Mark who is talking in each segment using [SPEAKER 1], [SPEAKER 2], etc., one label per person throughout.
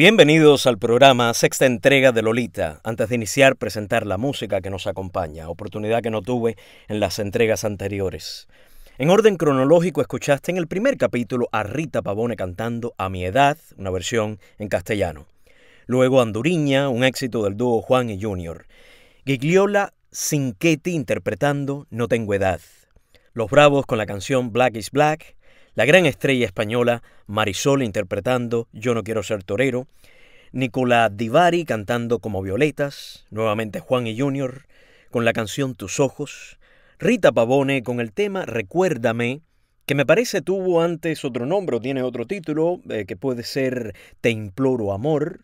[SPEAKER 1] Bienvenidos al programa Sexta Entrega de Lolita. Antes de iniciar, presentar la música que nos acompaña, oportunidad que no tuve en las entregas anteriores. En orden cronológico escuchaste en el primer capítulo a Rita Pavone cantando A mi edad, una versión en castellano. Luego Anduriña, un éxito del dúo Juan y Junior. Gigliola Cinquetti interpretando No tengo edad. Los Bravos con la canción Black is Black la gran estrella española Marisol interpretando Yo no quiero ser torero, Nicolás Divari cantando como Violetas, nuevamente Juan y Junior con la canción Tus Ojos, Rita Pavone con el tema Recuérdame, que me parece tuvo antes otro nombre o tiene otro título, eh, que puede ser Te imploro amor.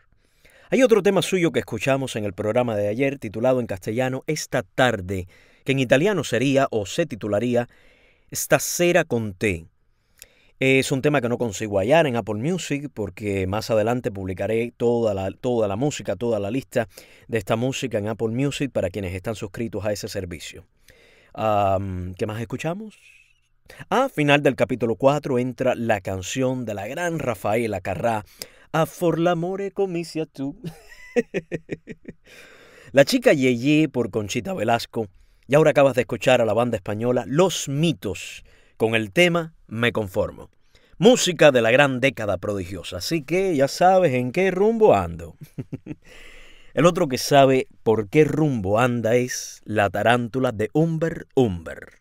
[SPEAKER 1] Hay otro tema suyo que escuchamos en el programa de ayer titulado en castellano Esta tarde, que en italiano sería o se titularía Esta cera con té. Es un tema que no consigo hallar en Apple Music porque más adelante publicaré toda la, toda la música, toda la lista de esta música en Apple Music para quienes están suscritos a ese servicio. ¿Qué más escuchamos? A final del capítulo 4 entra la canción de la gran Rafaela Carrá, A for l'amore comicia tu. la chica Yeye por Conchita Velasco. Y ahora acabas de escuchar a la banda española Los Mitos con el tema me conformo. Música de la gran década prodigiosa. Así que ya sabes en qué rumbo ando. el otro que sabe por qué rumbo anda es la tarántula de Umber Umber.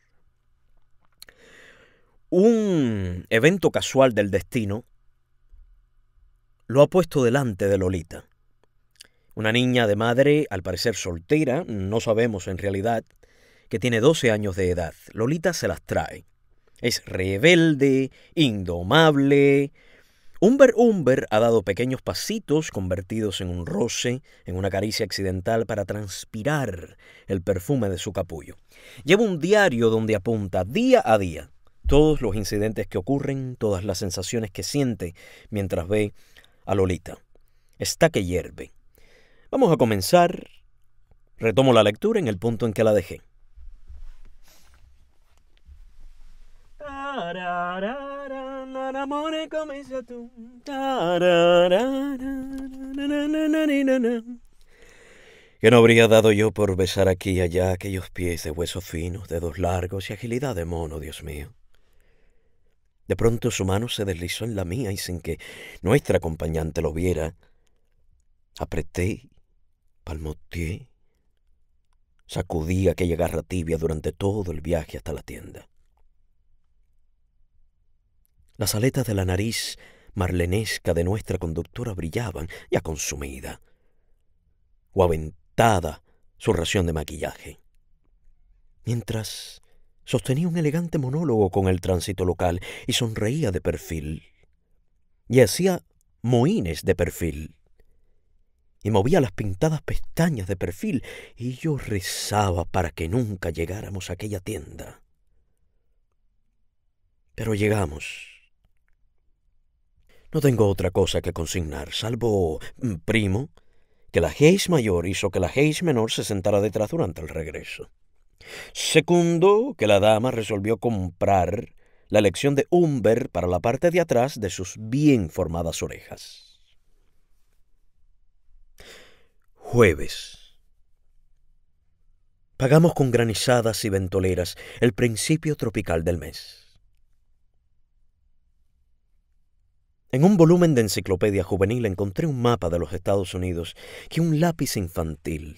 [SPEAKER 1] Un evento casual del destino lo ha puesto delante de Lolita. Una niña de madre, al parecer soltera, no sabemos en realidad, que tiene 12 años de edad. Lolita se las trae. Es rebelde, indomable. Umber Umber ha dado pequeños pasitos convertidos en un roce, en una caricia accidental para transpirar el perfume de su capullo. Lleva un diario donde apunta día a día todos los incidentes que ocurren, todas las sensaciones que siente mientras ve a Lolita. Está que hierve. Vamos a comenzar. Retomo la lectura en el punto en que la dejé. Que no habría dado yo por besar aquí y allá aquellos pies de huesos finos, dedos largos y agilidad de mono, Dios mío. De pronto su mano se deslizó en la mía y sin que nuestra acompañante lo viera, apreté, palmoteé, sacudí aquella garra tibia durante todo el viaje hasta la tienda. Las aletas de la nariz marlenesca de nuestra conductora brillaban, ya consumida, o aventada su ración de maquillaje. Mientras sostenía un elegante monólogo con el tránsito local y sonreía de perfil, y hacía moines de perfil, y movía las pintadas pestañas de perfil, y yo rezaba para que nunca llegáramos a aquella tienda. Pero llegamos no tengo otra cosa que consignar, salvo, mm, primo, que la Hayes mayor hizo que la Hayes menor se sentara detrás durante el regreso. Segundo, que la dama resolvió comprar la elección de Humber para la parte de atrás de sus bien formadas orejas. Jueves. Pagamos con granizadas y ventoleras el principio tropical del mes. En un volumen de enciclopedia juvenil encontré un mapa de los Estados Unidos que un lápiz infantil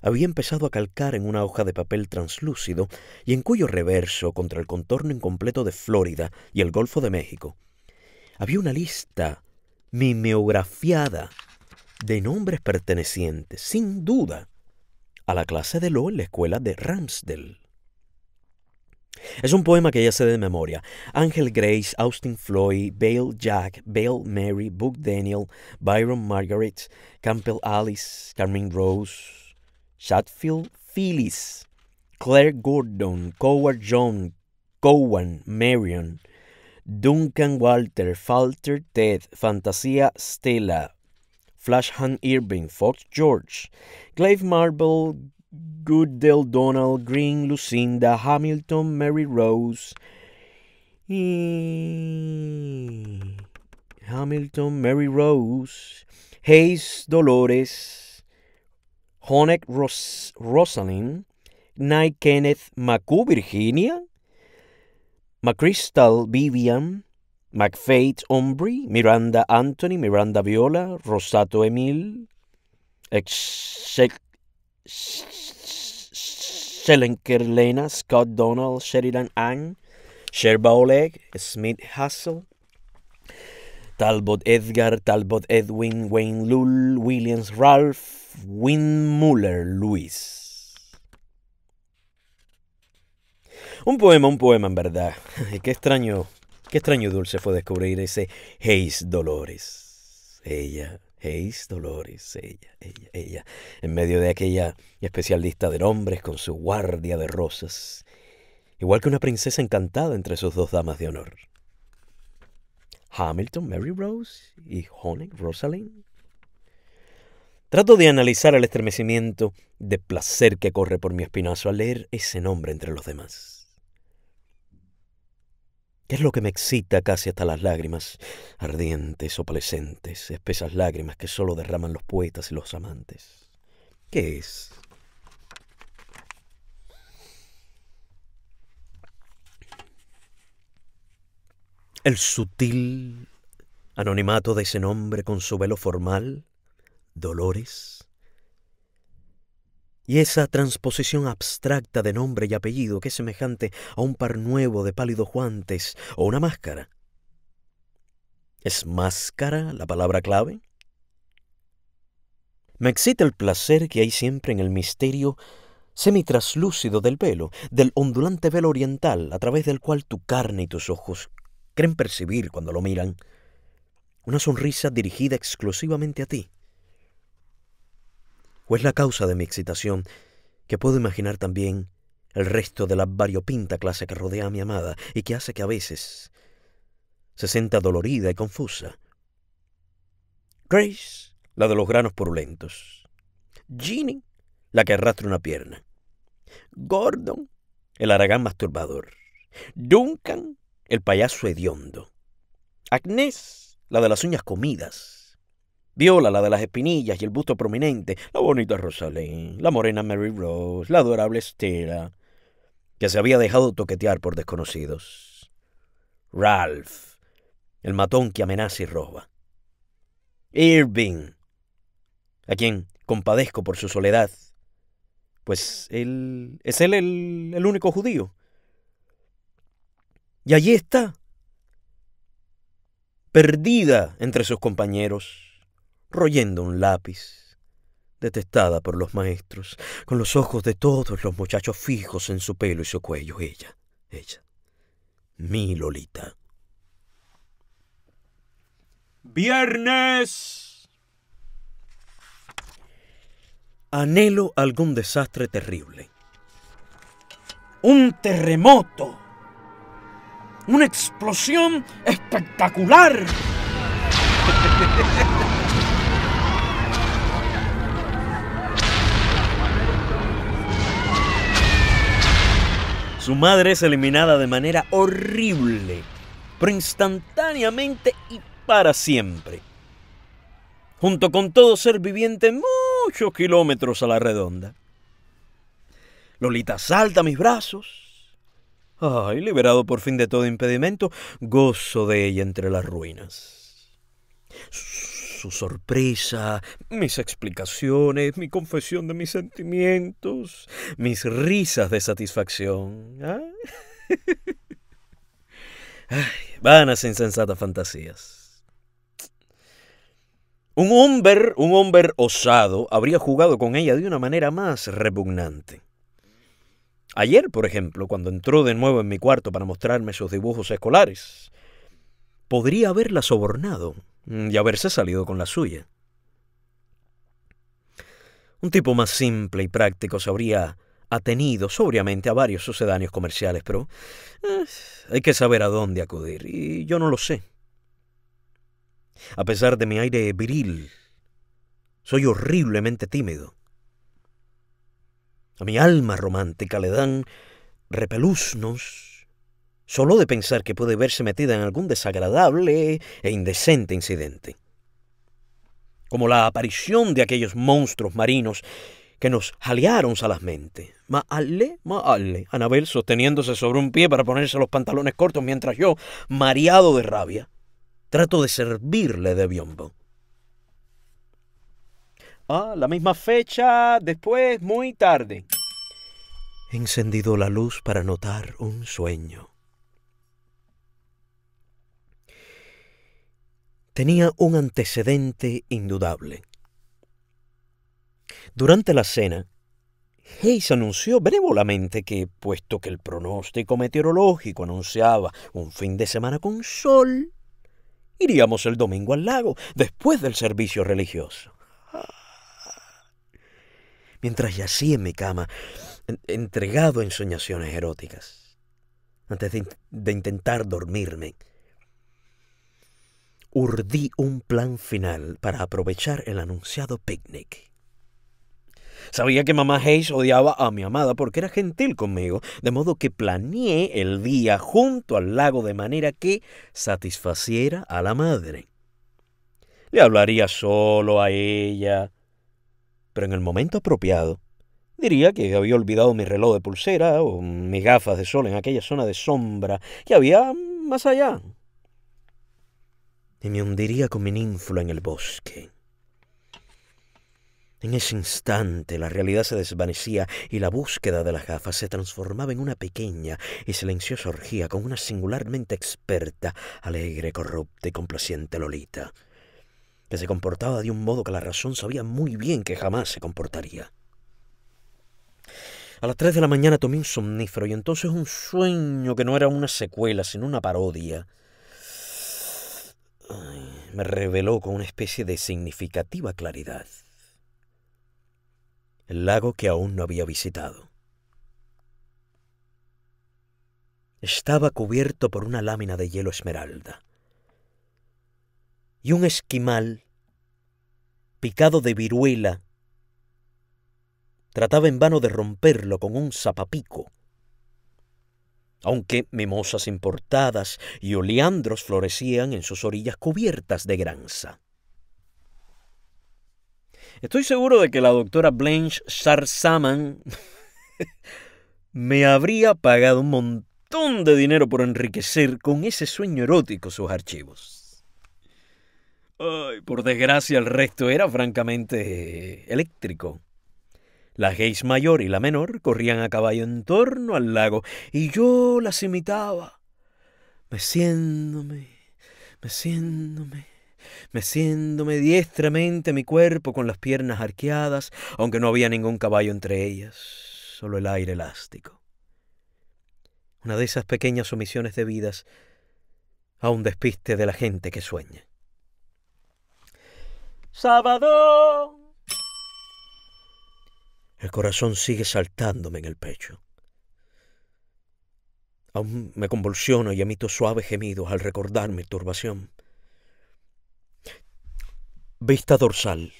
[SPEAKER 1] había empezado a calcar en una hoja de papel translúcido y en cuyo reverso, contra el contorno incompleto de Florida y el Golfo de México, había una lista mimeografiada de nombres pertenecientes, sin duda, a la clase de Lo en la escuela de Ramsdell. Es un poema que ya sé de memoria. Angel Grace, Austin Floyd, Bale Jack, Bale Mary, Book Daniel, Byron Margaret, Campbell Alice, Carmen Rose, Chatfield Phyllis, Claire Gordon, Coward John, Cowan Marion, Duncan Walter, Falter Ted, Fantasia Stella, Flashhan Irving, Fox George, Clive Marble, Goodell, Donald, Green, Lucinda, Hamilton, Mary Rose. E... Hamilton, Mary Rose, Hayes, Dolores, Honeck, Ros Rosalind, Knight, Kenneth, McCoo, Virginia, McChrystal, Vivian, McFate, Ombre, Miranda, Anthony, Miranda, Viola, Rosato, Emil, ex Shellenker, Lena, Scott Donald, Sheridan Ang, Sherba Oleg, Smith Hassel, Talbot Edgar, Talbot Edwin, Wayne Lull, Williams Ralph, muller Luis. Un poema, un poema en verdad. Qué extraño, qué extraño dulce fue descubrir ese Hayes Dolores. Ella, Dolores, ella, ella, ella, en medio de aquella especialista de nombres con su guardia de rosas, igual que una princesa encantada entre sus dos damas de honor. Hamilton, Mary Rose y Honey, Rosalind. Trato de analizar el estremecimiento de placer que corre por mi espinazo al leer ese nombre entre los demás. ¿Qué Es lo que me excita casi hasta las lágrimas, ardientes, opalescentes, espesas lágrimas que solo derraman los poetas y los amantes. ¿Qué es? El sutil anonimato de ese nombre con su velo formal, Dolores, y esa transposición abstracta de nombre y apellido que es semejante a un par nuevo de pálidos guantes o una máscara. ¿Es máscara la palabra clave? Me excita el placer que hay siempre en el misterio semitraslúcido del velo, del ondulante velo oriental a través del cual tu carne y tus ojos creen percibir cuando lo miran. Una sonrisa dirigida exclusivamente a ti o es la causa de mi excitación, que puedo imaginar también el resto de la variopinta clase que rodea a mi amada y que hace que a veces se sienta dolorida y confusa. Grace, la de los granos purulentos. Jeannie, la que arrastra una pierna. Gordon, el aragán masturbador. Duncan, el payaso hediondo. Agnes, la de las uñas comidas. Viola, la de las espinillas y el busto prominente, la bonita Rosalind, la morena Mary Rose, la adorable Estera que se había dejado toquetear por desconocidos. Ralph, el matón que amenaza y roba. Irving, a quien compadezco por su soledad, pues él es él el único judío. Y allí está, perdida entre sus compañeros royendo un lápiz, detestada por los maestros, con los ojos de todos los muchachos fijos en su pelo y su cuello. Ella, ella, mi Lolita. Viernes. Anhelo algún desastre terrible. Un terremoto. Una explosión espectacular. Su madre es eliminada de manera horrible, pero instantáneamente y para siempre. Junto con todo ser viviente muchos kilómetros a la redonda. Lolita salta a mis brazos. Ay, liberado por fin de todo impedimento, gozo de ella entre las ruinas su sorpresa, mis explicaciones, mi confesión de mis sentimientos, mis risas de satisfacción. ¿ah? vanas e insensatas fantasías. Un hombre, un hombre osado, habría jugado con ella de una manera más repugnante. Ayer, por ejemplo, cuando entró de nuevo en mi cuarto para mostrarme sus dibujos escolares, podría haberla sobornado mm, y haberse salido con la suya. Un tipo más simple y práctico se habría atenido sobriamente a varios sucedáneos comerciales, pero eh, hay que saber a dónde acudir, y yo no lo sé. A pesar de mi aire viril, soy horriblemente tímido. A mi alma romántica le dan repeluznos solo de pensar que puede verse metida en algún desagradable e indecente incidente. Como la aparición de aquellos monstruos marinos que nos jalearon mentes. Maale, maale, Anabel sosteniéndose sobre un pie para ponerse los pantalones cortos mientras yo, mareado de rabia, trato de servirle de biombo. Ah, la misma fecha, después, muy tarde. He encendido la luz para notar un sueño. tenía un antecedente indudable. Durante la cena, Hayes anunció benévolamente que, puesto que el pronóstico meteorológico anunciaba un fin de semana con sol, iríamos el domingo al lago, después del servicio religioso. Ah. Mientras yacía en mi cama, entregado a ensoñaciones eróticas, antes de intentar dormirme, urdí un plan final para aprovechar el anunciado picnic. Sabía que mamá Hayes odiaba a mi amada porque era gentil conmigo, de modo que planeé el día junto al lago de manera que satisfaciera a la madre. Le hablaría solo a ella, pero en el momento apropiado diría que había olvidado mi reloj de pulsera o mis gafas de sol en aquella zona de sombra que había más allá, y me hundiría con mi ninflo en el bosque. En ese instante la realidad se desvanecía y la búsqueda de las gafas se transformaba en una pequeña y silenciosa orgía con una singularmente experta, alegre, corrupta y complaciente Lolita, que se comportaba de un modo que la razón sabía muy bien que jamás se comportaría. A las tres de la mañana tomé un somnífero y entonces un sueño que no era una secuela, sino una parodia me reveló con una especie de significativa claridad. El lago que aún no había visitado. Estaba cubierto por una lámina de hielo esmeralda. Y un esquimal, picado de viruela, trataba en vano de romperlo con un zapapico aunque mimosas importadas y oleandros florecían en sus orillas cubiertas de granza. Estoy seguro de que la doctora Blanche Sarsaman me habría pagado un montón de dinero por enriquecer con ese sueño erótico sus archivos. Ay, por desgracia el resto era francamente eh, eléctrico. Las gays mayor y la menor corrían a caballo en torno al lago y yo las imitaba, meciéndome, meciéndome, meciéndome diestramente mi cuerpo con las piernas arqueadas, aunque no había ningún caballo entre ellas, solo el aire elástico. Una de esas pequeñas omisiones debidas a un despiste de la gente que sueña. Sábado el corazón sigue saltándome en el pecho. Aún me convulsiono y emito suaves gemidos al recordar mi turbación. Vista dorsal.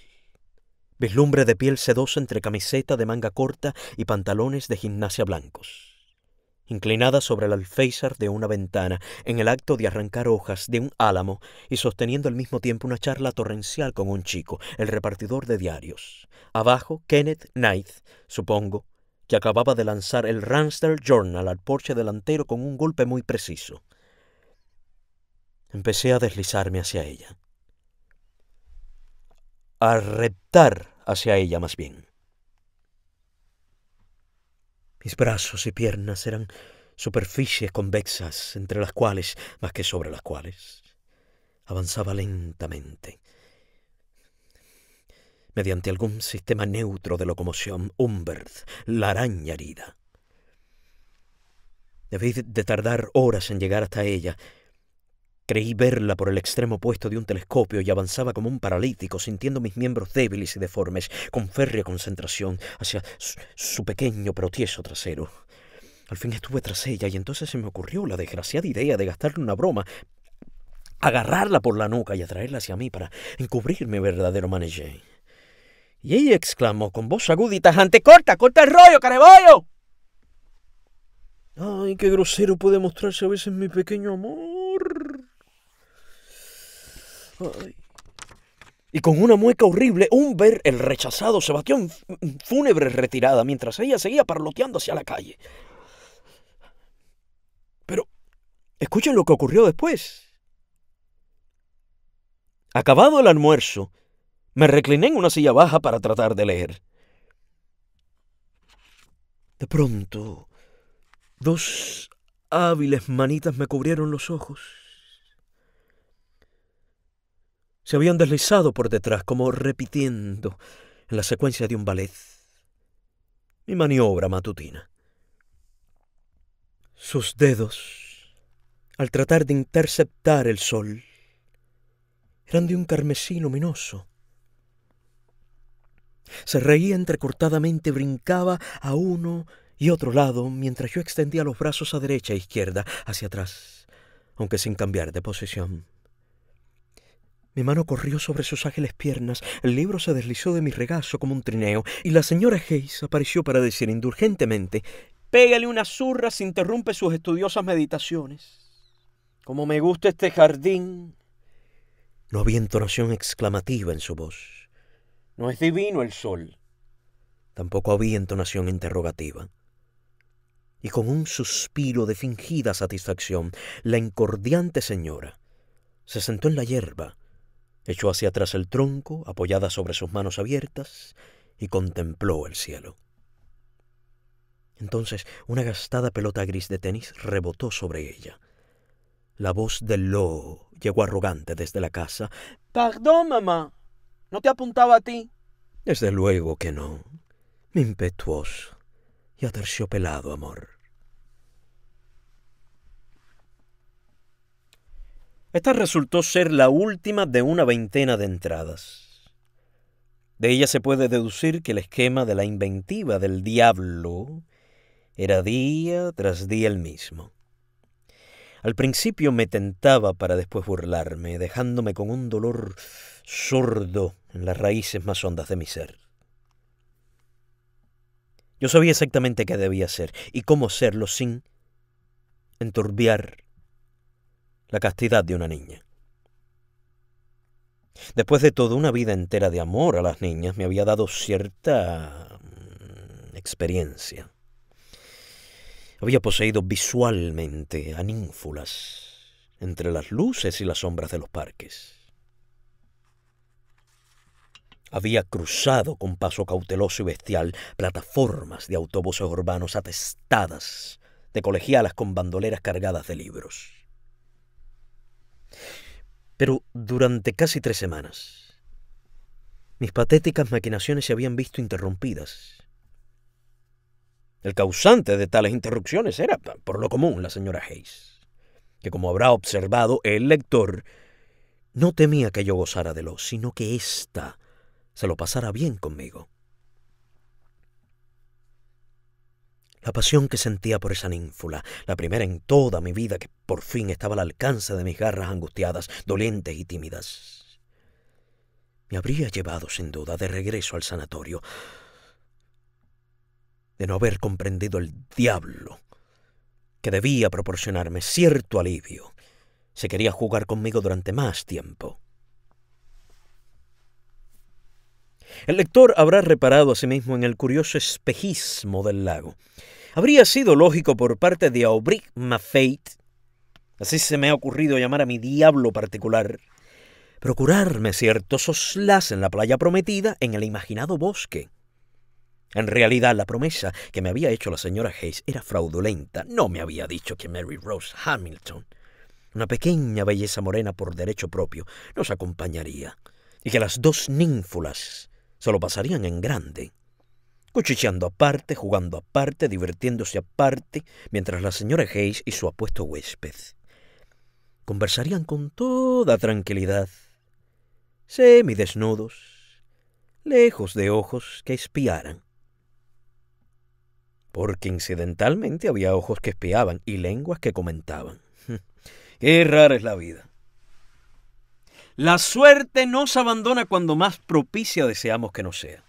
[SPEAKER 1] Vislumbre de piel sedosa entre camiseta de manga corta y pantalones de gimnasia blancos inclinada sobre el alféizar de una ventana, en el acto de arrancar hojas de un álamo y sosteniendo al mismo tiempo una charla torrencial con un chico, el repartidor de diarios. Abajo, Kenneth Knight, supongo, que acababa de lanzar el Ramster Journal al porche delantero con un golpe muy preciso. Empecé a deslizarme hacia ella. A reptar hacia ella, más bien. Mis brazos y piernas eran superficies convexas entre las cuales, más que sobre las cuales, avanzaba lentamente. Mediante algún sistema neutro de locomoción, Humbert, la araña herida. Debí de tardar horas en llegar hasta ella, Creí verla por el extremo opuesto de un telescopio y avanzaba como un paralítico, sintiendo mis miembros débiles y deformes, con férrea concentración, hacia su, pequeño pero tieso trasero. Al fin estuve tras ella y entonces se me ocurrió la desgraciada idea de gastarle una broma, agarrarla por la nuca y atraerla hacia mí para encubrirme verdadero manejé. Y ella exclamó con voz aguda y tajante, ¡Corta, corta el rollo, caraballo ¡Ay, qué grosero puede mostrarse a veces mi pequeño amor! Y con una mueca horrible, un ver el rechazado, se fúnebre retirada mientras ella seguía parloteando hacia la calle. Pero escuchen lo que ocurrió después. Acabado el almuerzo, me recliné en una silla baja para tratar de leer. De pronto, dos hábiles manitas me cubrieron los ojos se habían deslizado por detrás, como repitiendo en la secuencia de un ballet. Mi maniobra matutina. Sus dedos, al tratar de interceptar el sol, eran de un carmesí luminoso. Se reía entrecortadamente, brincaba a uno y otro lado mientras yo extendía los brazos a derecha e izquierda, hacia atrás, aunque sin cambiar de posición. Mi mano corrió sobre sus ágiles piernas, el libro se deslizó de mi regazo como un trineo, y la señora Hayes apareció para decir indulgentemente, Pégale una zurra si interrumpe sus estudiosas meditaciones. Como me gusta este jardín. No había entonación exclamativa en su voz. No es divino el sol. Tampoco había entonación interrogativa y con un suspiro de fingida satisfacción, la incordiante señora se sentó en la hierba echó hacia atrás el tronco, apoyada sobre sus manos abiertas, y contempló el cielo. Entonces una gastada pelota gris de tenis rebotó sobre ella. La voz del lobo llegó arrogante desde la casa. Perdón, mamá. No te apuntaba a ti. Desde luego que no. Mi impetuoso y aterciopelado amor. Esta resultó ser la última de una veintena de entradas. De ella se puede deducir que el esquema de la inventiva del diablo era día tras día el mismo. Al principio me tentaba para después burlarme, dejándome con un dolor sordo en las raíces más hondas de mi ser. Yo sabía exactamente qué debía hacer y cómo hacerlo sin enturbiar la castidad de una niña. Después de toda una vida entera de amor a las niñas, me había dado cierta mm, experiencia. Había poseído visualmente a ninfulas entre las luces y las sombras de los parques. Había cruzado con paso cauteloso y bestial plataformas de autobuses urbanos atestadas de colegialas con bandoleras cargadas de libros. Pero durante casi tres semanas, mis patéticas maquinaciones se habían visto interrumpidas. El causante de tales interrupciones era, por lo común, la señora Hayes, que como habrá observado el lector, no temía que yo gozara de lo, sino que ésta se lo pasara bien conmigo. La pasión que sentía por esa ninfula, la primera en toda mi vida que por fin estaba al alcance de mis garras angustiadas, dolientes y tímidas. Me habría llevado, sin duda, de regreso al sanatorio, de no haber comprendido el diablo que debía proporcionarme cierto alivio. Se quería jugar conmigo durante más tiempo. El lector habrá reparado asimismo sí en el curioso espejismo del lago. Habría sido lógico por parte de Aubry maffay así se me ha ocurrido llamar a mi diablo particular, procurarme ciertos oslas en la playa prometida en el imaginado bosque. En realidad, la promesa que me había hecho la señora Hayes era fraudulenta. No me había dicho que Mary Rose Hamilton, una pequeña belleza morena por derecho propio, nos acompañaría, y que las dos ninfulas se lo pasarían en grande. Cuchicheando aparte, jugando aparte, divirtiéndose aparte, mientras la señora Hayes y su apuesto huésped conversarían con toda tranquilidad, semidesnudos, lejos de ojos que espiaran. Porque incidentalmente había ojos que espiaban y lenguas que comentaban. Qué rara es la vida. La suerte nos abandona cuando más propicia deseamos que no sea.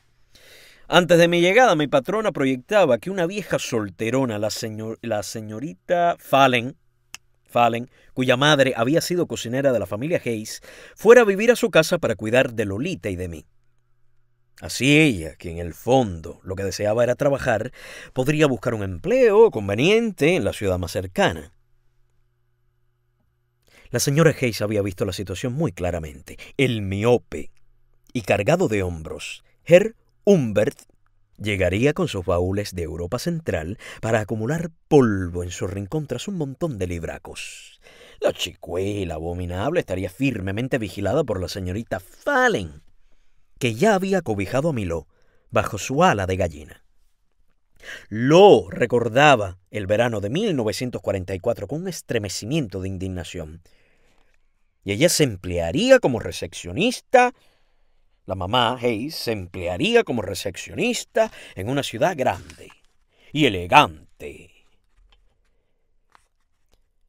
[SPEAKER 1] Antes de mi llegada, mi patrona proyectaba que una vieja solterona, la, la señorita Fallen, Fallen, cuya madre había sido cocinera de la familia Hayes, fuera a vivir a su casa para cuidar de Lolita y de mí. Así ella, que en el fondo lo que deseaba era trabajar, podría buscar un empleo conveniente en la ciudad más cercana. La señora Hayes había visto la situación muy claramente. El miope y cargado de hombros, Herr Humbert llegaría con sus baúles de Europa Central para acumular polvo en su rincón tras un montón de libracos. La chicuela abominable estaría firmemente vigilada por la señorita Fallen, que ya había cobijado a Milo bajo su ala de gallina. Lo recordaba el verano de 1944 con un estremecimiento de indignación. Y ella se emplearía como recepcionista, la mamá Hayes se emplearía como recepcionista en una ciudad grande y elegante.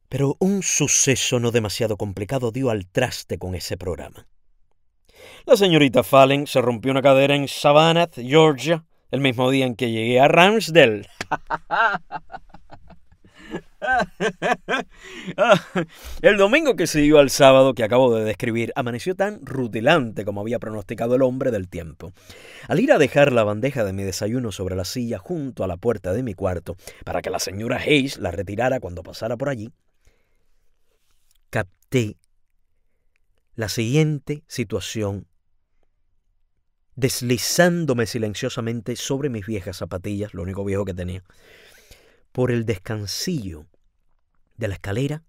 [SPEAKER 1] Pero un suceso no demasiado complicado dio al traste con ese programa. La señorita Fallen se rompió una cadera en Savannah, Georgia, el mismo día en que llegué a Ramsdell, el domingo que siguió al sábado que acabo de describir amaneció tan rutilante como había pronosticado el hombre del tiempo. Al ir a dejar la bandeja de mi desayuno sobre la silla junto a la puerta de mi cuarto para que la señora Hayes la retirara cuando pasara por allí, capté la siguiente situación deslizándome silenciosamente sobre mis viejas zapatillas, lo único viejo que tenía, por el descansillo de la escalera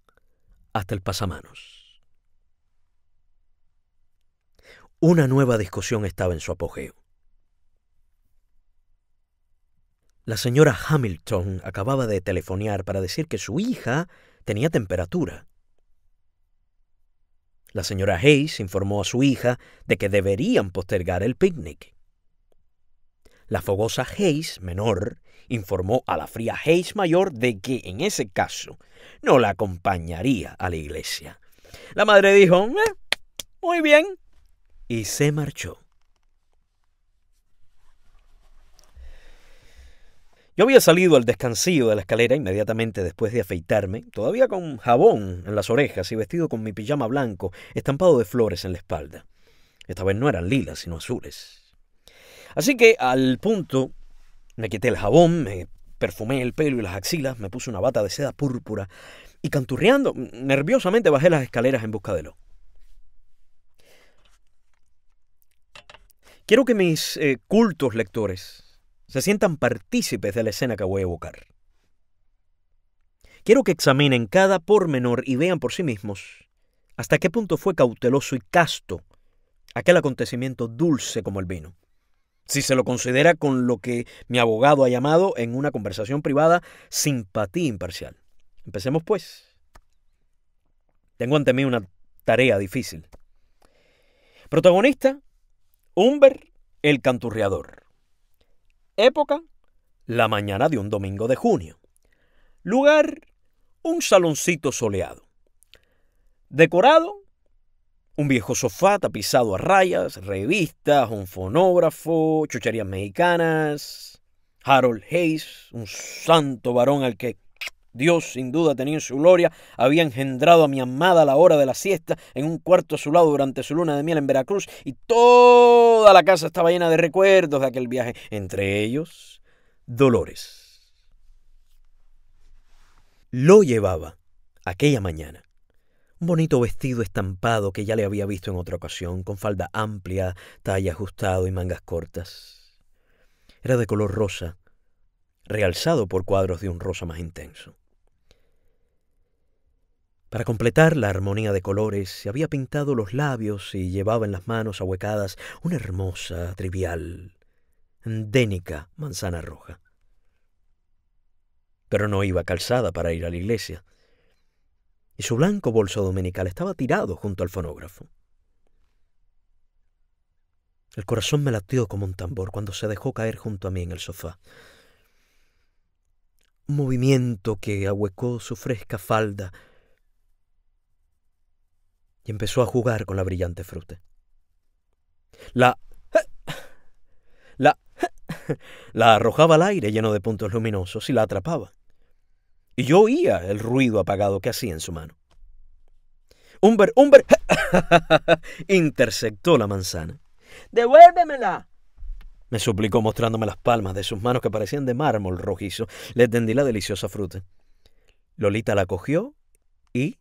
[SPEAKER 1] hasta el pasamanos. Una nueva discusión estaba en su apogeo. La señora Hamilton acababa de telefonear para decir que su hija tenía temperatura la señora Hayes informó a su hija de que deberían postergar el picnic. La fogosa Hayes menor informó a la fría Hayes mayor de que en ese caso no la acompañaría a la iglesia. La madre dijo, mm, muy bien, y se marchó. Yo había salido al descansillo de la escalera inmediatamente después de afeitarme, todavía con jabón en las orejas y vestido con mi pijama blanco estampado de flores en la espalda. Esta vez no eran lilas, sino azules. Así que al punto me quité el jabón, me perfumé el pelo y las axilas, me puse una bata de seda púrpura y canturreando, nerviosamente bajé las escaleras en busca de Lo. Quiero que mis eh, cultos lectores se sientan partícipes de la escena que voy a evocar. Quiero que examinen cada pormenor y vean por sí mismos hasta qué punto fue cauteloso y casto aquel acontecimiento dulce como el vino. Si se lo considera con lo que mi abogado ha llamado en una conversación privada simpatía imparcial. Empecemos pues. Tengo ante mí una tarea difícil. Protagonista, Humber el canturreador. Época, la mañana de un domingo de junio. Lugar, un saloncito soleado. Decorado, un viejo sofá tapizado a rayas, revistas, un fonógrafo, chucherías mexicanas, Harold Hayes, un santo varón al que Dios, sin duda, tenía en su gloria, había engendrado a mi amada a la hora de la siesta, en un cuarto a su lado durante su luna de miel en Veracruz, y toda la casa estaba llena de recuerdos de aquel viaje, entre ellos, Dolores. Lo llevaba aquella mañana. Un bonito vestido estampado que ya le había visto en otra ocasión, con falda amplia, talla ajustado y mangas cortas. Era de color rosa, realzado por cuadros de un rosa más intenso. Para completar la armonía de colores, se había pintado los labios y llevaba en las manos ahuecadas una hermosa, trivial, endénica manzana roja. Pero no iba calzada para ir a la iglesia, y su blanco bolso dominical estaba tirado junto al fonógrafo. El corazón me latió como un tambor cuando se dejó caer junto a mí en el sofá. Un movimiento que ahuecó su fresca falda, y empezó a jugar con la brillante fruta. La... La... La arrojaba al aire lleno de puntos luminosos y la atrapaba. Y yo oía el ruido apagado que hacía en su mano. Umber, Umber, interceptó la manzana. ¡Devuélvemela! Me suplicó mostrándome las palmas de sus manos que parecían de mármol rojizo. Le tendí la deliciosa fruta. Lolita la cogió y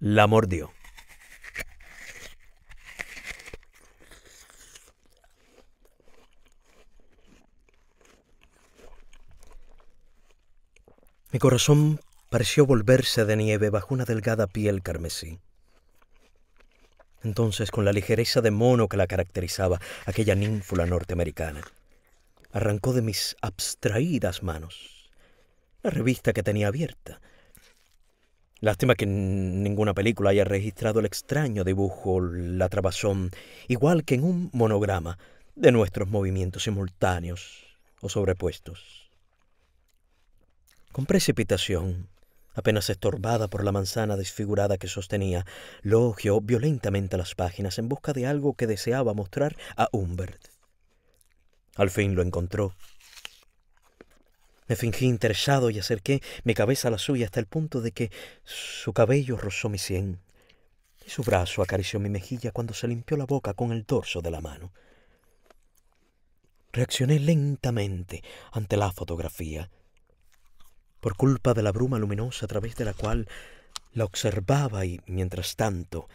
[SPEAKER 1] la mordió. Mi corazón pareció volverse de nieve bajo una delgada piel carmesí. Entonces, con la ligereza de mono que la caracterizaba, aquella ninfula norteamericana arrancó de mis abstraídas manos la revista que tenía abierta Lástima que ninguna película haya registrado el extraño dibujo, la trabazón, igual que en un monograma, de nuestros movimientos simultáneos o sobrepuestos. Con precipitación, apenas estorbada por la manzana desfigurada que sostenía, logió violentamente las páginas en busca de algo que deseaba mostrar a Humbert. Al fin lo encontró me fingí interesado y acerqué mi cabeza a la suya hasta el punto de que su cabello rozó mi sien y su brazo acarició mi mejilla cuando se limpió la boca con el dorso de la mano. Reaccioné lentamente ante la fotografía. Por culpa de la bruma luminosa a través de la cual la observaba y, mientras tanto,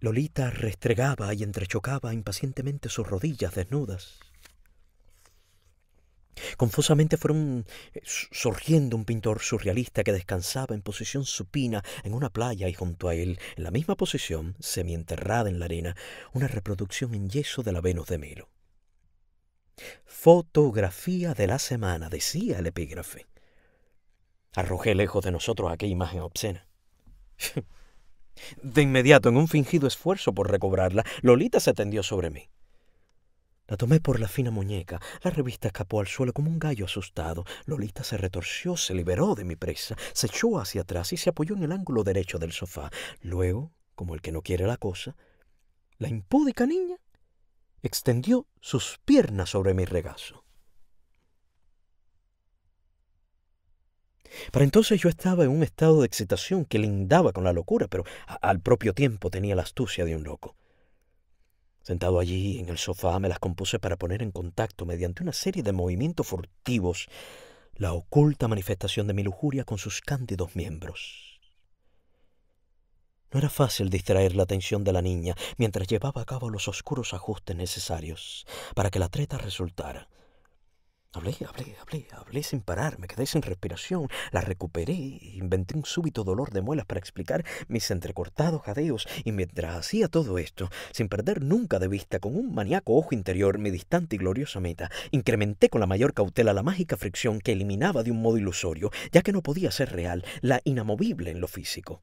[SPEAKER 1] Lolita restregaba y entrechocaba impacientemente sus rodillas desnudas. Confusamente fueron eh, surgiendo un pintor surrealista que descansaba en posición supina en una playa y junto a él, en la misma posición, semienterrada en la arena, una reproducción en yeso de la Venus de Milo. Fotografía de la semana, decía el epígrafe. Arrojé lejos de nosotros aquella imagen obscena. De inmediato, en un fingido esfuerzo por recobrarla, Lolita se tendió sobre mí. La tomé por la fina muñeca. La revista escapó al suelo como un gallo asustado. Lolita se retorció, se liberó de mi presa, se echó hacia atrás y se apoyó en el ángulo derecho del sofá. Luego, como el que no quiere la cosa, la impúdica niña extendió sus piernas sobre mi regazo. Para entonces yo estaba en un estado de excitación que lindaba con la locura, pero al propio tiempo tenía la astucia de un loco. Sentado allí en el sofá me las compuse para poner en contacto, mediante una serie de movimientos furtivos, la oculta manifestación de mi lujuria con sus cándidos miembros. No era fácil distraer la atención de la niña mientras llevaba a cabo los oscuros ajustes necesarios para que la treta resultara Hablé, hablé, hablé, hablé sin parar, me quedé sin respiración, la recuperé, inventé un súbito dolor de muelas para explicar mis entrecortados jadeos, y mientras hacía todo esto, sin perder nunca de vista con un maníaco ojo interior mi distante y gloriosa meta, incrementé con la mayor cautela la mágica fricción que eliminaba de un modo ilusorio, ya que no podía ser real, la inamovible en lo físico,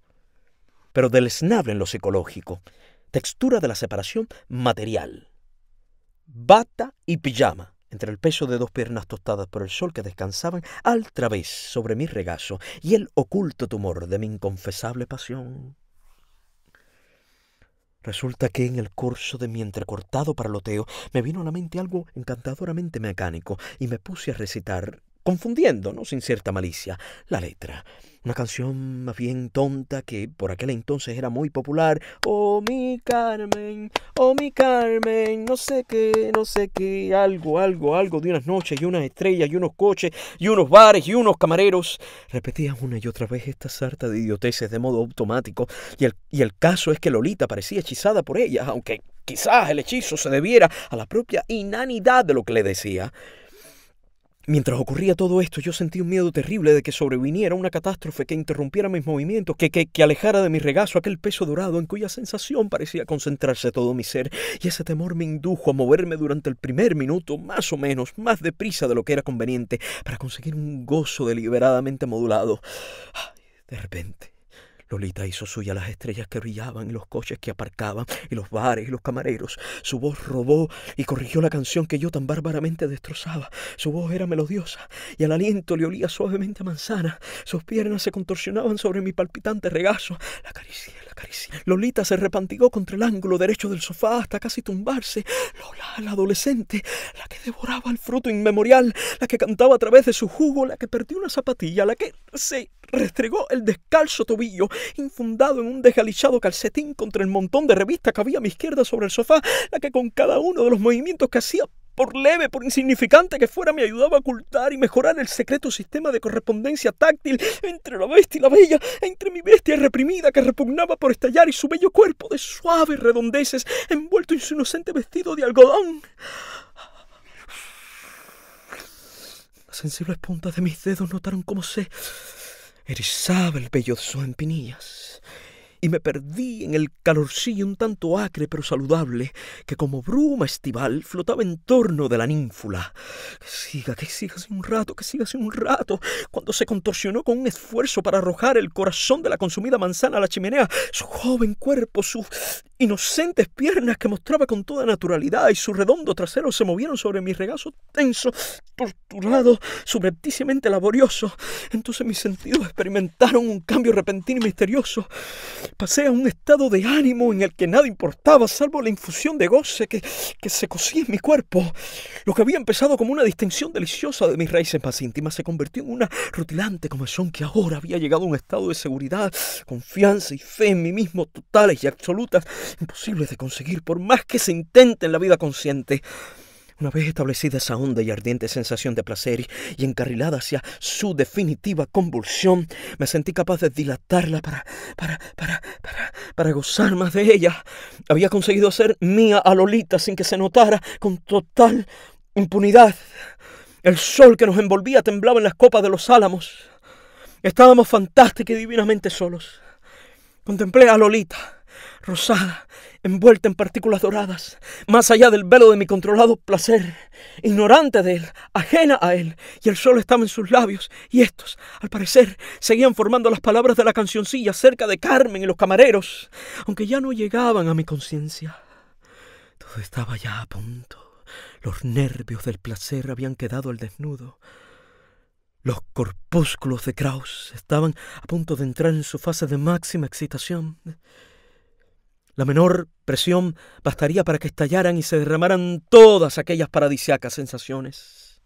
[SPEAKER 1] pero deleznable en lo psicológico, textura de la separación material. Bata y pijama entre el peso de dos piernas tostadas por el sol que descansaban al través sobre mi regazo y el oculto tumor de mi inconfesable pasión. Resulta que en el curso de mi entrecortado parloteo me vino a la mente algo encantadoramente mecánico y me puse a recitar, confundiendo, no sin cierta malicia, la letra una canción más bien tonta que por aquel entonces era muy popular. Oh, mi Carmen, oh, mi Carmen, no sé qué, no sé qué, algo, algo, algo de unas noches y unas estrellas y unos coches y unos bares y unos camareros. Repetía una y otra vez esta sarta de idioteces de modo automático y el, y el caso es que Lolita parecía hechizada por ellas, aunque quizás el hechizo se debiera a la propia inanidad de lo que le decía. Mientras ocurría todo esto, yo sentí un miedo terrible de que sobreviniera una catástrofe que interrumpiera mis movimientos, que, que, alejara de mi regazo aquel peso dorado en cuya sensación parecía concentrarse todo mi ser, y ese temor me indujo a moverme durante el primer minuto, más o menos, más deprisa de lo que era conveniente, para conseguir un gozo deliberadamente modulado. De repente, Lolita hizo suya las estrellas que brillaban y los coches que aparcaban y los bares y los camareros. Su voz robó y corrigió la canción que yo tan bárbaramente destrozaba. Su voz era melodiosa y al aliento le olía suavemente a manzana. Sus piernas se contorsionaban sobre mi palpitante regazo. La caricia. Lolita se repantigó contra el ángulo derecho del sofá hasta casi tumbarse. Lola, la adolescente, la que devoraba el fruto inmemorial, la que cantaba a través de su jugo, la que perdió una zapatilla, la que se restregó el descalzo tobillo, infundado en un desgalichado calcetín contra el montón de revistas que había a mi izquierda sobre el sofá, la que con cada uno de los movimientos que hacía por leve, por insignificante que fuera, me ayudaba a ocultar y mejorar el secreto sistema de correspondencia táctil entre la bestia y la bella, entre mi bestia reprimida que repugnaba por estallar y su bello cuerpo de suaves redondeces envuelto en su inocente vestido de algodón. Las sensibles puntas de mis dedos notaron cómo se erizaba el vello de sus empinillas y me perdí en el calorcillo un tanto acre pero saludable que como bruma estival flotaba en torno de la ninfula. Que siga, que siga hace un rato, que siga hace un rato, cuando se contorsionó con un esfuerzo para arrojar el corazón de la consumida manzana a la chimenea, su joven cuerpo, su inocentes piernas que mostraba con toda naturalidad y su redondo trasero se movieron sobre mi regazo tenso, torturado, subrepticiamente laborioso. Entonces mis sentidos experimentaron un cambio repentino y misterioso. Pasé a un estado de ánimo en el que nada importaba salvo la infusión de goce que, se cosía en mi cuerpo. Lo que había empezado como una distensión deliciosa de mis raíces más íntimas se convirtió en una rutilante comezón que ahora había llegado a un estado de seguridad, confianza y fe en mí mismo totales y absolutas Imposible de conseguir por más que se intente en la vida consciente. Una vez establecida esa honda y ardiente sensación de placer y encarrilada hacia su definitiva convulsión, me sentí capaz de dilatarla para, para, para, para, gozar más de ella. Había conseguido hacer mía a Lolita sin que se notara con total impunidad. El sol que nos envolvía temblaba en las copas de los álamos. Estábamos fantásticos y divinamente solos. Contemplé a Lolita rosada, envuelta en partículas doradas, más allá del velo de mi controlado placer, ignorante de él, ajena a él, y el sol estaba en sus labios, y estos, al parecer, seguían formando las palabras de la cancioncilla acerca de Carmen y los camareros, aunque ya no llegaban a mi conciencia. Todo estaba ya a punto. Los nervios del placer habían quedado al desnudo. Los corpúsculos de Kraus estaban a punto de entrar en su fase de máxima excitación. La menor presión bastaría para que estallaran y se derramaran todas aquellas paradisiacas sensaciones.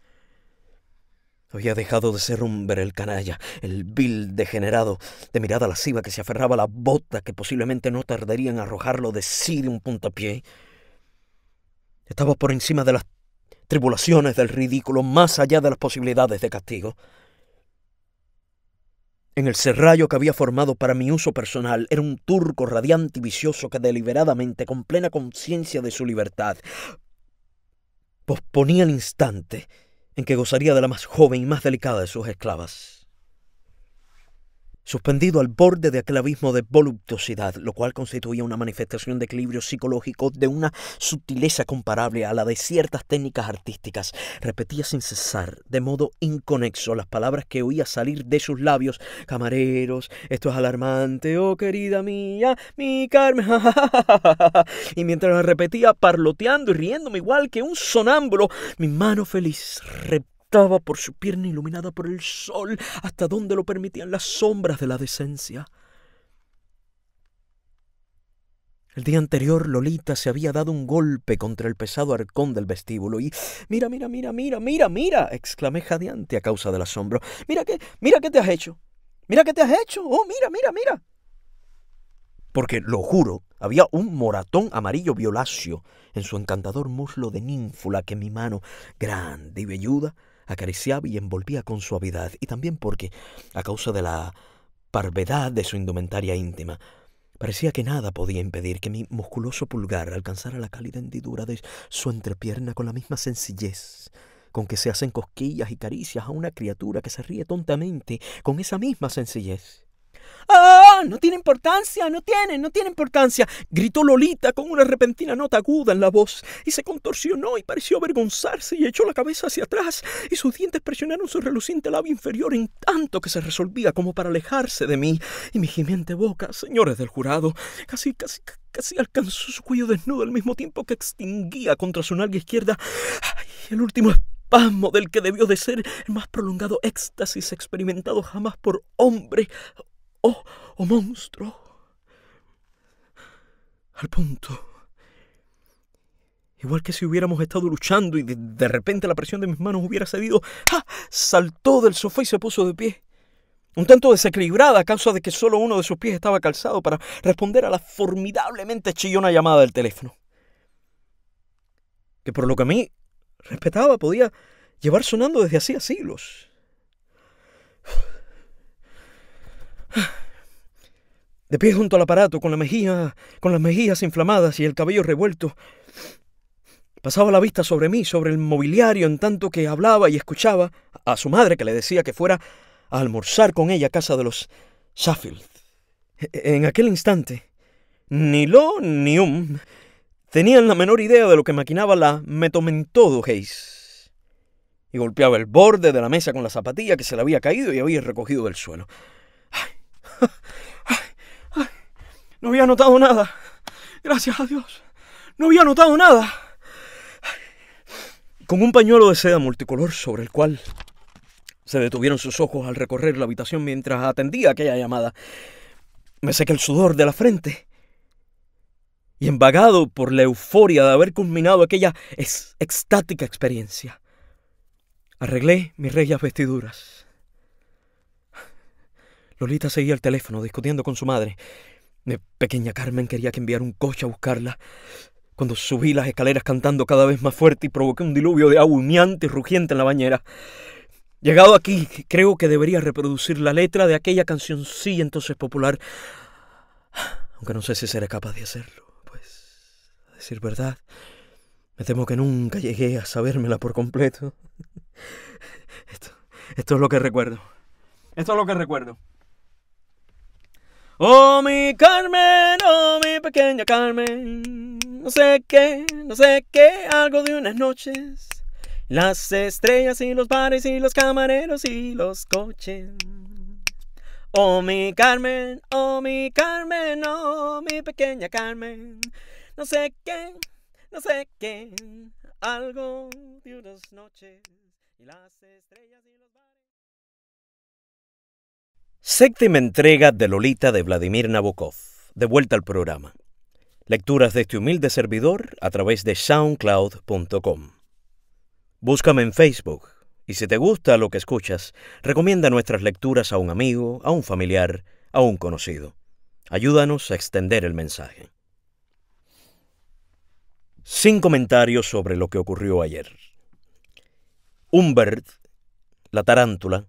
[SPEAKER 1] Había dejado de ser el canalla, el vil degenerado, de mirada lasciva que se aferraba a la bota que posiblemente no tardaría en arrojarlo de sí de un puntapié. Estaba por encima de las tribulaciones del ridículo, más allá de las posibilidades de castigo. En el serrallo que había formado para mi uso personal era un turco radiante y vicioso que deliberadamente, con plena conciencia de su libertad, posponía el instante en que gozaría de la más joven y más delicada de sus esclavas suspendido al borde de aquel abismo de voluptuosidad, lo cual constituía una manifestación de equilibrio psicológico de una sutileza comparable a la de ciertas técnicas artísticas. Repetía sin cesar, de modo inconexo, las palabras que oía salir de sus labios. Camareros, esto es alarmante, oh querida mía, mi Carmen. y mientras repetía, parloteando y riéndome igual que un sonámbulo, mi mano feliz repetía por su pierna iluminada por el sol hasta donde lo permitían las sombras de la decencia. El día anterior Lolita se había dado un golpe contra el pesado arcón del vestíbulo y mira, mira, mira, mira, mira, mira, exclamé jadeante a causa del asombro. Mira qué, mira qué te has hecho. Mira qué te has hecho. Oh, mira, mira, mira. Porque lo juro, había un moratón amarillo violáceo en su encantador muslo de ninfula que mi mano, grande y velluda, acariciaba y envolvía con suavidad, y también porque, a causa de la parvedad de su indumentaria íntima, Parecía que nada podía impedir que mi musculoso pulgar alcanzara la cálida hendidura de su entrepierna con la misma sencillez con que se hacen cosquillas y caricias a una criatura que se ríe tontamente con esa misma sencillez. ¡Ah! No tiene importancia, no tiene, no tiene importancia, gritó Lolita con una repentina nota aguda en la voz, y se contorsionó y pareció avergonzarse y echó la cabeza hacia atrás, y sus dientes presionaron su reluciente labio inferior en tanto que se resolvía como para alejarse de mí, y mi gimiente boca, señores del jurado, casi, casi, casi alcanzó su cuello desnudo al mismo tiempo que extinguía contra su nalga izquierda el último espasmo del que debió de ser el más prolongado éxtasis experimentado jamás por hombre oh, oh monstruo. Al punto. Igual que si hubiéramos estado luchando y de, repente la presión de mis manos hubiera cedido, ¡ah! saltó del sofá y se puso de pie. Un tanto desequilibrada a causa de que solo uno de sus pies estaba calzado para responder a la formidablemente chillona llamada del teléfono. Que por lo que a mí respetaba podía llevar sonando desde hacía siglos. De pie junto al aparato, con la mejilla, con las mejillas inflamadas y el cabello revuelto, pasaba la vista sobre mí, sobre el mobiliario, en tanto que hablaba y escuchaba a su madre que le decía que fuera a almorzar con ella a casa de los Sheffield. E-, e-, en aquel instante, ni lo ni un um, tenían la menor idea de lo que maquinaba la metomentodo Hayes. Y golpeaba el borde de la mesa con la zapatilla que se le había caído y había recogido del suelo no había notado nada. Gracias a Dios. No había notado nada. Con un pañuelo de seda multicolor sobre el cual se detuvieron sus ojos al recorrer la habitación mientras atendía aquella llamada, me seque el sudor de la frente y embagado por la euforia de haber culminado aquella extática experiencia. Arreglé mis regias vestiduras Lolita seguía al teléfono discutiendo con su madre. Mi pequeña Carmen quería que enviara un coche a buscarla. Cuando subí las escaleras cantando cada vez más fuerte y provoqué un diluvio de agua humeante y rugiente en la bañera. Llegado aquí, creo que debería reproducir la letra de aquella cancioncilla entonces popular. Aunque no sé si seré capaz de hacerlo, pues, a decir verdad, me temo que nunca llegué a sabérmela por completo. esto es lo que recuerdo. Esto es lo que recuerdo. Oh, mi Carmen, oh, mi pequeña Carmen. No sé qué, no sé qué, algo de unas noches. Las estrellas y los bares y los camareros y los coches. Oh, mi Carmen, oh, mi Carmen, oh, mi pequeña Carmen. No sé qué, no sé qué, algo de unas noches. Y las estrellas y Séptima entrega de Lolita de Vladimir Nabokov. De vuelta al programa. Lecturas de este humilde servidor a través de soundcloud.com. Búscame en Facebook y si te gusta lo que escuchas, recomienda nuestras lecturas a un amigo, a un familiar, a un conocido. Ayúdanos a extender el mensaje. Sin comentarios sobre lo que ocurrió ayer. Humbert, la tarántula,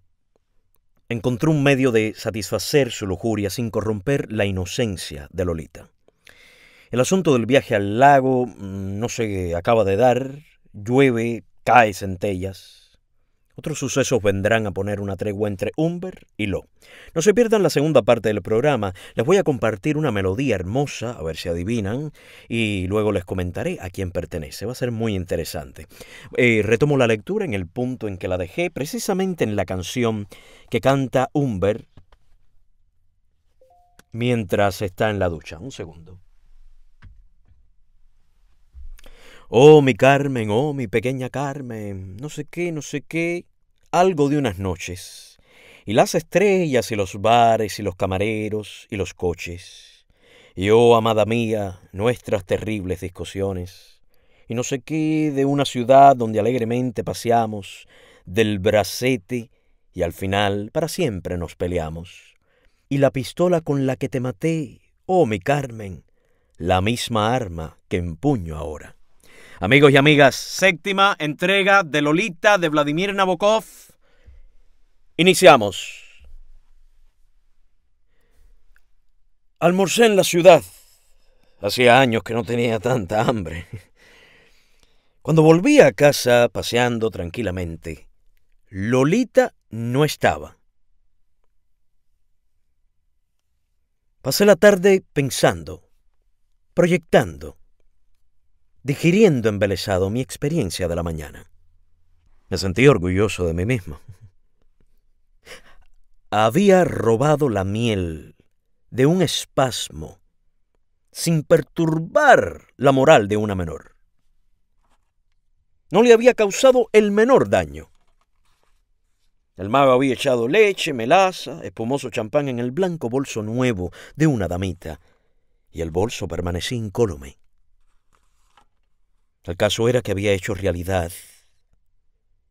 [SPEAKER 1] encontró un medio de satisfacer su lujuria sin corromper la inocencia de Lolita. El asunto del viaje al lago mm, no se acaba de dar, llueve, cae centellas, otros sucesos vendrán a poner una tregua entre Umber y Lo. No se pierdan la segunda parte del programa. Les voy a compartir una melodía hermosa, a ver si adivinan, y luego les comentaré a quién pertenece. Va a ser muy interesante. Eh, retomo la lectura en el punto en que la dejé, precisamente en la canción que canta Humber mientras está en la ducha. Un segundo. Oh, mi Carmen, oh, mi pequeña Carmen, no sé qué, no sé qué, algo de unas noches. Y las estrellas y los bares y los camareros y los coches. Y oh, amada mía, nuestras terribles discusiones. Y no sé qué de una ciudad donde alegremente paseamos, del bracete, y al final para siempre nos peleamos. Y la pistola con la que te maté, oh mi Carmen, la misma arma que empuño ahora. Amigos y amigas, séptima entrega de Lolita de Vladimir Nabokov. Iniciamos. Almorcé en la ciudad. Hacía años que no tenía tanta hambre. Cuando volví a casa paseando tranquilamente, Lolita no estaba. Pasé la tarde pensando, proyectando digiriendo embelesado mi experiencia de la mañana. Me sentí orgulloso de mí mismo. Había robado la miel de un espasmo sin perturbar la moral de una menor. No le había causado el menor daño. El mago había echado leche, melaza, espumoso champán en el blanco bolso nuevo de una damita, y el bolso permanecía incólume. El caso era que había hecho realidad,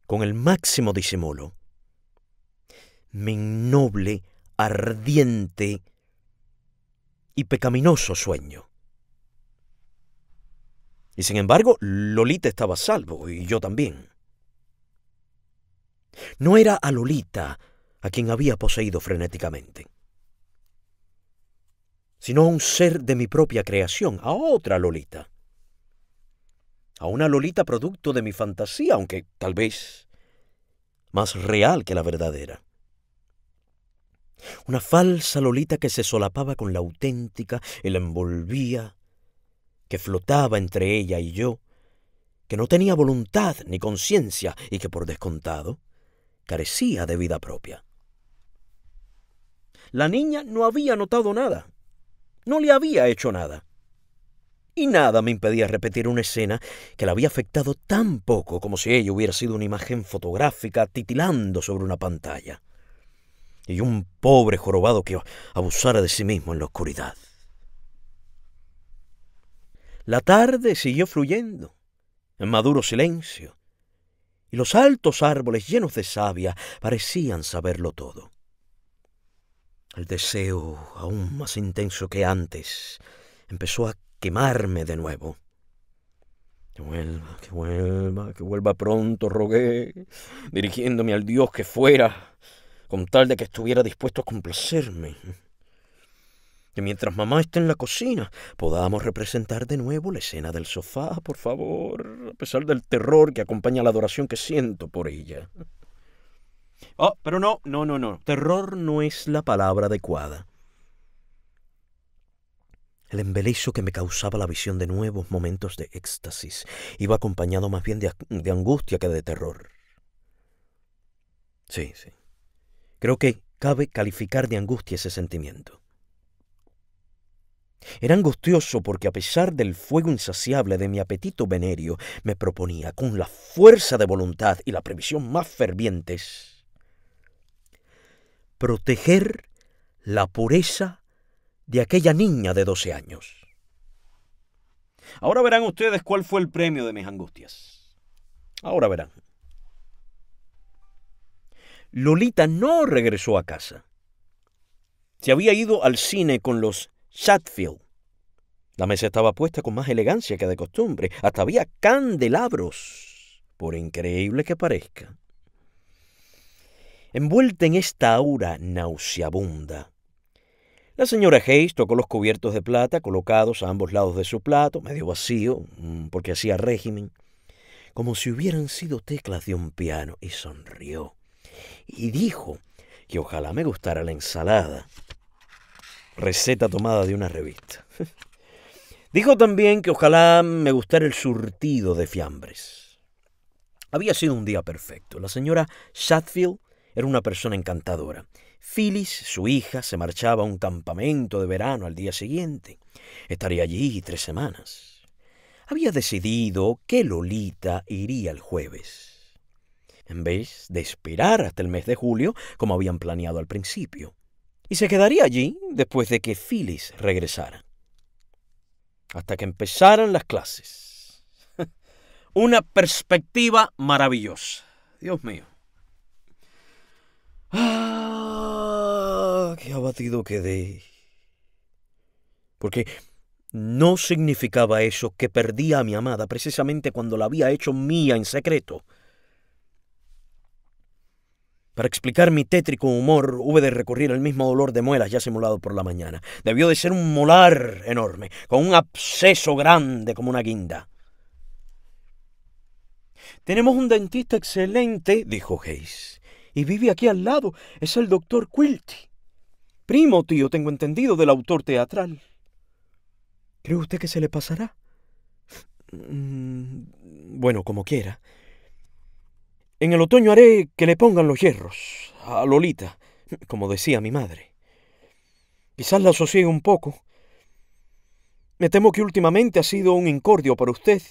[SPEAKER 1] con el máximo disimulo, mi noble, ardiente y pecaminoso sueño. Y sin embargo, Lolita estaba a salvo y yo también. No era a Lolita a quien había poseído frenéticamente, sino a un ser de mi propia creación, a otra Lolita a una Lolita producto de mi fantasía, aunque tal vez más real que la verdadera. Una falsa Lolita que se solapaba con la auténtica y la envolvía, que flotaba entre ella y yo, que no tenía voluntad ni conciencia y que por descontado carecía de vida propia. La niña no había notado nada, no le había hecho nada y nada me impedía repetir una escena que la había afectado tan poco como si ella hubiera sido una imagen fotográfica titilando sobre una pantalla. Y un pobre jorobado que abusara de sí mismo en la oscuridad. La tarde siguió fluyendo, en maduro silencio, y los altos árboles llenos de savia parecían saberlo todo. El deseo, aún más intenso que antes, empezó a lastimarme de nuevo. Que vuelva, que vuelva, que vuelva pronto, rogué, dirigiéndome al Dios que fuera, con tal de que estuviera dispuesto a complacerme. Que mientras mamá esté en la cocina, podamos representar de nuevo la escena del sofá, por favor, a pesar del terror que acompaña la adoración que siento por ella. Oh, pero no, no, no, no. Terror no es la palabra adecuada. El embelezo que me causaba la visión de nuevos momentos de éxtasis iba acompañado más bien de, angustia que de terror. Sí, sí. Creo que cabe calificar de angustia ese sentimiento. Era angustioso porque a pesar del fuego insaciable de mi apetito venerio, me proponía con la fuerza de voluntad y la previsión más fervientes proteger la pureza de aquella niña de 12 años. Ahora verán ustedes cuál fue el premio de mis angustias. Ahora verán. Lolita no regresó a casa. Se había ido al cine con los Chatfield. La mesa estaba puesta con más elegancia que de costumbre. Hasta había candelabros, por increíble que parezca. Envuelta en esta aura nauseabunda, la señora Hayes tocó los cubiertos de plata colocados a ambos lados de su plato, medio vacío, mm, porque hacía régimen, como si hubieran sido teclas de un piano, y sonrió. Y dijo que ojalá me gustara la ensalada. Receta tomada de una revista. dijo también que ojalá me gustara el surtido de fiambres. Había sido un día perfecto. La señora Shatfield era una persona encantadora Phyllis, su hija, se marchaba a un campamento de verano al día siguiente. Estaría allí tres semanas. Había decidido que Lolita iría el jueves en vez de esperar hasta el mes de julio, como habían planeado al principio. Y se quedaría allí después de que Phyllis regresara. Hasta que empezaran las clases. Una perspectiva maravillosa. Dios mío. Ah qué abatido quedé. Porque no significaba eso que perdía a mi amada precisamente cuando la había hecho mía en secreto. Para explicar mi tétrico humor, hube de recurrir al mismo dolor de muelas ya simulado por la mañana. Debió de ser un molar enorme, con un absceso grande como una guinda. Tenemos un dentista excelente, dijo Hayes, y vive aquí al lado. Es el doctor Quilty primo tío, tengo entendido, del autor teatral. ¿Cree usted que se le pasará? Mm, bueno, como quiera. En el otoño haré que le pongan los hierros a Lolita, como decía mi madre. Quizás la sosiegue un poco. Me temo que últimamente ha sido un incordio para usted.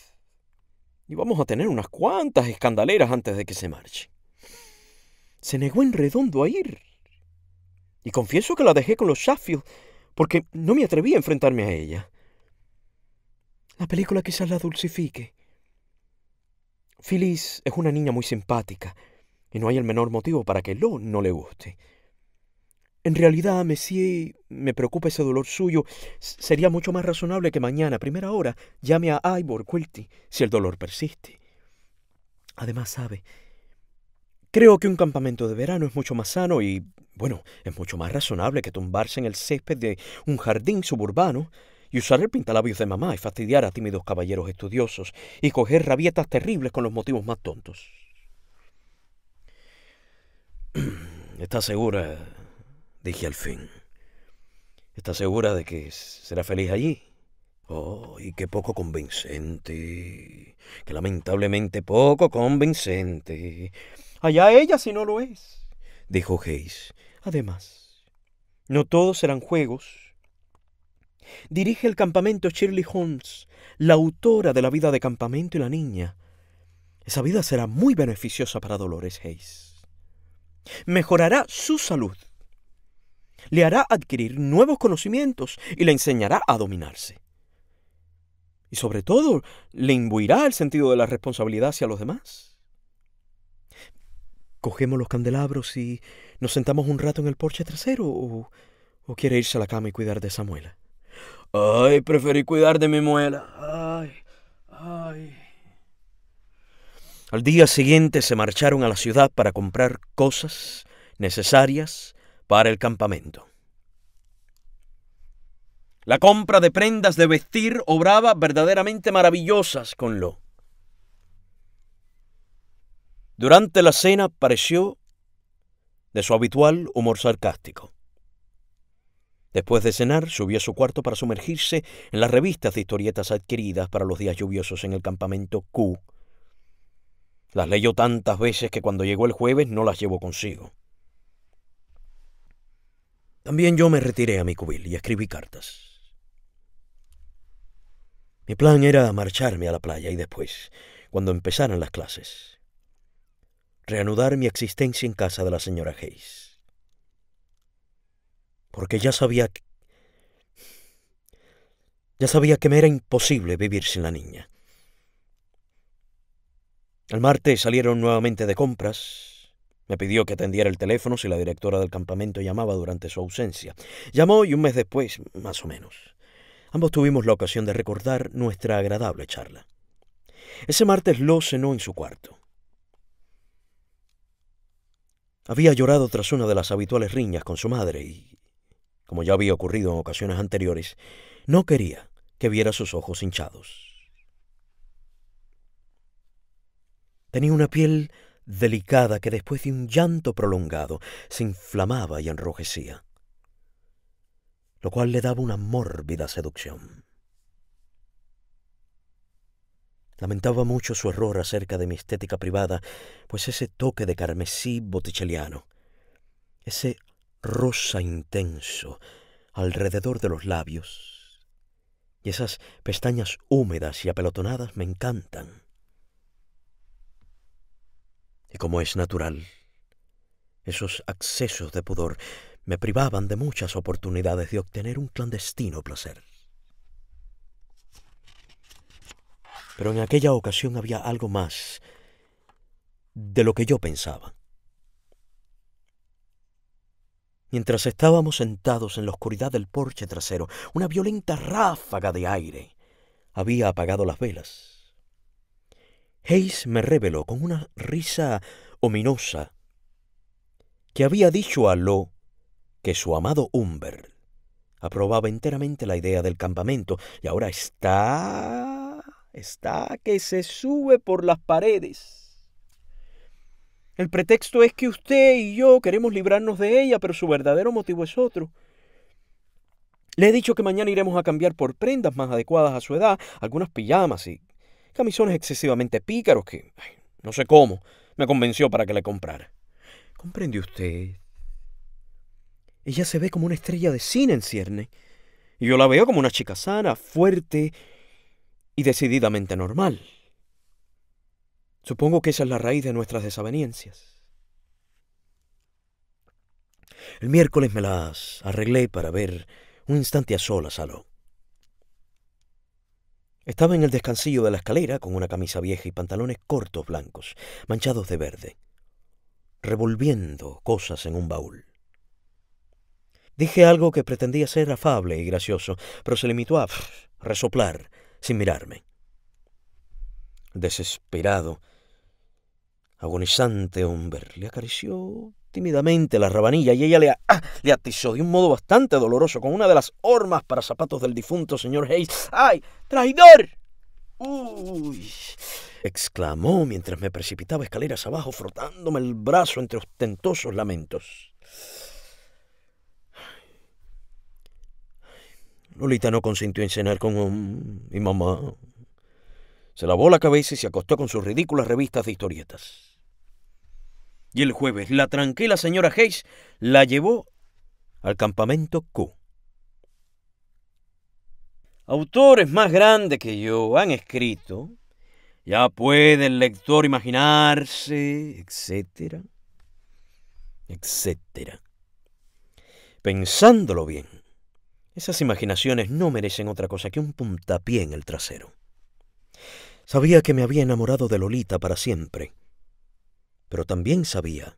[SPEAKER 1] Y vamos a tener unas cuantas escandaleras antes de que se marche. Se negó en redondo a ir y confieso que la dejé con los Sheffield porque no me atreví a enfrentarme a ella. La película quizás la dulcifique. Phyllis es una niña muy simpática y no hay el menor motivo para que Lo no le guste. En realidad, Messier, me preocupa ese dolor suyo. sería mucho más razonable que mañana, a primera hora, llame a Ivor Quilty si el dolor persiste. Además, sabe, Creo que un campamento de verano es mucho más sano y, bueno, es mucho más razonable que tumbarse en el césped de un jardín suburbano y usar el pintalabios de mamá y fastidiar a tímidos caballeros estudiosos y coger rabietas terribles con los motivos más tontos. ¿Estás segura? Dije al fin. ¿Estás segura de que será feliz allí? Oh, y qué poco convincente. Qué lamentablemente poco convincente. Allá ella si no lo es, dijo Hayes. Además, no todos serán juegos. Dirige el campamento Shirley Holmes, la autora de La vida de campamento y la niña. Esa vida será muy beneficiosa para Dolores Hayes. Mejorará su salud. Le hará adquirir nuevos conocimientos y le enseñará a dominarse. Y sobre todo, le imbuirá el sentido de la responsabilidad hacia los demás cogemos los candelabros y nos sentamos un rato en el porche trasero o, quiere irse a la cama y cuidar de esa muela? Ay, preferí cuidar de mi muela. Ay, ay. Al día siguiente se marcharon a la ciudad para comprar cosas necesarias para el campamento. La compra de prendas de vestir obraba verdaderamente maravillosas con Lo. Durante la cena pareció de su habitual humor sarcástico. Después de cenar, subió a su cuarto para sumergirse en las revistas de historietas adquiridas para los días lluviosos en el campamento Q. Las leyó tantas veces que cuando llegó el jueves no las llevó consigo. También yo me retiré a mi cubil y escribí cartas. Mi plan era marcharme a la playa y después, cuando empezaran las clases, reanudar mi existencia en casa de la señora Hayes. Porque ya sabía que... Ya sabía que me era imposible vivir sin la niña. El martes salieron nuevamente de compras. Me pidió que atendiera el teléfono si la directora del campamento llamaba durante su ausencia. Llamó y un mes después, más o menos. Ambos tuvimos la ocasión de recordar nuestra agradable charla. Ese martes lo cenó en su cuarto. Había llorado tras una de las habituales riñas con su madre y, como ya había ocurrido en ocasiones anteriores, no quería que viera sus ojos hinchados. Tenía una piel delicada que después de un llanto prolongado se inflamaba y enrojecía, lo cual le daba una mórbida seducción. Lamentaba mucho su error acerca de mi estética privada, pues ese toque de carmesí botticelliano, ese rosa intenso alrededor de los labios y esas pestañas húmedas y apelotonadas me encantan. Y como es natural, esos accesos de pudor me privaban de muchas oportunidades de obtener un clandestino placer. Pero en aquella ocasión había algo más de lo que yo pensaba. Mientras estábamos sentados en la oscuridad del porche trasero, una violenta ráfaga de aire había apagado las velas. Hayes me reveló con una risa ominosa que había dicho a Lo que su amado Humber aprobaba enteramente la idea del campamento y ahora está está que se sube por las paredes. El pretexto es que usted y yo queremos librarnos de ella, pero su verdadero motivo es otro. Le he dicho que mañana iremos a cambiar por prendas más adecuadas a su edad, algunas pijamas y camisones excesivamente pícaros que, no sé cómo, me convenció para que le comprara. ¿Comprende usted? Ella se ve como una estrella de cine en cierne. Y yo la veo como una chica sana, fuerte, y decididamente normal. Supongo que esa es la raíz de nuestras desavenencias. El miércoles me las arreglé para ver un instante a solas a Lo. Estaba en el descansillo de la escalera con una camisa vieja y pantalones cortos blancos, manchados de verde, revolviendo cosas en un baúl. Dije algo que pretendía ser afable y gracioso, pero se limitó a resoplar sin mirarme. Desesperado, agonizante hombre, le acarició tímidamente la rabanilla y ella le, ah, le atizó de un modo bastante doloroso con una de las hormas para zapatos del difunto señor Hayes. ¡Ay, traidor! ¡Uy! exclamó mientras me precipitaba escaleras abajo, frotándome el brazo entre ostentosos lamentos. Lolita no consintió en cenar con mi mamá. Se lavó la cabeza y se acostó con sus ridículas revistas de historietas. Y el jueves, la tranquila señora Hayes la llevó al campamento Q. Autores más grandes que yo han escrito, ya puede el lector imaginarse, etcétera, etcétera. Pensándolo bien, esas imaginaciones no merecen otra cosa que un puntapié en el trasero. Sabía que me había enamorado de Lolita para siempre, pero también sabía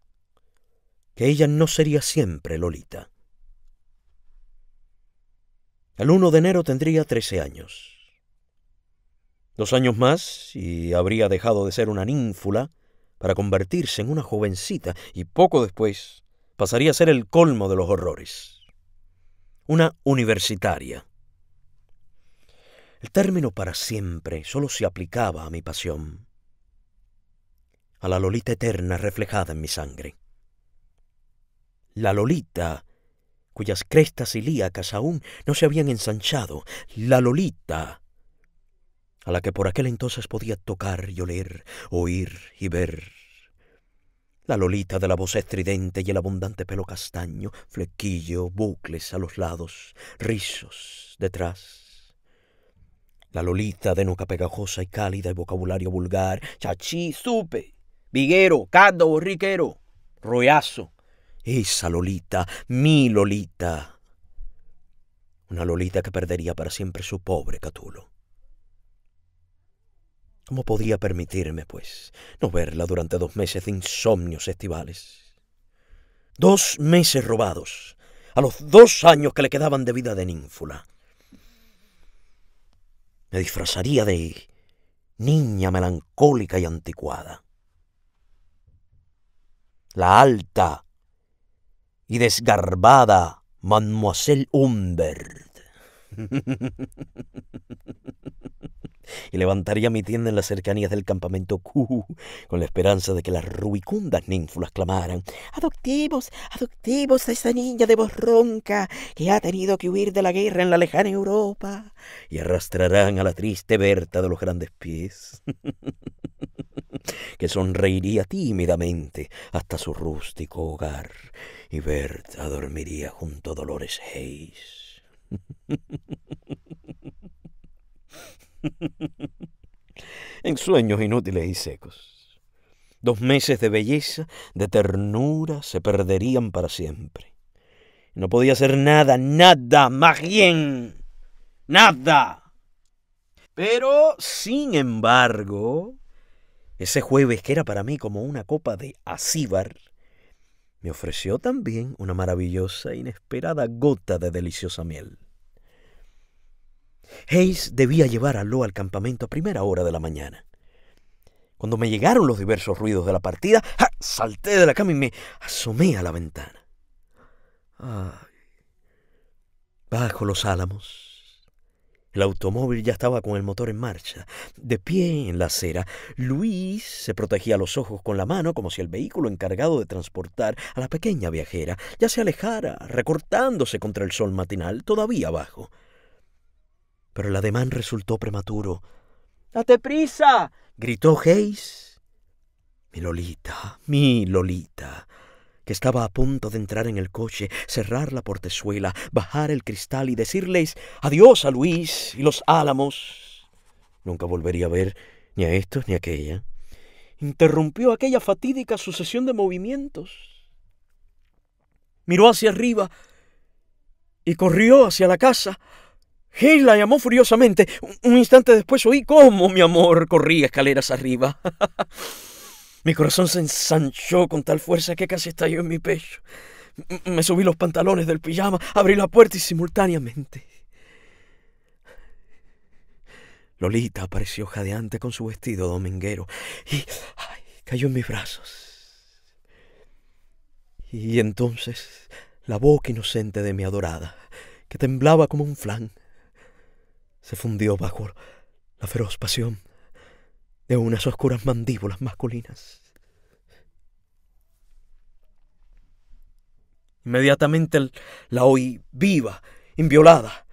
[SPEAKER 1] que ella no sería siempre Lolita. El 1 de enero tendría 13 años. Dos años más y habría dejado de ser una ninfula para convertirse en una jovencita y poco después pasaría a ser el colmo de los horrores una universitaria. El término para siempre solo se aplicaba a mi pasión, a la Lolita eterna reflejada en mi sangre. La Lolita, cuyas crestas ilíacas aún no se habían ensanchado, la Lolita, a la que por aquel entonces podía tocar y oler, oír y ver la lolita de la voz estridente y el abundante pelo castaño, flequillo, bucles a los lados, rizos detrás. La lolita de nuca pegajosa y cálida y vocabulario vulgar, chachí, supe, viguero, caldo, borriquero, royazo. Esa lolita, mi lolita. Una lolita que perdería para siempre su pobre catulo. ¿Cómo podía permitirme, pues, no verla durante dos meses de insomnios estivales? Dos meses robados, a los dos años que le quedaban de vida de nínfula. Me disfrazaría de niña melancólica y anticuada. La alta y desgarbada Mademoiselle Humbert. y levantaría mi tienda en las cercanías del campamento Q, con la esperanza de que las rubicundas ninfas clamaran: Adoptivos, adoptivos a esa niña de voz ronca que ha tenido que huir de la guerra en la lejana Europa, y arrastrarán a la triste Berta de los grandes pies. que sonreiría tímidamente hasta su rústico hogar, y Berta dormiría junto a Dolores Hayes. en sueños inútiles y secos. Dos meses de belleza, de ternura, se perderían para siempre. No podía hacer nada, nada, más bien, nada. Pero, sin embargo, ese jueves que era para mí como una copa de acíbar, me ofreció también una maravillosa e inesperada gota de deliciosa miel. Hayes debía llevar a Lo al campamento a primera hora de la mañana. Cuando me llegaron los diversos ruidos de la partida, salté de la cama y me asomé a la ventana. Bajo los álamos. El automóvil ya estaba con el motor en marcha. De pie en la acera, Luis se protegía los ojos con la mano como si el vehículo encargado de transportar a la pequeña viajera ya se alejara, recortándose contra el sol matinal todavía abajo pero el ademán resultó prematuro. ¡Date prisa! gritó Hayes. Mi Lolita, mi Lolita, que estaba a punto de entrar en el coche, cerrar la portezuela, bajar el cristal y decirles adiós a Luis y los álamos. Nunca volvería a ver ni a estos ni a aquella. Interrumpió aquella fatídica sucesión de movimientos. Miró hacia arriba y corrió hacia la casa. Hale la llamó furiosamente. Un instante después oí cómo mi amor corría escaleras arriba. mi corazón se ensanchó con tal fuerza que casi estalló en mi pecho. Me subí los pantalones del pijama, abrí la puerta y simultáneamente. Lolita apareció jadeante con su vestido dominguero y cayó en mis brazos. Y entonces la boca inocente de mi adorada, que temblaba como un flan, se fundió bajo la feroz pasión de unas oscuras mandíbulas masculinas. Inmediatamente la oí viva, inviolada,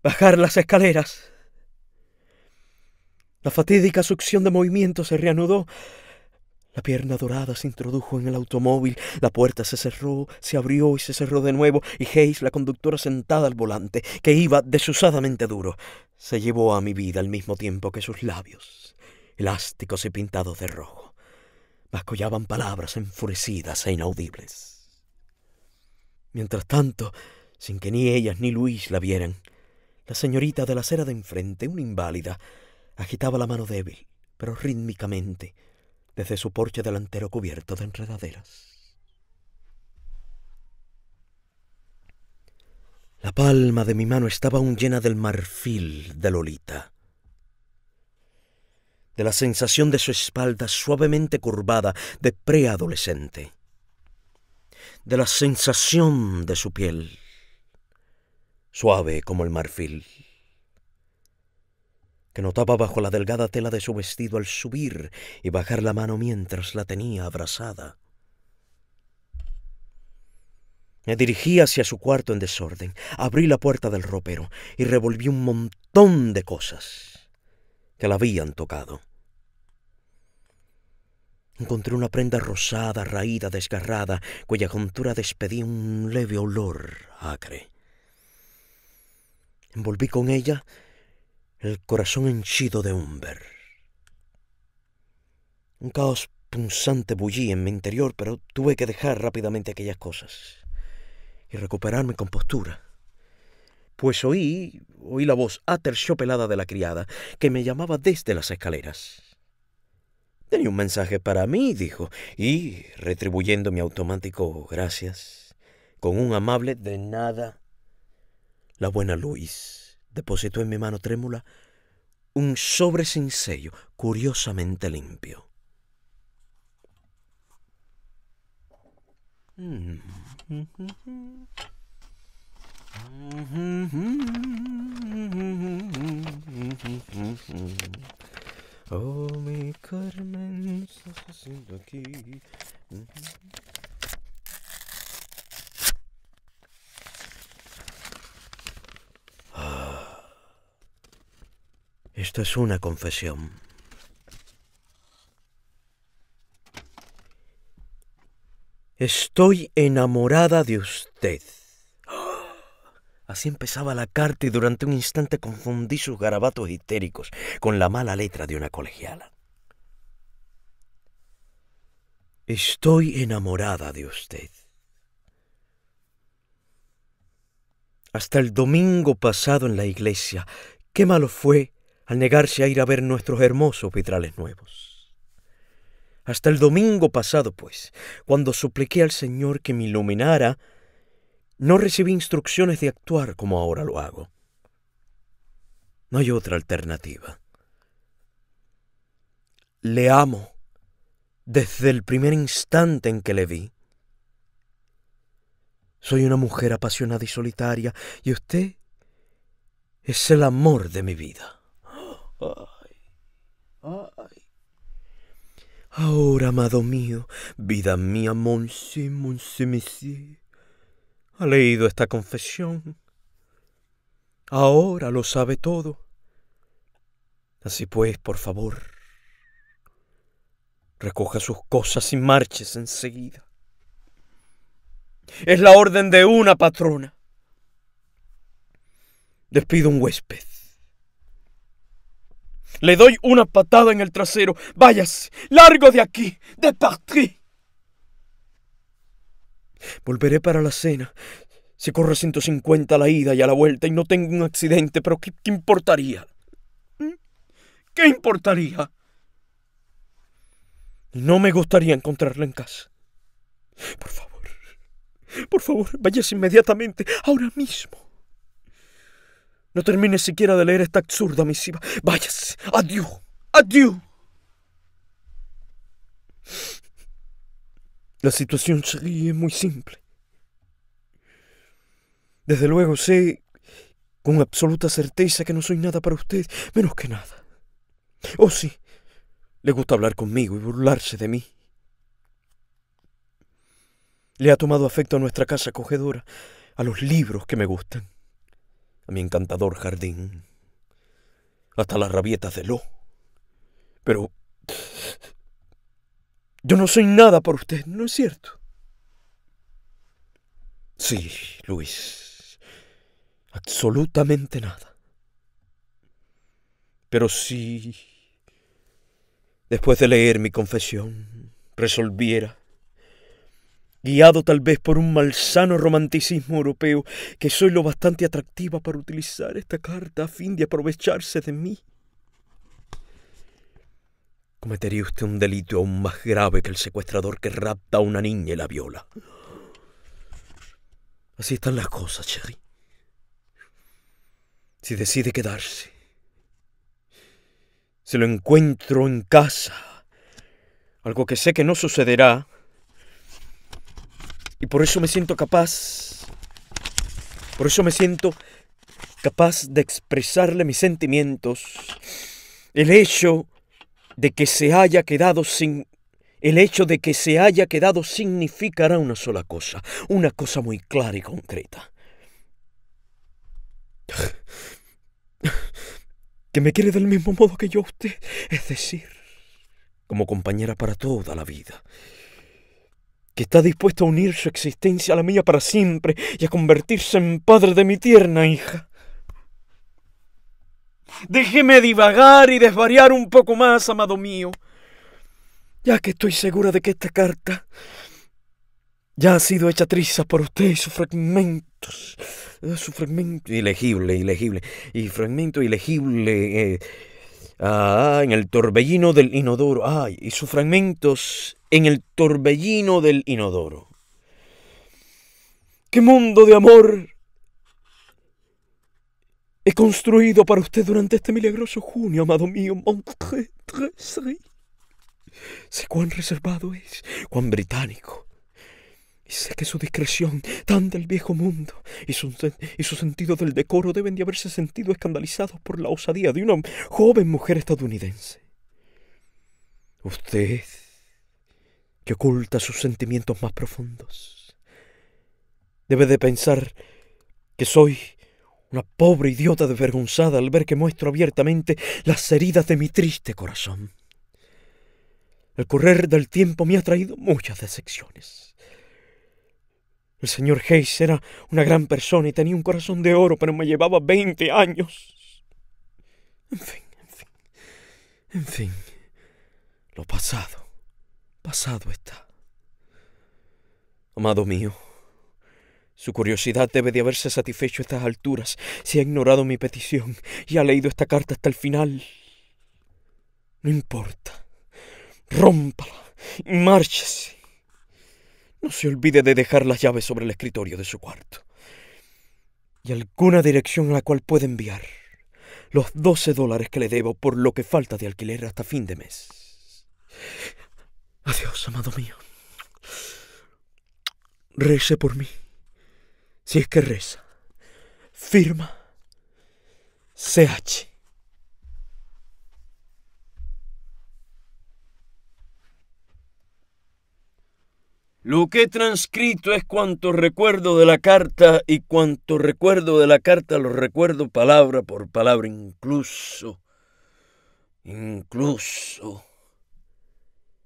[SPEAKER 1] bajar las escaleras. La fatídica succión de movimiento se reanudó la pierna dorada se introdujo en el automóvil, la puerta se cerró, se abrió y se cerró de nuevo, y Hayes, la conductora sentada al volante, que iba desusadamente duro, se llevó a mi vida al mismo tiempo que sus labios, elásticos y pintados de rojo, mascollaban palabras enfurecidas e inaudibles. Mientras tanto, sin que ni ellas ni Luis la vieran, la señorita de la acera de enfrente, una inválida, agitaba la mano débil, pero rítmicamente, desde su porche delantero cubierto de enredaderas. La palma de mi mano estaba aún llena del marfil de Lolita, de la sensación de su espalda suavemente curvada de preadolescente, de la sensación de su piel, suave como el marfil que notaba bajo la delgada tela de su vestido al subir y bajar la mano mientras la tenía abrazada. Me dirigí hacia su cuarto en desorden, abrí la puerta del ropero y revolví un montón de cosas que la habían tocado. Encontré una prenda rosada, raída, desgarrada, cuya contura despedía un leve olor acre. Envolví con ella el corazón henchido de humber. Un caos punzante bullí en mi interior, pero tuve que dejar rápidamente aquellas cosas y recuperar mi compostura. Pues oí, oí la voz aterciopelada de la criada, que me llamaba desde las escaleras. Tenía un mensaje para mí, dijo, y, retribuyendo mi automático gracias, con un amable de nada, la buena Luis depositó en mi mano trémula un sobre sin sello, curiosamente limpio. Oh, mi Carmen, aquí. Esto es una confesión. Estoy enamorada de usted. Así empezaba la carta y durante un instante confundí sus garabatos histéricos con la mala letra de una colegiala. Estoy enamorada de usted. Hasta el domingo pasado en la iglesia, qué malo fue al negarse a ir a ver nuestros hermosos vitrales nuevos. Hasta el domingo pasado, pues, cuando supliqué al Señor que me iluminara, no recibí instrucciones de actuar como ahora lo hago. No hay otra alternativa. Le amo desde el primer instante en que le vi. Soy una mujer apasionada y solitaria y usted es el amor de mi vida. Ahora, amado mío, vida mía, Monse, Monse monsieur, ha leído esta confesión. Ahora lo sabe todo. Así pues, por favor, recoja sus cosas y marches enseguida. Es la orden de una patrona. Despido un huésped. Le doy una patada en el trasero. Vayas, largo de aquí, de partir. Volveré para la cena. Se corre 150 a la ida y a la vuelta y no tengo un accidente, pero ¿qué, qué importaría? ¿Mm? ¿Qué importaría? No me gustaría encontrarla en casa. Por favor, por favor, váyase inmediatamente, ahora mismo. No termine siquiera de leer esta absurda misiva. Váyase. Adiós. Adiós. La situación sería muy simple. Desde luego sé con absoluta certeza que no soy nada para usted, menos que nada. Oh, sí. Le gusta hablar conmigo y burlarse de mí. Le ha tomado afecto a nuestra casa acogedora, a los libros que me gustan a mi encantador jardín, hasta las rabietas de Lo. Pero yo no soy nada por usted, ¿no es cierto? Sí, Luis, absolutamente nada. Pero sí, después de leer mi confesión, resolviera guiado tal vez por un malsano romanticismo europeo, que soy lo bastante atractiva para utilizar esta carta a fin de aprovecharse de mí. Cometería usted un delito aún más grave que el secuestrador que rapta a una niña y la viola. Así están las cosas, Cherry. Si decide quedarse, se lo encuentro en casa. Algo que sé que no sucederá, y por eso me siento capaz, por eso me siento capaz de expresarle mis sentimientos. El hecho de que se haya quedado sin el hecho de que se haya quedado significará una sola cosa, una cosa muy clara y concreta. Que me quiere del mismo modo que yo a usted, es decir, como compañera para toda la vida que está dispuesto a unir su existencia a la mía para siempre y a convertirse en padre de mi tierna hija. Déjeme divagar y desvariar un poco más, amado mío, ya que estoy segura de que esta carta ya ha sido hecha triza por usted y sus fragmentos. Eh, su fragmento ilegible, ilegible. Y fragmento ilegible. Eh, Ah, en el torbellino del inodoro. Ay, y sus fragmentos en el torbellino del inodoro. ¡Qué mundo de amor he construido para usted durante este milagroso junio, amado mío! Mon Sé cuán reservado es, cuán británico, y sé que su discreción, tan del viejo mundo, y su, y su sentido del decoro deben de haberse sentido escandalizados por la osadía de una joven mujer estadounidense. Usted, que oculta sus sentimientos más profundos, debe de pensar que soy una pobre idiota desvergonzada al ver que muestro abiertamente las heridas de mi triste corazón. El correr del tiempo me ha traído muchas decepciones. El señor Hayes era una gran persona y tenía un corazón de oro, pero me llevaba veinte años. En fin, en fin, en fin. Lo pasado, pasado está. Amado mío, su curiosidad debe de haberse satisfecho a estas alturas si ha ignorado mi petición y ha leído esta carta hasta el final. No importa. Rómpala y márchese. No se olvide de dejar las llaves sobre el escritorio de su cuarto. Y alguna dirección a la cual puede enviar los 12 dólares que le debo por lo que falta de alquiler hasta fin de mes. Adiós, amado mío. Reza por mí. Si es que reza. Firma. CH. Lo que he transcrito es cuanto recuerdo de la carta y cuanto recuerdo de la carta lo recuerdo palabra por palabra, incluso, incluso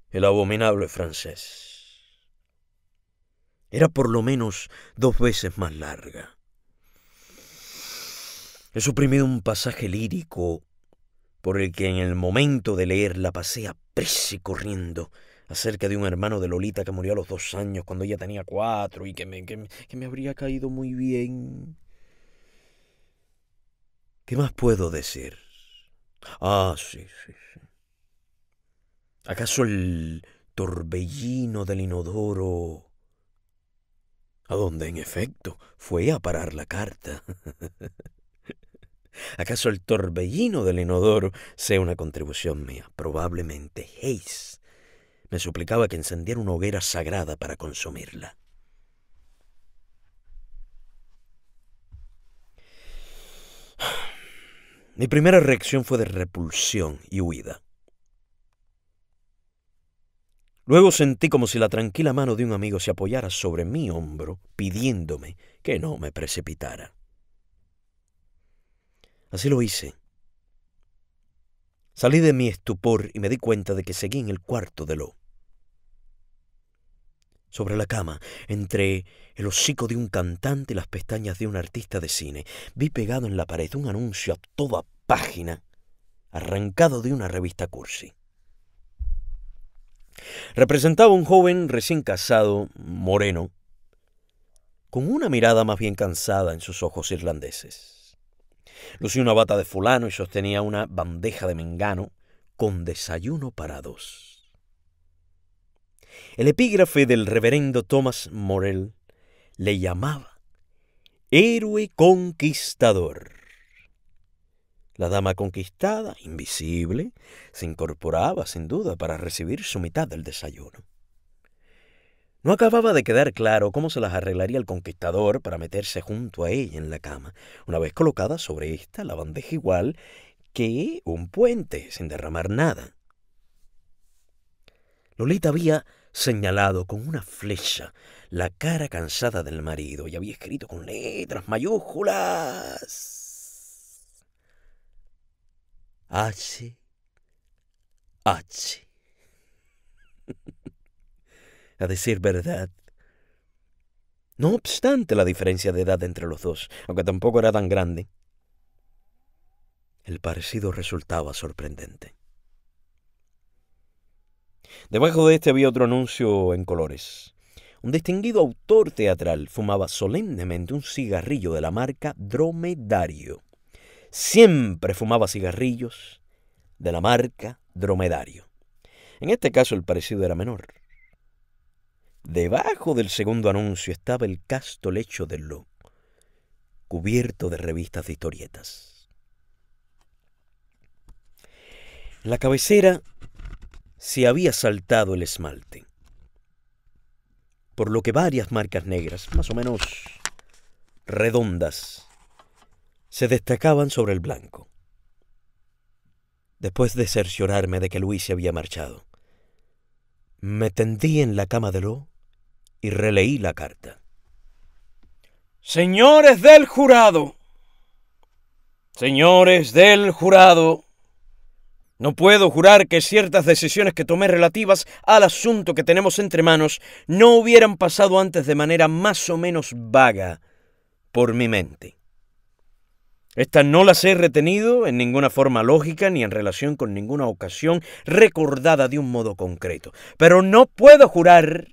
[SPEAKER 1] el abominable francés. Era por lo menos dos veces más larga. He suprimido un pasaje lírico por el que en el momento de leerla pasé a prisa corriendo acerca de un hermano de Lolita que murió a los dos años cuando ella tenía cuatro y que me, habría caído muy bien. ¿Qué más puedo decir? Ah, sí, sí, sí. ¿Acaso el torbellino del inodoro a donde en efecto fue a parar la carta. ¿Acaso el torbellino del inodoro sea una contribución mía? Probablemente Hayes me suplicaba que encendiera una hoguera sagrada para consumirla. Mi primera reacción fue de repulsión y huida. Luego sentí como si la tranquila mano de un amigo se apoyara sobre mi hombro, pidiéndome que no me precipitara. Así lo hice. Salí de mi estupor y me di cuenta de que seguí en el cuarto de Lo sobre la cama, entre el hocico de un cantante y las pestañas de un artista de cine, vi pegado en la pared un anuncio a toda página, arrancado de una revista cursi. Representaba un joven recién casado, moreno, con una mirada más bien cansada en sus ojos irlandeses. Lucía una bata de fulano y sostenía una bandeja de mengano con desayuno para dos. El epígrafe del reverendo Thomas Morel le llamaba héroe conquistador. La dama conquistada, invisible, se incorporaba sin duda para recibir su mitad del desayuno. No acababa de quedar claro cómo se las arreglaría el conquistador para meterse junto a ella en la cama, una vez colocada sobre esta la bandeja igual que un puente sin derramar nada. Lolita había señalado con una flecha la cara cansada del marido y había escrito con letras mayúsculas H H. A decir verdad, no obstante la diferencia de edad entre los dos, aunque tampoco era tan grande, el parecido resultaba sorprendente. Debajo de este había otro anuncio en colores. Un distinguido autor teatral fumaba solemnemente un cigarrillo de la marca Dromedario. Siempre fumaba cigarrillos de la marca Dromedario. En este caso el parecido era menor. Debajo del segundo anuncio estaba el casto lecho del lo, cubierto de revistas de historietas. la cabecera se había saltado el esmalte. Por lo que varias marcas negras, más o menos redondas, se destacaban sobre el blanco. Después de cerciorarme de que Luis se había marchado, me tendí en la cama de Lo y releí la carta. Señores del jurado, señores del jurado, no puedo jurar que ciertas decisiones que tomé relativas al asunto que tenemos entre manos no hubieran pasado antes de manera más o menos vaga por mi mente. Estas no las he retenido en ninguna forma lógica ni en relación con ninguna ocasión recordada de un modo concreto. Pero no puedo jurar,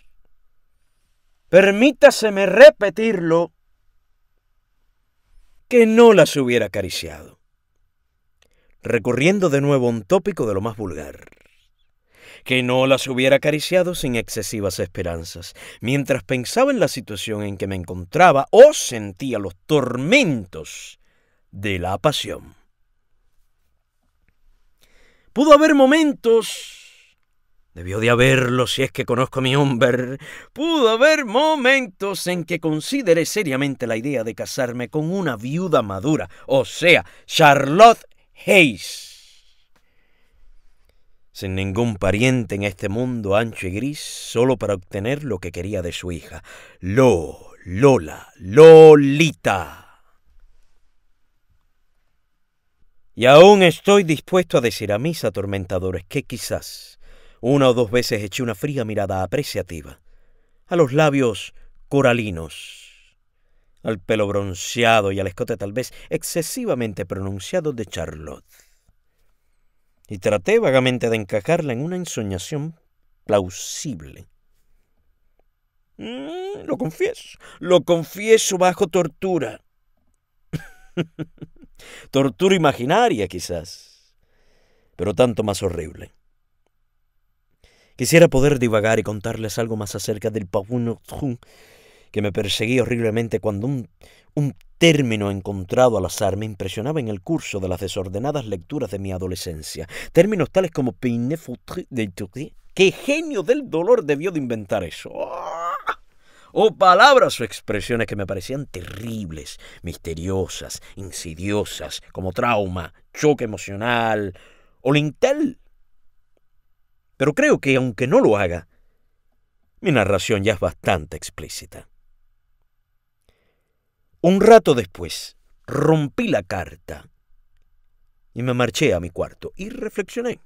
[SPEAKER 1] permítaseme repetirlo, que no las hubiera acariciado. Recorriendo de nuevo un tópico de lo más vulgar que no las hubiera acariciado sin excesivas esperanzas. Mientras pensaba en la situación en que me encontraba o sentía los tormentos de la pasión. Pudo haber momentos, debió de haberlo si es que conozco a mi hombre, pudo haber momentos en que consideré seriamente la idea de casarme con una viuda madura, o sea, Charlotte Hayes. Sin ningún pariente en este mundo ancho y gris, solo para obtener lo que quería de su hija. Lo, Lola, Lolita. Y aún estoy dispuesto a decir a mis atormentadores que quizás una o dos veces eché una fría mirada apreciativa a los labios coralinos al pelo bronceado y al escote tal vez excesivamente pronunciado de Charlotte. Y traté vagamente de encajarla en una ensoñación plausible. Mm, lo confieso, lo confieso bajo tortura. tortura imaginaria quizás, pero tanto más horrible. Quisiera poder divagar y contarles algo más acerca del que me perseguía horriblemente cuando un, término encontrado al azar me impresionaba en el curso de las desordenadas lecturas de mi adolescencia. Términos tales como peiné de Tuti. ¡Qué genio del dolor debió de inventar eso! o ¡Oh! ¡Oh, palabras o expresiones que me parecían terribles, misteriosas, insidiosas, como trauma, choque emocional o lintel. Pero creo que, aunque no lo haga, mi narración ya es bastante explícita. Un rato después, rompí la carta y me marché a mi cuarto y reflexioné.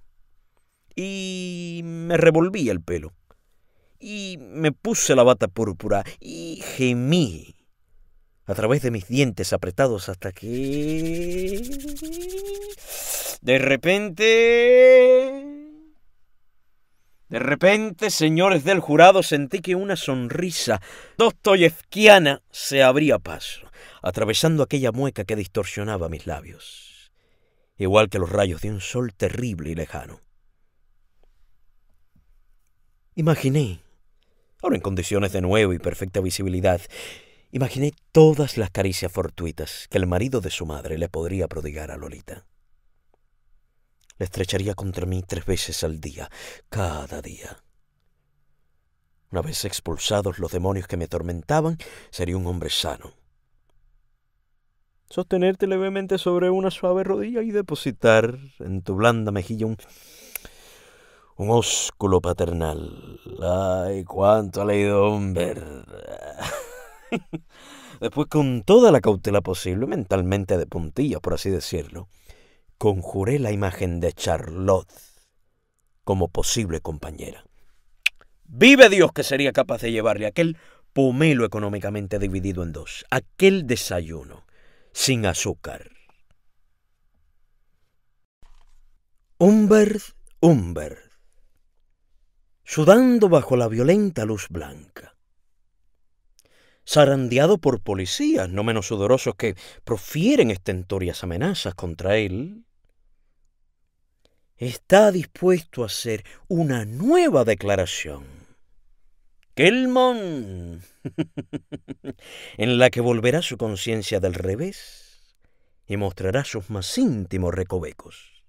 [SPEAKER 1] Y me revolví el pelo. Y me puse la bata púrpura y gemí a través de mis dientes apretados hasta que... De repente... De repente, señores del jurado, sentí que una sonrisa dostoyevskiana se abría paso atravesando aquella mueca que distorsionaba mis labios, igual que los rayos de un sol terrible y lejano. Imaginé, ahora en condiciones de nuevo y perfecta visibilidad, imaginé todas las caricias fortuitas que el marido de su madre le podría prodigar a Lolita. La estrecharía contra mí tres veces al día, cada día. Una vez expulsados los demonios que me atormentaban, sería un hombre sano, sostenerte levemente sobre una suave rodilla y depositar en tu blanda mejilla un, un ósculo paternal. ¡Ay, cuánto ha leído ver. Después, con toda la cautela posible, mentalmente de puntillas, por así decirlo, conjuré la imagen de Charlotte como posible compañera. Vive Dios que sería capaz de llevarle aquel pomelo económicamente dividido en dos, aquel desayuno, sin azúcar. Humbert, Humbert, sudando bajo la violenta luz blanca, zarandeado por policías no menos sudorosos que profieren estentorias amenazas contra él, está dispuesto a hacer una nueva declaración Kelmon, en la que volverá su conciencia del revés y mostrará sus más íntimos recovecos.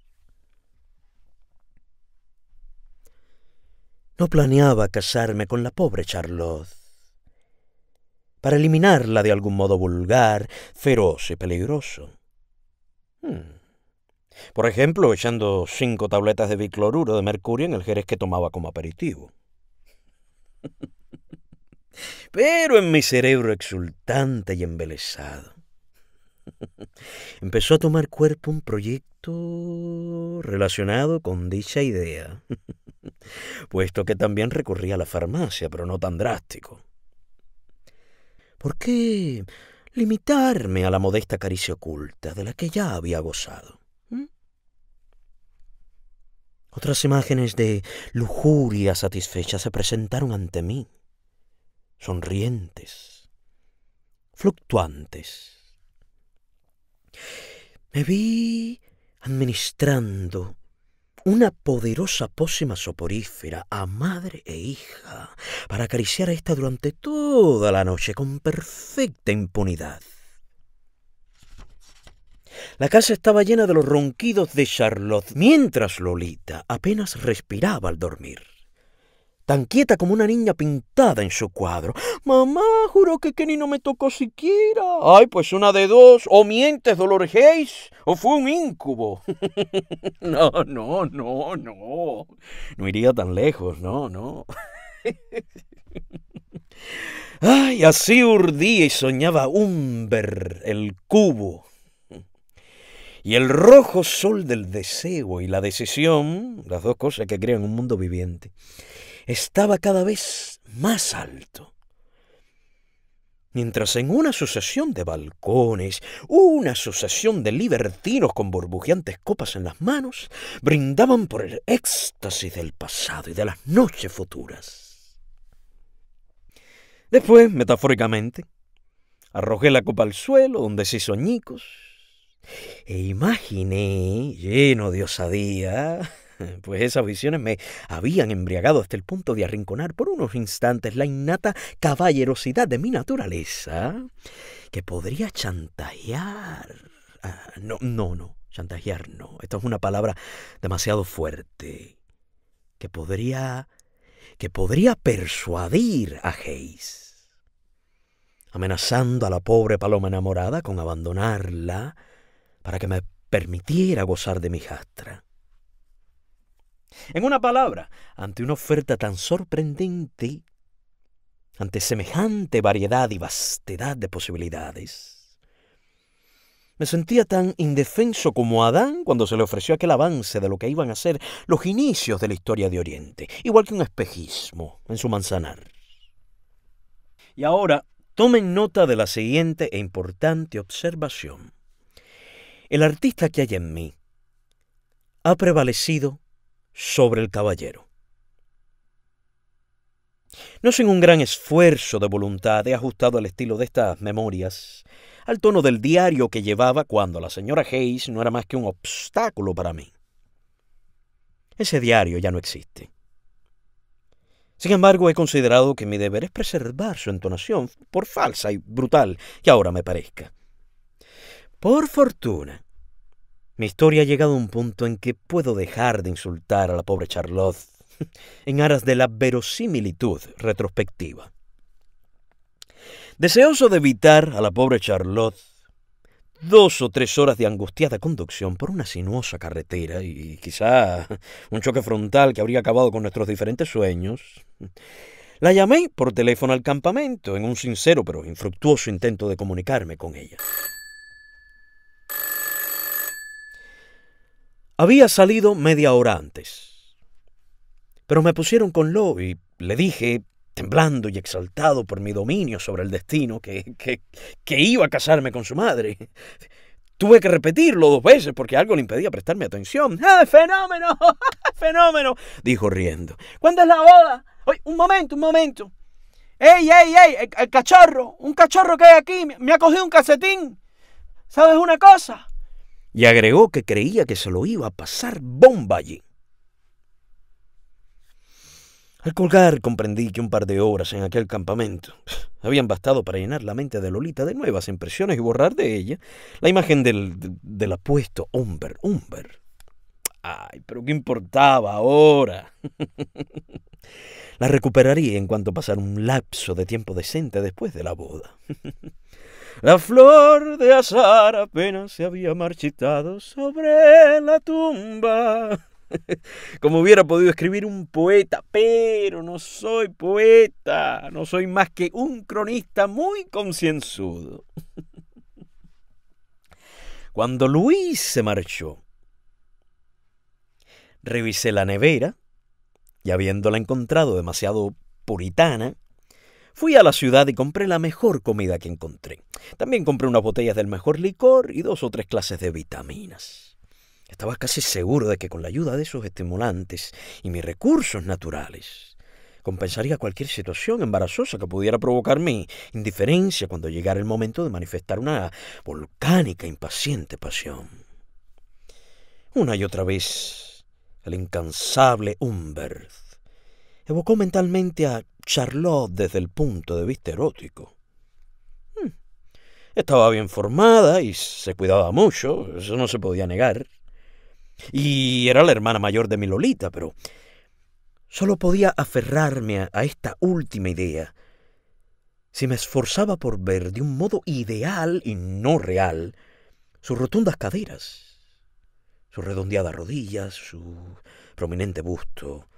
[SPEAKER 1] No planeaba casarme con la pobre Charlotte, para eliminarla de algún modo vulgar, feroz y peligroso. Hmm. Por ejemplo, echando cinco tabletas de bicloruro de mercurio en el jerez que tomaba como aperitivo. Pero en mi cerebro exultante y embelesado empezó a tomar cuerpo un proyecto relacionado con dicha idea, puesto que también recurría a la farmacia, pero no tan drástico. ¿Por qué limitarme a la modesta caricia oculta de la que ya había gozado? Otras imágenes de lujuria satisfecha se presentaron ante mí, sonrientes, fluctuantes. Me vi administrando una poderosa pócima soporífera a madre e hija para acariciar a esta durante toda la noche con perfecta impunidad. La casa estaba llena de los ronquidos de Charlotte, mientras Lolita apenas respiraba al dormir. Tan quieta como una niña pintada en su cuadro. Mamá, juro que Kenny no me tocó siquiera. Ay, pues una de dos. O mientes, Dolores Hayes, o fue un incubo. no, no, no, no. No iría tan lejos, no, no. Ay, así urdía y soñaba Humber, el cubo, y el rojo sol del deseo y la decisión, las dos cosas que crean un mundo viviente, estaba cada vez más alto. Mientras en una sucesión de balcones, una sucesión de libertinos con burbujeantes copas en las manos, brindaban por el éxtasis del pasado y de las noches futuras. Después, metafóricamente, arrojé la copa al suelo, donde se hizo e imaginé, lleno de osadía, pues esas visiones me habían embriagado hasta el punto de arrinconar por unos instantes la innata caballerosidad de mi naturaleza, que podría chantajear. Ah, no, no, no, chantajear no. Esto es una palabra demasiado fuerte. Que podría. que podría persuadir a Hayes. Amenazando a la pobre paloma enamorada con abandonarla, para que me permitiera gozar de mi jastra. En una palabra, ante una oferta tan sorprendente, ante semejante variedad y vastedad de posibilidades, me sentía tan indefenso como Adán cuando se le ofreció aquel avance de lo que iban a ser los inicios de la historia de Oriente, igual que un espejismo en su manzanar. Y ahora, tomen nota de la siguiente e importante observación el artista que hay en mí ha prevalecido sobre el caballero. No sin un gran esfuerzo de voluntad he ajustado el estilo de estas memorias al tono del diario que llevaba cuando la señora Hayes no era más que un obstáculo para mí. Ese diario ya no existe. Sin embargo, he considerado que mi deber es preservar su entonación, por falsa y brutal que ahora me parezca. Por fortuna. Mi historia ha llegado a un punto en que puedo dejar de insultar a la pobre Charlotte en aras de la verosimilitud retrospectiva. Deseoso de evitar a la pobre Charlotte dos o tres horas de angustiada conducción por una sinuosa carretera y quizá un choque frontal que habría acabado con nuestros diferentes sueños, la llamé por teléfono al campamento en un sincero pero infructuoso intento de comunicarme con ella. Había salido media hora antes, pero me pusieron con lo y le dije, temblando y exaltado por mi dominio sobre el destino, que, iba a casarme con su madre. Tuve que repetirlo dos veces porque algo le impedía prestarme atención. ¡Ah, fenómeno! ¡Fenómeno! dijo riendo. ¿Cuándo es la boda? un momento, un momento. ¡Ey, ey, ey! El, el, cachorro, un cachorro que hay aquí, me, ha cogido un cacetín. ¿Sabes una cosa? y agregó que creía que se lo iba a pasar bomba allí. Al colgar comprendí que un par de horas en aquel campamento habían bastado para llenar la mente de Lolita de nuevas impresiones y borrar de ella la imagen del, del apuesto Humber, Humber. Ay, pero ¿qué importaba ahora? la recuperaría en cuanto pasara un lapso de tiempo decente después de la boda. La flor de azar apenas se había marchitado sobre la tumba. Como hubiera podido escribir un poeta, pero no soy poeta, no soy más que un cronista muy concienzudo. Cuando Luis se marchó, revisé la nevera y habiéndola encontrado demasiado puritana, Fui a la ciudad y compré la mejor comida que encontré. También compré unas botellas del mejor licor y dos o tres clases de vitaminas. Estaba casi seguro de que con la ayuda de esos estimulantes y mis recursos naturales, compensaría cualquier situación embarazosa que pudiera provocar mi indiferencia cuando llegara el momento de manifestar una volcánica, impaciente pasión. Una y otra vez, el incansable Humbert evocó mentalmente a Charlotte desde el punto de vista erótico. Hmm. Estaba bien formada y se cuidaba mucho, eso no se podía negar. Y era la hermana mayor de mi Lolita, pero solo podía aferrarme a, esta última idea si me esforzaba por ver de un modo ideal y no real sus rotundas caderas, sus redondeadas rodillas, su prominente busto,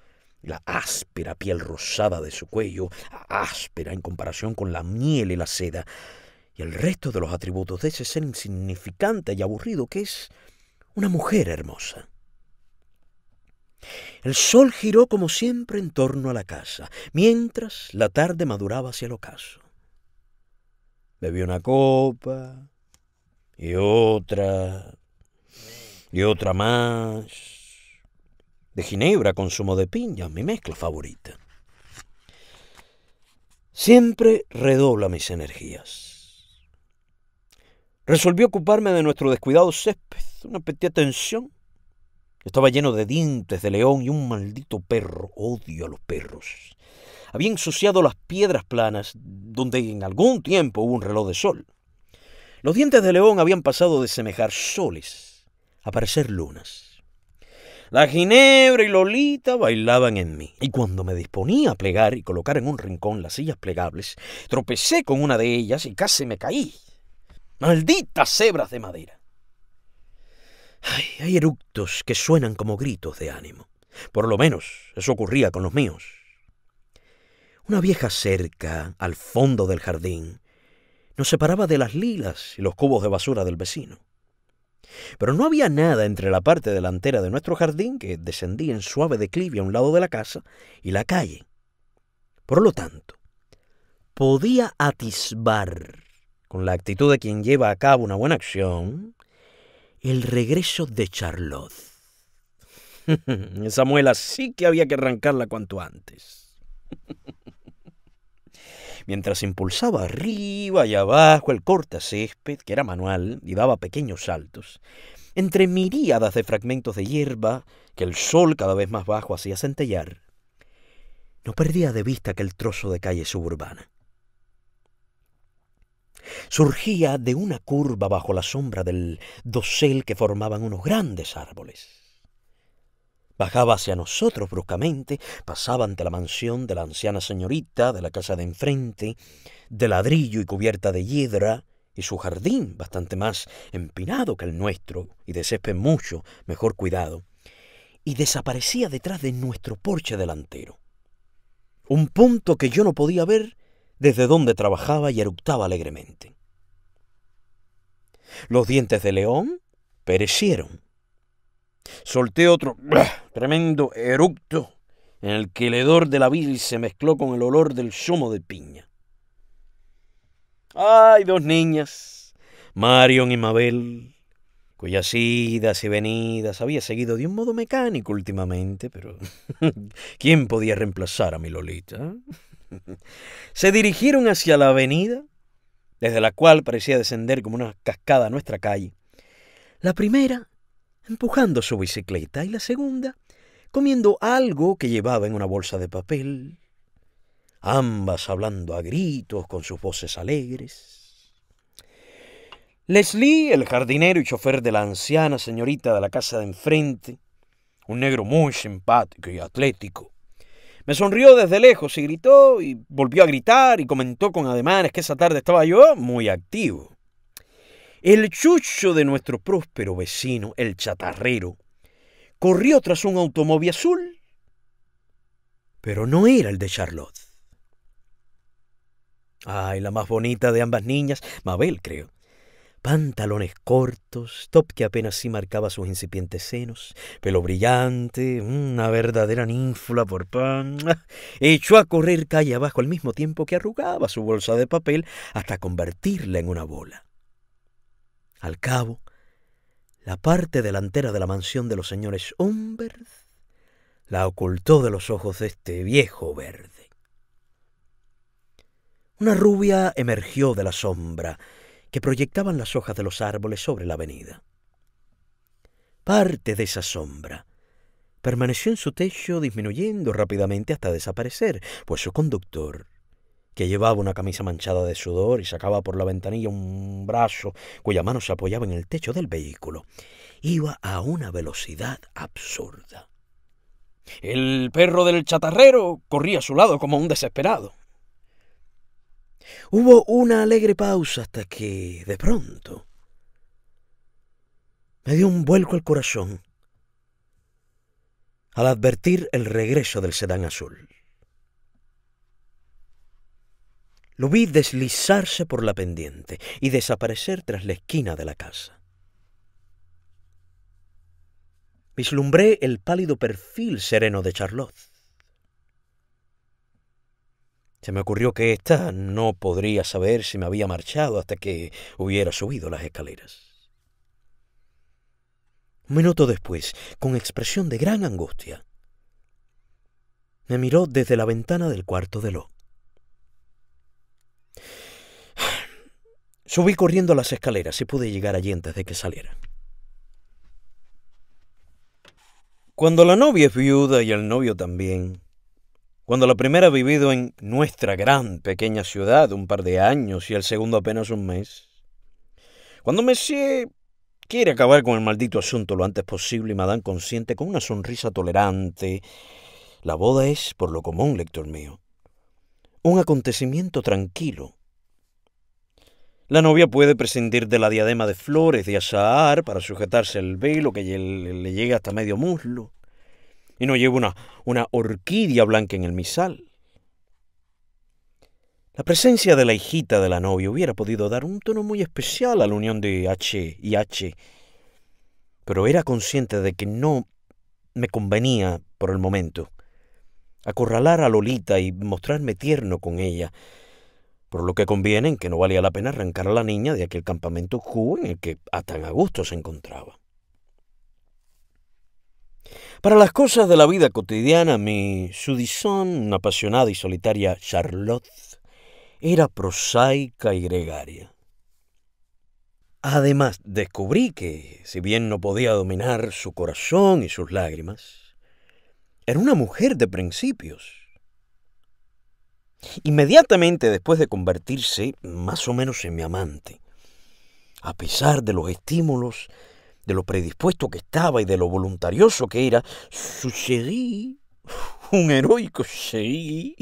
[SPEAKER 1] la áspera piel rosada de su cuello, áspera en comparación con la miel y la seda, y el resto de los atributos de ese ser insignificante y aburrido que es una mujer hermosa. El sol giró como siempre en torno a la casa, mientras la tarde maduraba hacia el ocaso. Bebió una copa y otra y otra más de ginebra con de piña, mi mezcla favorita. Siempre redobla mis energías. Resolví ocuparme de nuestro descuidado césped. Una pequeña tensión. Estaba lleno de dientes de león y un maldito perro. Odio a los perros. Había ensuciado las piedras planas donde en algún tiempo hubo un reloj de sol. Los dientes de león habían pasado de semejar soles a parecer lunas. La ginebra y Lolita bailaban en mí. Y cuando me disponía a plegar y colocar en un rincón las sillas plegables, tropecé con una de ellas y casi me caí. Malditas cebras de madera. Ay, hay eructos que suenan como gritos de ánimo. Por lo menos eso ocurría con los míos. Una vieja cerca, al fondo del jardín, nos separaba de las lilas y los cubos de basura del vecino. Pero no había nada entre la parte delantera de nuestro jardín, que descendía en suave declive a un lado de la casa, y la calle. Por lo tanto, podía atisbar, con la actitud de quien lleva a cabo una buena acción, el regreso de Charlotte. Esa muela sí que había que arrancarla cuanto antes. mientras impulsaba arriba y abajo el césped, que era manual y daba pequeños saltos, entre miríadas de fragmentos de hierba que el sol cada vez más bajo hacía centellar, no perdía de vista aquel trozo de calle suburbana. Surgía de una curva bajo la sombra del dosel que formaban unos grandes árboles. Bajaba hacia nosotros bruscamente, pasaba ante la mansión de la anciana señorita, de la casa de enfrente, de ladrillo y cubierta de hiedra, y su jardín, bastante más empinado que el nuestro, y de césped mucho mejor cuidado, y desaparecía detrás de nuestro porche delantero. Un punto que yo no podía ver desde donde trabajaba y eructaba alegremente. Los dientes de león perecieron Solté otro tremendo eructo en el que el hedor de la vil se mezcló con el olor del zumo de piña. ¡Ay, dos niñas! Marion y Mabel, cuyas idas y venidas había seguido de un modo mecánico últimamente, pero ¿quién podía reemplazar a mi Lolita? Eh? se dirigieron hacia la avenida, desde la cual parecía descender como una cascada a nuestra calle. La primera empujando su bicicleta y la segunda comiendo algo que llevaba en una bolsa de papel, ambas hablando a gritos con sus voces alegres. Leslie, el jardinero y chofer de la anciana señorita de la casa de enfrente, un negro muy simpático y atlético, me sonrió desde lejos y gritó y volvió a gritar y comentó con ademanes que esa tarde estaba yo muy activo. El chucho de nuestro próspero vecino, el chatarrero, corrió tras un automóvil azul, pero no era el de Charlotte. Ay, la más bonita de ambas niñas, Mabel, creo. Pantalones cortos, top que apenas sí marcaba sus incipientes senos, pelo brillante, una verdadera ninfa por pan. Echó a correr calle abajo al mismo tiempo que arrugaba su bolsa de papel hasta convertirla en una bola. Al cabo, la parte delantera de la mansión de los señores Humbert la ocultó de los ojos de este viejo verde. Una rubia emergió de la sombra que proyectaban las hojas de los árboles sobre la avenida. Parte de esa sombra permaneció en su techo disminuyendo rápidamente hasta desaparecer, pues su conductor que llevaba una camisa manchada de sudor y sacaba por la ventanilla un brazo cuya mano se apoyaba en el techo del vehículo. Iba a una velocidad absurda. El perro del chatarrero corría a su lado como un desesperado. Hubo una alegre pausa hasta que, de pronto, me dio un vuelco al corazón al advertir el regreso del sedán azul. Lo vi deslizarse por la pendiente y desaparecer tras la esquina de la casa. Vislumbré el pálido perfil sereno de Charlotte. Se me ocurrió que ésta no podría saber si me había marchado hasta que hubiera subido las escaleras. Un minuto después, con expresión de gran angustia, me miró desde la ventana del cuarto de Locke. Subí corriendo las escaleras y pude llegar allí antes de que saliera. Cuando la novia es viuda y el novio también, cuando la primera ha vivido en nuestra gran pequeña ciudad un par de años y el segundo apenas un mes, cuando Messier quiere acabar con el maldito asunto lo antes posible y Madame consciente con una sonrisa tolerante, la boda es, por lo común, lector mío, un acontecimiento tranquilo, la novia puede prescindir de la diadema de flores de azahar para sujetarse el velo que le llega hasta medio muslo y no lleva una orquídea blanca en el misal. La presencia de la hijita de la novia hubiera podido dar un tono muy especial a la unión de H y H, pero era consciente de que no me convenía por el momento. Acorralar a Lolita y mostrarme tierno con ella por lo que conviene en que no valía la pena arrancar a la niña de aquel campamento Q en el que a tan a gusto se encontraba. Para las cosas de la vida cotidiana, mi sudisón, apasionada y solitaria Charlotte, era prosaica y gregaria. Además, descubrí que, si bien no podía dominar su corazón y sus lágrimas, era una mujer de principios Inmediatamente después de convertirse más o menos en mi amante, a pesar de los estímulos, de lo predispuesto que estaba y de lo voluntarioso que era, sucedí, un heroico sucedí.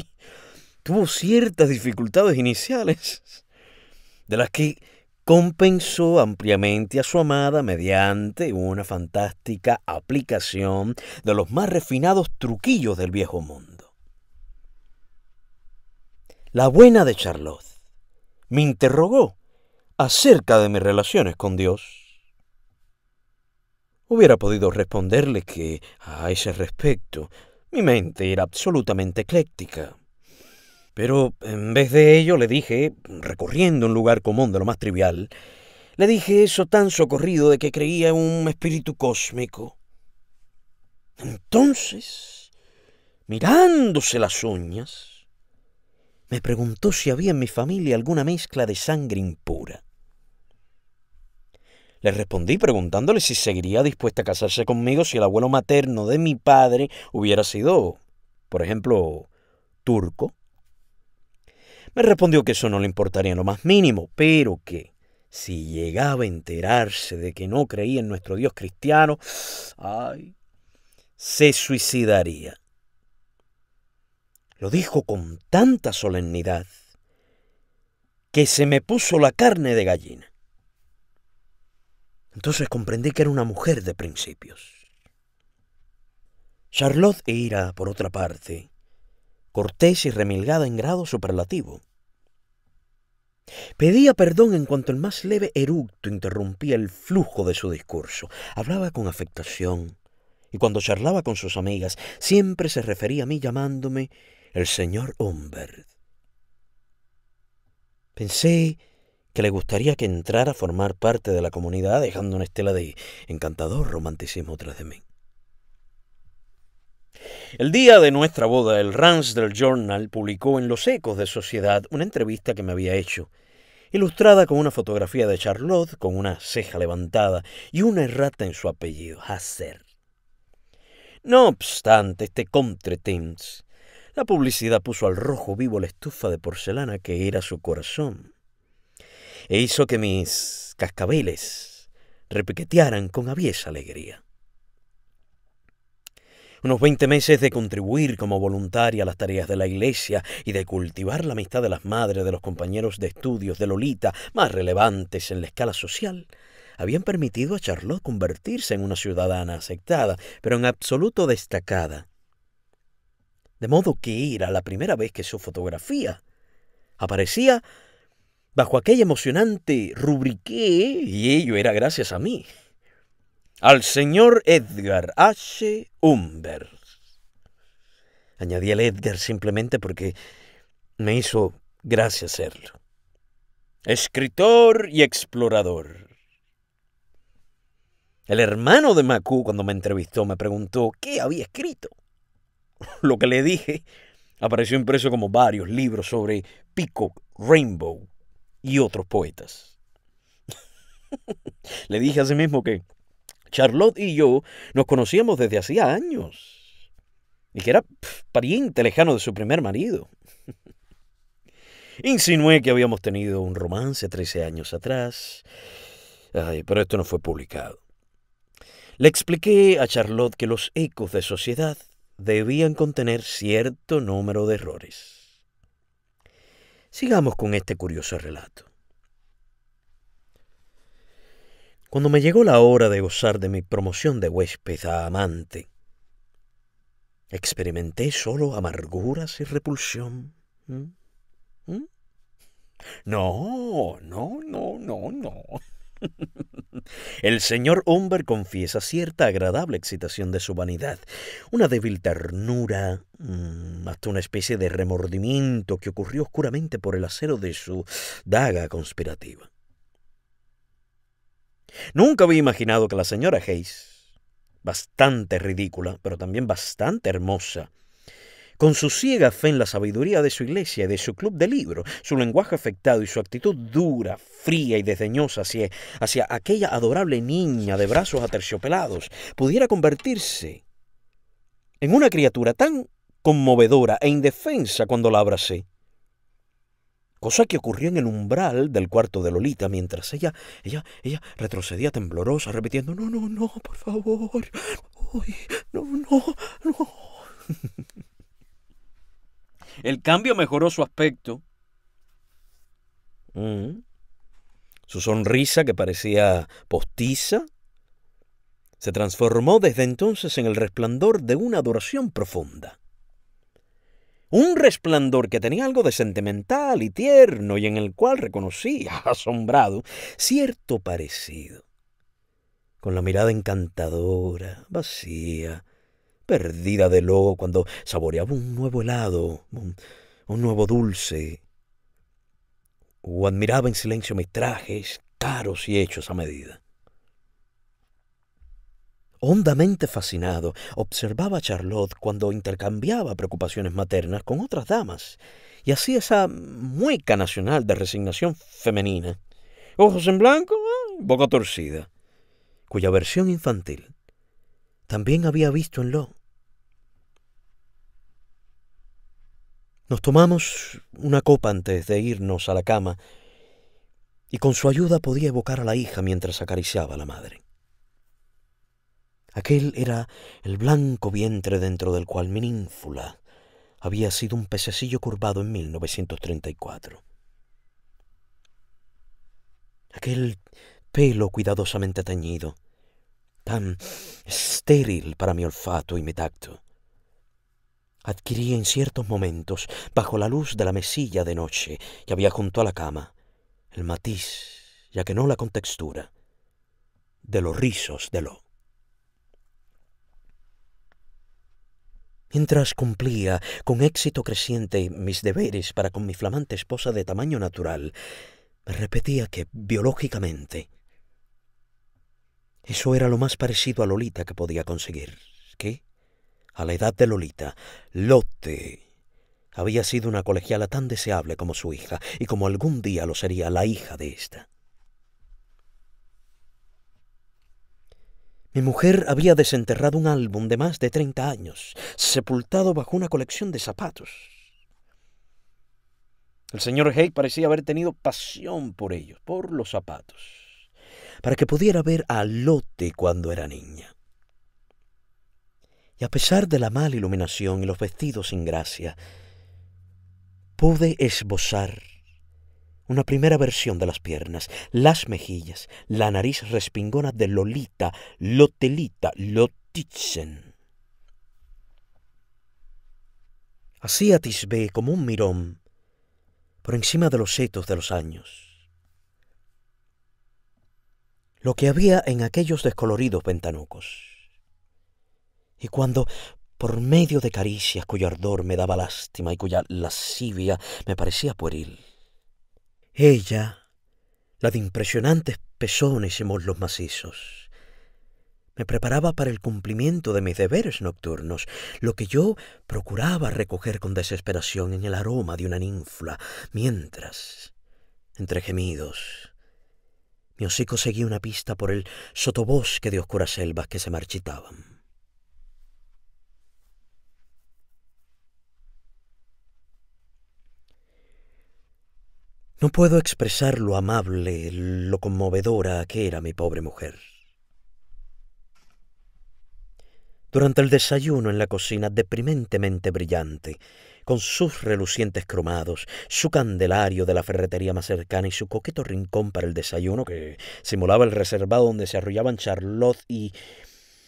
[SPEAKER 1] tuvo ciertas dificultades iniciales, de las que compensó ampliamente a su amada mediante una fantástica aplicación de los más refinados truquillos del viejo mundo la buena de Charlotte, me interrogó acerca de mis relaciones con Dios. Hubiera podido responderle que, a ese respecto, mi mente era absolutamente ecléctica. Pero en vez de ello le dije, recorriendo un lugar común de lo más trivial, le dije eso tan socorrido de que creía en un espíritu cósmico. Entonces, mirándose las uñas, me preguntó si había en mi familia alguna mezcla de sangre impura. Le respondí preguntándole si seguiría dispuesta a casarse conmigo si el abuelo materno de mi padre hubiera sido, por ejemplo, turco. Me respondió que eso no le importaría en lo más mínimo, pero que si llegaba a enterarse de que no creía en nuestro Dios cristiano, ay, se suicidaría. Lo dijo con tanta solemnidad que se me puso la carne de gallina. Entonces comprendí que era una mujer de principios. Charlotte era, por otra parte, cortés y remilgada en grado superlativo. Pedía perdón en cuanto el más leve eructo interrumpía el flujo de su discurso. Hablaba con afectación, y cuando charlaba con sus amigas, siempre se refería a mí llamándome el señor Humbert. Pensé que le gustaría que entrara a formar parte de la comunidad, dejando una estela de encantador romanticismo tras de mí. El día de nuestra boda, el Ransdell Journal publicó en Los Ecos de Sociedad una entrevista que me había hecho, ilustrada con una fotografía de Charlotte con una ceja levantada y una errata en su apellido, Hasser. No obstante, este contretemps. La publicidad puso al rojo vivo la estufa de porcelana que era su corazón e hizo que mis cascabeles repiquetearan con aviesa alegría. Unos veinte meses de contribuir como voluntaria a las tareas de la iglesia y de cultivar la amistad de las madres de los compañeros de estudios de Lolita más relevantes en la escala social, habían permitido a Charlot convertirse en una ciudadana aceptada, pero en absoluto destacada, de modo que era la primera vez que su fotografía aparecía bajo aquella emocionante rubrique, y ello era gracias a mí, al señor Edgar H. Humbert. Añadí al Edgar simplemente porque me hizo gracia serlo. Escritor y explorador. El hermano de Macu, cuando me entrevistó, me preguntó qué había escrito. lo que le dije, apareció impreso como varios libros sobre Peacock, Rainbow y otros poetas. le dije a sí mismo que Charlotte y yo nos conocíamos desde hacía años y que era pariente lejano de su primer marido. Insinué que habíamos tenido un romance 13 años atrás, pero esto no fue publicado. Le expliqué a Charlotte que los ecos de sociedad debían contener cierto número de errores. Sigamos con este curioso relato. Cuando me llegó la hora de gozar de mi promoción de huésped a amante, experimenté solo amarguras y repulsión. ¿Mm? ¿Mm? No, no, no, no, no. El señor Humber confiesa cierta agradable excitación de su vanidad, una débil ternura, mm, hasta una especie de remordimiento que ocurrió oscuramente por el acero de su daga conspirativa. Nunca había imaginado que la señora Hayes, bastante ridícula, pero también bastante hermosa, con su ciega fe en la sabiduría de su iglesia y de su club de libros, su lenguaje afectado y su actitud dura, fría y desdeñosa hacia, hacia aquella adorable niña de brazos aterciopelados, pudiera convertirse en una criatura tan conmovedora e indefensa cuando la abracé cosa que ocurrió en el umbral del cuarto de Lolita, mientras ella, ella, ella retrocedía temblorosa, repitiendo, no, no, no, por favor, no, no, no. El cambio mejoró su aspecto. Mm. Su sonrisa, que parecía postiza, se transformó desde entonces en el resplandor de una adoración profunda. Un resplandor que tenía algo de sentimental y tierno y en el cual reconocía, asombrado, cierto parecido. Con la mirada encantadora, vacía, perdida de lobo cuando saboreaba un nuevo helado, un, nuevo dulce, o admiraba en silencio mis trajes, caros y hechos a medida. Hondamente fascinado, observaba a Charlotte cuando intercambiaba preocupaciones maternas con otras damas, y hacía esa mueca nacional de resignación femenina. Ojos en blanco, ah, boca torcida, cuya versión infantil también había visto en Lo. Nos tomamos una copa antes de irnos a la cama y con su ayuda podía evocar a la hija mientras acariciaba a la madre. Aquel era el blanco vientre dentro del cual mi nínfula había sido un pececillo curvado en 1934. Aquel pelo cuidadosamente teñido, tan estéril para mi olfato y mi tacto adquiría en ciertos momentos, bajo la luz de la mesilla de noche que había junto a la cama, el matiz, ya que no la contextura, de los rizos de lo. Mientras cumplía con éxito creciente mis deberes para con mi flamante esposa de tamaño natural, me repetía que, biológicamente, eso era lo más parecido a Lolita que podía conseguir. ¿Qué? a la edad de Lolita, Lotte había sido una colegiala tan deseable como su hija y como algún día lo sería la hija de ésta. Mi mujer había desenterrado un álbum de más de 30 años, sepultado bajo una colección de zapatos. El señor Hay parecía haber tenido pasión por ellos, por los zapatos, para que pudiera ver a Lotte cuando era niña a pesar de la mala iluminación y los vestidos sin gracia, pude esbozar una primera versión de las piernas, las mejillas, la nariz respingona de Lolita, Lotelita, Lotitzen. Así atisbé como un mirón por encima de los setos de los años. Lo que había en aquellos descoloridos ventanucos y cuando, por medio de caricias cuyo ardor me daba lástima y cuya lascivia me parecía pueril, ella, la de impresionantes pezones y mollos macizos, me preparaba para el cumplimiento de mis deberes nocturnos, lo que yo procuraba recoger con desesperación en el aroma de una ninfla, mientras, entre gemidos, mi hocico seguía una pista por el sotobosque de oscuras selvas que se marchitaban. No puedo expresar lo amable, lo conmovedora que era mi pobre mujer. Durante el desayuno en la cocina deprimentemente brillante, con sus relucientes cromados, su candelario de la ferretería más cercana y su coqueto rincón para el desayuno que simulaba el reservado donde se arrollaban Charlotte y,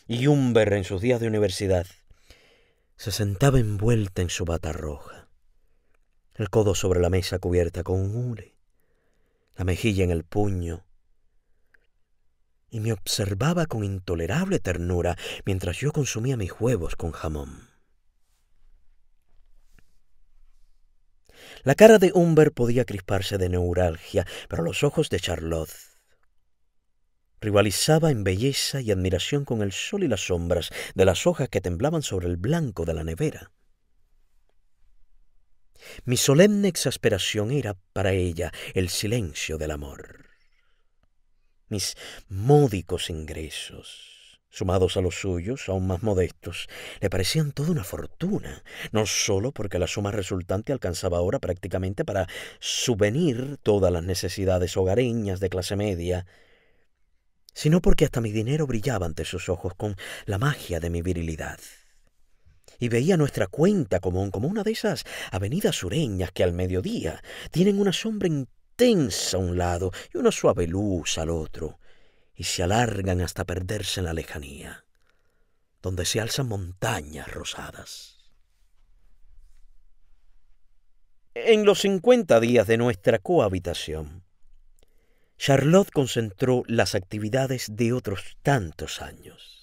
[SPEAKER 1] y en sus días de universidad, se sentaba envuelta en su bata roja el codo sobre la mesa cubierta con hule, la mejilla en el puño, y me observaba con intolerable ternura mientras yo consumía mis huevos con jamón. La cara de Humbert podía crisparse de neuralgia, pero los ojos de Charlotte rivalizaba en belleza y admiración con el sol y las sombras de las hojas que temblaban sobre el blanco de la nevera. Mi solemne exasperación era para ella el silencio del amor. Mis módicos ingresos, sumados a los suyos, aún más modestos, le parecían toda una fortuna, no sólo porque la suma resultante alcanzaba ahora prácticamente para subvenir todas las necesidades hogareñas de clase media, sino porque hasta mi dinero brillaba ante sus ojos con la magia de mi virilidad y veía nuestra cuenta común como una de esas avenidas sureñas que al mediodía tienen una sombra intensa a un lado y una suave luz al otro, y se alargan hasta perderse en la lejanía, donde se alzan montañas rosadas. En los 50 días de nuestra cohabitación, Charlotte concentró las actividades de otros tantos años.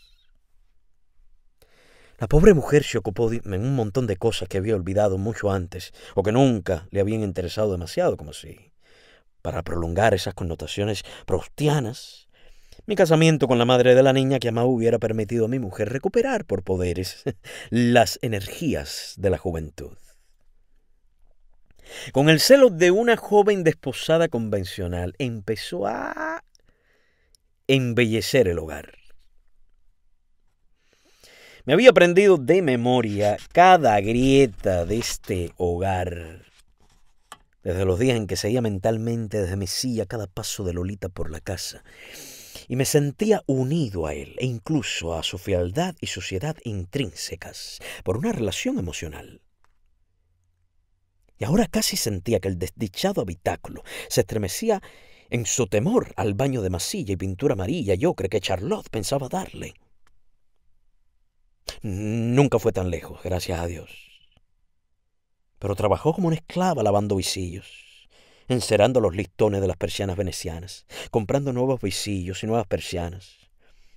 [SPEAKER 1] La pobre mujer se ocupó en un montón de cosas que había olvidado mucho antes o que nunca le habían interesado demasiado, como si, para prolongar esas connotaciones prostianas, mi casamiento con la madre de la niña que amaba hubiera permitido a mi mujer recuperar por poderes las energías de la juventud. Con el celo de una joven desposada convencional empezó a embellecer el hogar. Me había aprendido de memoria cada grieta de este hogar. Desde los días en que seguía mentalmente desde mi silla cada paso de Lolita por la casa. Y me sentía unido a él e incluso a su fialdad y suciedad intrínsecas por una relación emocional. Y ahora casi sentía que el desdichado habitáculo se estremecía en su temor al baño de masilla y pintura amarilla y creo que Charlotte pensaba darle. Nunca fue tan lejos, gracias a Dios. Pero trabajó como una esclava lavando visillos, encerando los listones de las persianas venecianas, comprando nuevos visillos y nuevas persianas,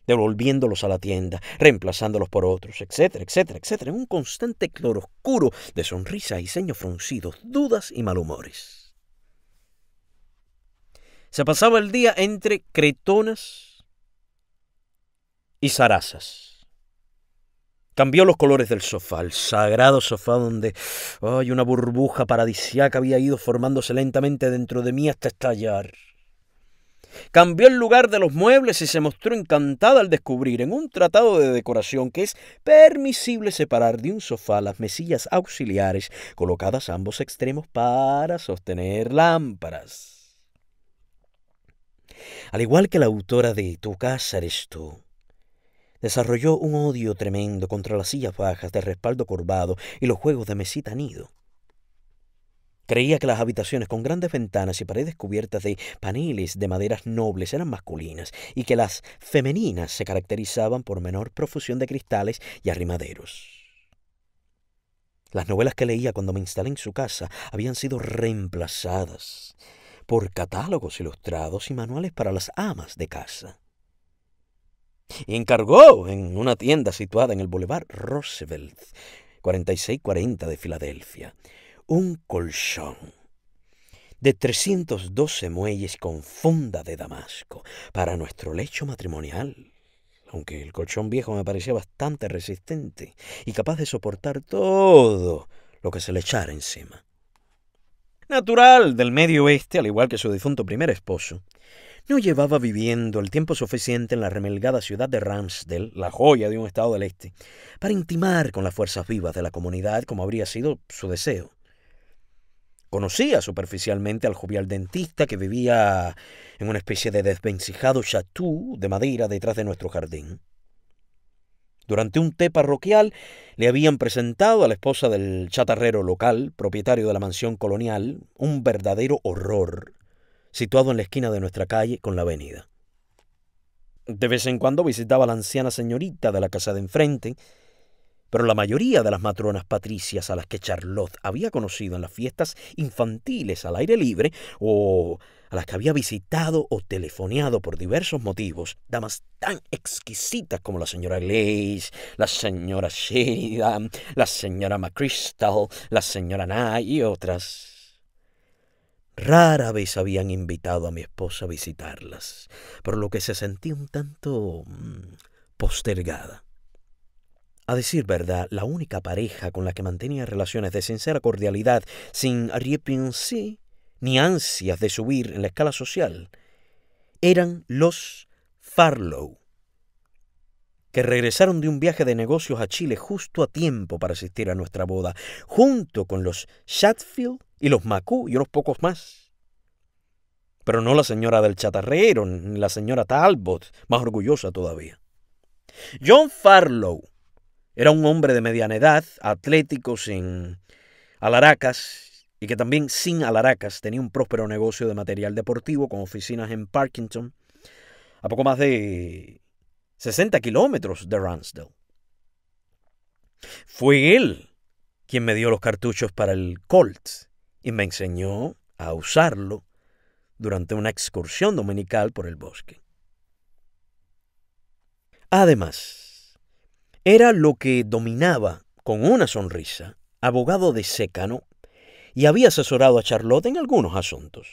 [SPEAKER 1] devolviéndolos a la tienda, reemplazándolos por otros, etcétera, etcétera, etcétera, en un constante oscuro de sonrisas y ceños fruncidos, dudas y malhumores. Se pasaba el día entre cretonas y zarazas Cambió los colores del sofá, el sagrado sofá donde hay una burbuja paradisiaca había ido formándose lentamente dentro de mí hasta estallar. Cambió el lugar de los muebles y se mostró encantada al descubrir en un tratado de decoración que es permisible separar de un sofá las mesillas auxiliares colocadas a ambos extremos para sostener lámparas. Al igual que la autora de Tu casa eres tú, Desarrolló un odio tremendo contra las sillas bajas de respaldo curvado y los juegos de mesita nido. Creía que las habitaciones con grandes ventanas y paredes cubiertas de paneles de maderas nobles eran masculinas y que las femeninas se caracterizaban por menor profusión de cristales y arrimaderos. Las novelas que leía cuando me instalé en su casa habían sido reemplazadas por catálogos ilustrados y manuales para las amas de casa encargó en una tienda situada en el Boulevard Roosevelt, 4640 de Filadelfia, un colchón de 312 muelles con funda de damasco para nuestro lecho matrimonial. Aunque el colchón viejo me parecía bastante resistente y capaz de soportar todo lo que se le echara encima. Natural del medio oeste, al igual que su difunto primer esposo, no llevaba viviendo el tiempo suficiente en la remelgada ciudad de Ramsdale, la joya de un estado del este, para intimar con las fuerzas vivas de la comunidad como habría sido su deseo. Conocía superficialmente al jovial dentista que vivía en una especie de desvencijado chatú de madera detrás de nuestro jardín. Durante un té parroquial le habían presentado a la esposa del chatarrero local, propietario de la mansión colonial, un verdadero horror situado en la esquina de nuestra calle con la avenida. De vez en cuando visitaba la anciana señorita de la casa de enfrente, pero la mayoría de las matronas patricias a las que Charlotte había conocido en las fiestas infantiles al aire libre o a las que había visitado o telefoneado por diversos motivos, damas tan exquisitas como la señora Glaze, la señora Sheridan, la señora McChrystal, la señora Nye y otras, Rara vez habían invitado a mi esposa a visitarlas, por lo que se sentía un tanto mm, postergada. A decir verdad, la única pareja con la que mantenía relaciones de sincera cordialidad, sin arrepentir ni ansias de subir en la escala social, eran los Farlow que regresaron de un viaje de negocios a Chile justo a tiempo para asistir a nuestra boda, junto con los Chatfield y los MacU y unos pocos más. Pero no la señora del chatarrero, ni la señora Talbot, más orgullosa todavía. John Farlow era un hombre de mediana edad, atlético, sin alaracas, y que también sin alaracas tenía un próspero negocio de material deportivo con oficinas en Parkington, a poco más de 60 kilómetros de Ransdell. Fue él quien me dio los cartuchos para el Colt y me enseñó a usarlo durante una excursión dominical por el bosque. Además, era lo que dominaba con una sonrisa, abogado de Sécano, y había asesorado a Charlotte en algunos asuntos.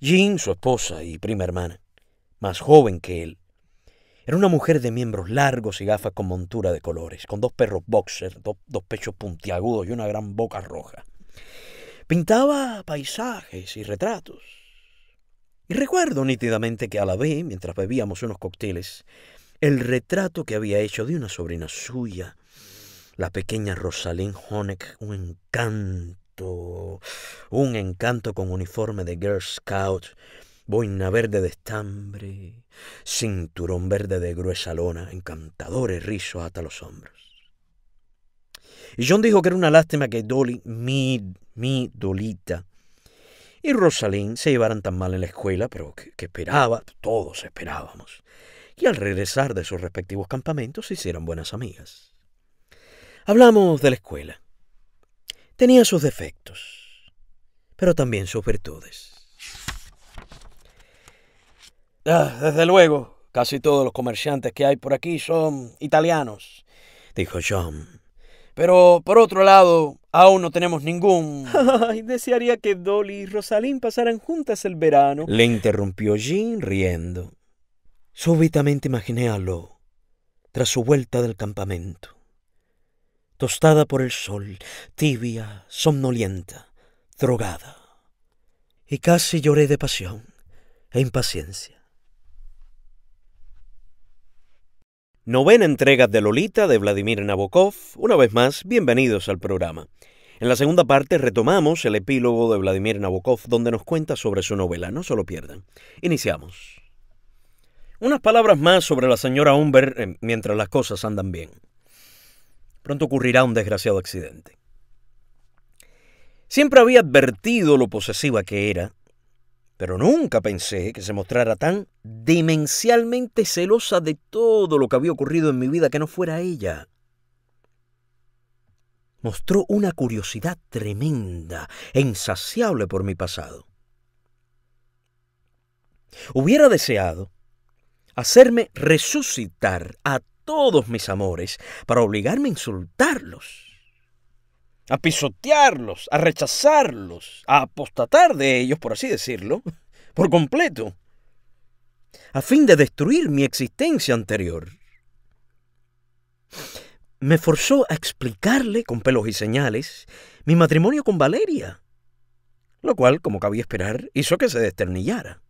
[SPEAKER 1] Jean, su esposa y prima hermana, más joven que él, era una mujer de miembros largos y gafas con montura de colores, con dos perros boxers, dos pechos puntiagudos y una gran boca roja. Pintaba paisajes y retratos. Y recuerdo nítidamente que a la vez, mientras bebíamos unos cócteles, el retrato que había hecho de una sobrina suya, la pequeña Rosalind Honeck, un encanto, un encanto con uniforme de Girl Scout, boina verde de estambre, cinturón verde de gruesa lona, encantadores rizos hasta los hombros. Y John dijo que era una lástima que Dolly, mi, mi Dolita, y Rosalind se llevaran tan mal en la escuela, pero que, esperaba, todos esperábamos, y al regresar de sus respectivos campamentos se hicieron buenas amigas. Hablamos de la escuela. Tenía sus defectos, pero también sus virtudes. Ah, desde luego, casi todos los comerciantes que hay por aquí son italianos, dijo John. Pero, por otro lado, aún no tenemos ningún... desearía que Dolly y Rosalind pasaran juntas el verano. Le interrumpió Jean riendo. Súbitamente imaginé a Lo, tras su vuelta del campamento. Tostada por el sol, tibia, somnolienta, drogada. Y casi lloré de pasión e impaciencia. Novena Entregas de Lolita de Vladimir Nabokov. Una vez más, bienvenidos al programa. En la segunda parte retomamos el epílogo de Vladimir Nabokov donde nos cuenta sobre su novela. No se lo pierdan. Iniciamos. Unas palabras más sobre la señora Humber eh, mientras las cosas andan bien. Pronto ocurrirá un desgraciado accidente. Siempre había advertido lo posesiva que era pero nunca pensé que se mostrara tan demencialmente celosa de todo lo que había ocurrido en mi vida que no fuera ella. Mostró una curiosidad tremenda e insaciable por mi pasado. Hubiera deseado hacerme resucitar a todos mis amores para obligarme a insultarlos a pisotearlos, a rechazarlos, a apostatar de ellos, por así decirlo, por completo, a fin de destruir mi existencia anterior. Me forzó a explicarle con pelos y señales mi matrimonio con Valeria, lo cual, como cabía esperar, hizo que se desternillara.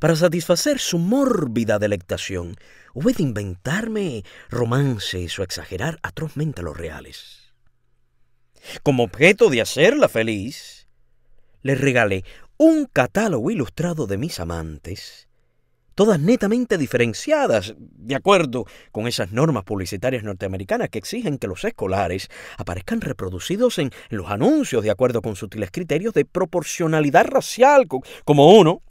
[SPEAKER 1] Para satisfacer su mórbida delectación, hube de inventarme romances o exagerar atrozmente los reales. Como objeto de hacerla feliz, le regalé un catálogo ilustrado de mis amantes, todas netamente diferenciadas, de acuerdo con esas normas publicitarias norteamericanas que exigen que los escolares aparezcan reproducidos en los anuncios de acuerdo con sutiles criterios de proporcionalidad racial, como uno,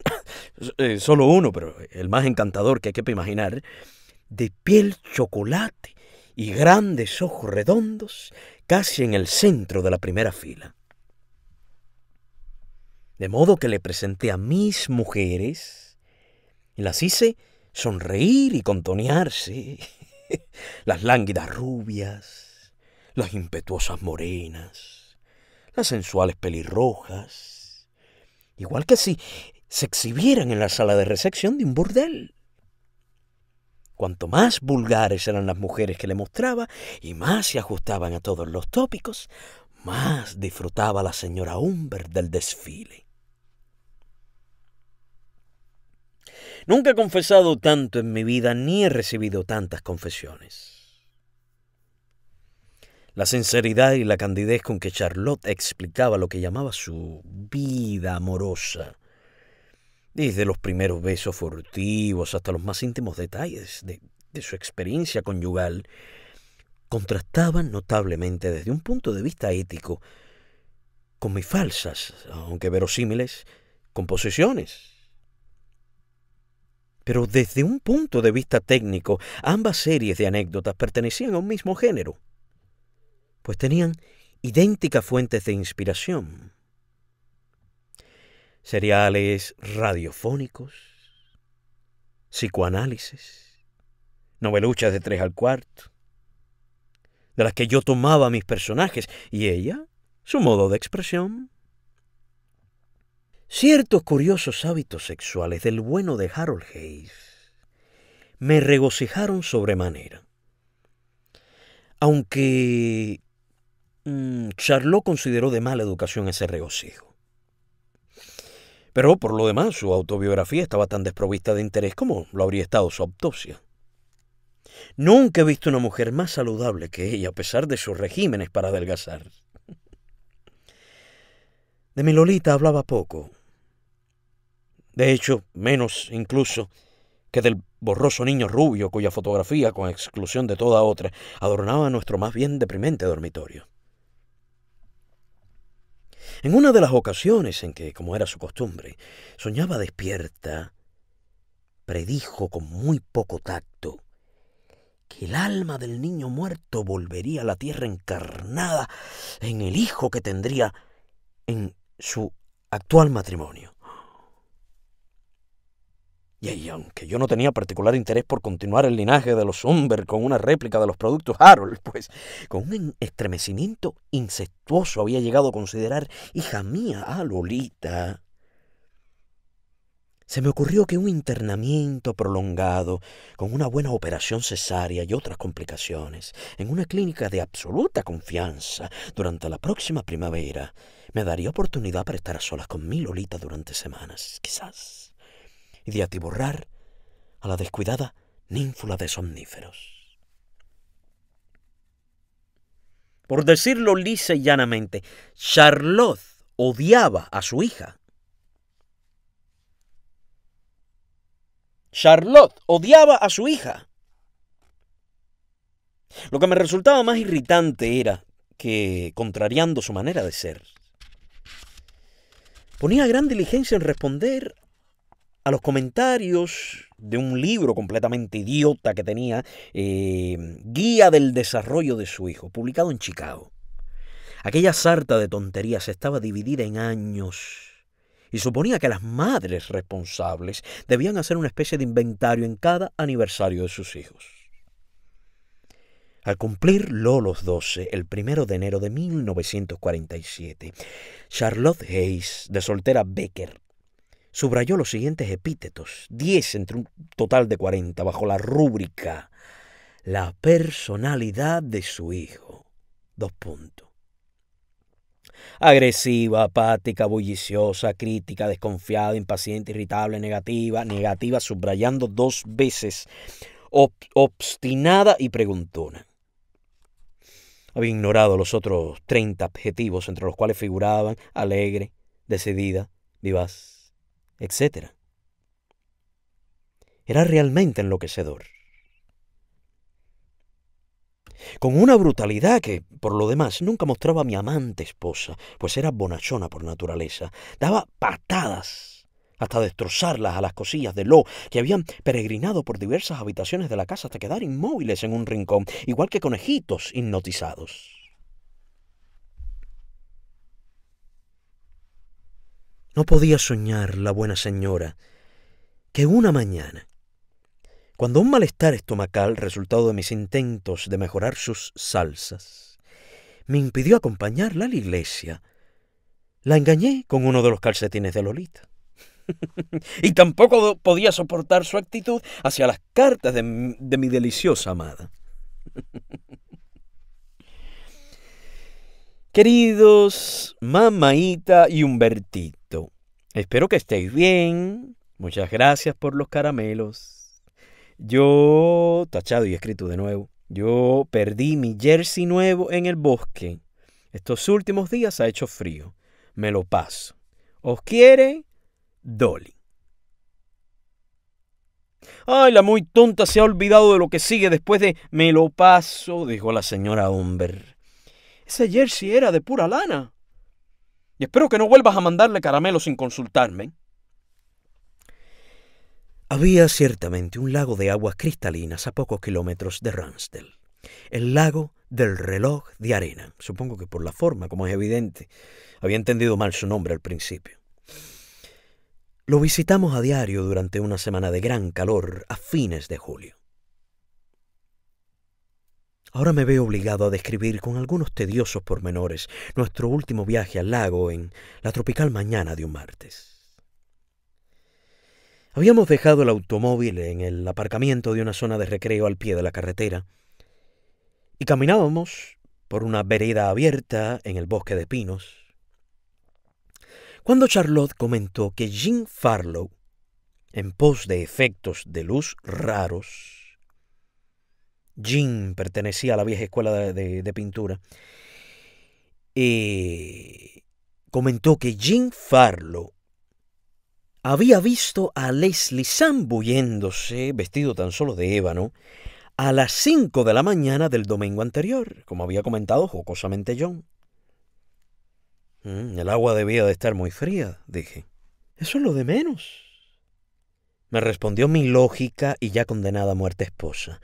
[SPEAKER 1] eh, solo uno, pero el más encantador que hay que imaginar, de piel chocolate y grandes ojos redondos casi en el centro de la primera fila. De modo que le presenté a mis mujeres y las hice sonreír y contonearse, las lánguidas rubias, las impetuosas morenas, las sensuales pelirrojas, igual que si se exhibieran en la sala de recepción de un burdel. Cuanto más vulgares eran las mujeres que le mostraba y más se ajustaban a todos los tópicos, más disfrutaba la señora Humber del desfile. Nunca he confesado tanto en mi vida ni he recibido tantas confesiones. La sinceridad y la candidez con que Charlotte explicaba lo que llamaba su vida amorosa desde los primeros besos furtivos hasta los más íntimos detalles de, su experiencia conyugal, contrastaban notablemente desde un punto de vista ético con mis falsas, aunque verosímiles, composiciones. Pero desde un punto de vista técnico, ambas series de anécdotas pertenecían a un mismo género, pues tenían idénticas fuentes de inspiración seriales radiofónicos, psicoanálisis, noveluchas de tres al cuarto, de las que yo tomaba mis personajes y ella, su modo de expresión. Ciertos curiosos hábitos sexuales del bueno de Harold Hayes me regocijaron sobremanera. Aunque mm, Charlot consideró de mala educación ese regocijo. Pero por lo demás, su autobiografía estaba tan desprovista de interés como lo habría estado su autopsia. Nunca he visto una mujer más saludable que ella, a pesar de sus regímenes para adelgazar. De mi Lolita hablaba poco. De hecho, menos incluso que del borroso niño rubio cuya fotografía, con exclusión de toda otra, adornaba nuestro más bien deprimente dormitorio. En una de las ocasiones en que, como era su costumbre, soñaba despierta, predijo con muy poco tacto que el alma del niño muerto volvería a la tierra encarnada en el hijo que tendría en su actual matrimonio. Y aunque yo no tenía particular interés por continuar el linaje de los Umber con una réplica de los productos Harold, pues con un estremecimiento incestuoso había llegado a considerar hija mía a Lolita. Se me ocurrió que un internamiento prolongado, con una buena operación cesárea y otras complicaciones, en una clínica de absoluta confianza durante la próxima primavera, me daría oportunidad para estar a solas con mi Lolita durante semanas, quizás y de atiborrar a la descuidada ninfula de somníferos. Por decirlo lisa y llanamente, Charlotte odiaba a su hija. Charlotte odiaba a su hija. Lo que me resultaba más irritante era que, contrariando su manera de ser, ponía gran diligencia en responder a los comentarios de un libro completamente idiota que tenía, eh, Guía del Desarrollo de su Hijo, publicado en Chicago. Aquella sarta de tonterías estaba dividida en años y suponía que las madres responsables debían hacer una especie de inventario en cada aniversario de sus hijos. Al cumplirlo los 12, el primero de enero de 1947, Charlotte Hayes, de soltera Becker, subrayó los siguientes epítetos, 10 entre un total de 40, bajo la rúbrica La personalidad de su hijo. Dos puntos. Agresiva, apática, bulliciosa, crítica, desconfiada, impaciente, irritable, negativa, negativa, subrayando dos veces, obstinada y preguntona. Había ignorado los otros 30 adjetivos entre los cuales figuraban alegre, decidida, vivaz, etcétera. Era realmente enloquecedor. Con una brutalidad que, por lo demás, nunca mostraba mi amante esposa, pues era bonachona por naturaleza. Daba patadas hasta destrozarlas a las cosillas de Lo, que habían peregrinado por diversas habitaciones de la casa hasta quedar inmóviles en un rincón, igual que conejitos hipnotizados. No podía soñar la buena señora que una mañana, cuando un malestar estomacal resultado de mis intentos de mejorar sus salsas me impidió acompañarla a la iglesia, la engañé con uno de los calcetines de Lolita. y tampoco podía soportar su actitud hacia las cartas de, mi deliciosa amada. Queridos mamaita y Humbertito, Espero que estéis bien. Muchas gracias por los caramelos. Yo, tachado y escrito de nuevo, yo perdí mi jersey nuevo en el bosque. Estos últimos días ha hecho frío. Me lo paso. Os quiere Dolly. Ay, la muy tonta se ha olvidado de lo que sigue después de me lo paso, dijo la señora Humber. Ese jersey era de pura lana. Y espero que no vuelvas a mandarle caramelo sin consultarme. Había ciertamente un lago de aguas cristalinas a pocos kilómetros de Ransdell. El lago del reloj de arena. Supongo que por la forma, como es evidente. Había entendido mal su nombre al principio. Lo visitamos a diario durante una semana de gran calor a fines de julio. Ahora me veo obligado a describir con algunos tediosos pormenores nuestro último viaje al lago en la tropical mañana de un martes. Habíamos dejado el automóvil en el aparcamiento de una zona de recreo al pie de la carretera y caminábamos por una vereda abierta en el bosque de pinos, cuando Charlotte comentó que Jim Farlow, en pos de efectos de luz raros, Jean pertenecía a la vieja escuela de, pintura, eh, comentó que Jean Farlow había visto a Leslie Sambuyéndose, vestido tan solo de ébano, a las 5 de la mañana del domingo anterior, como había comentado jocosamente John. Mm, el agua debía de estar muy fría, dije. Eso es lo de menos. Me respondió mi lógica y ya condenada muerte esposa.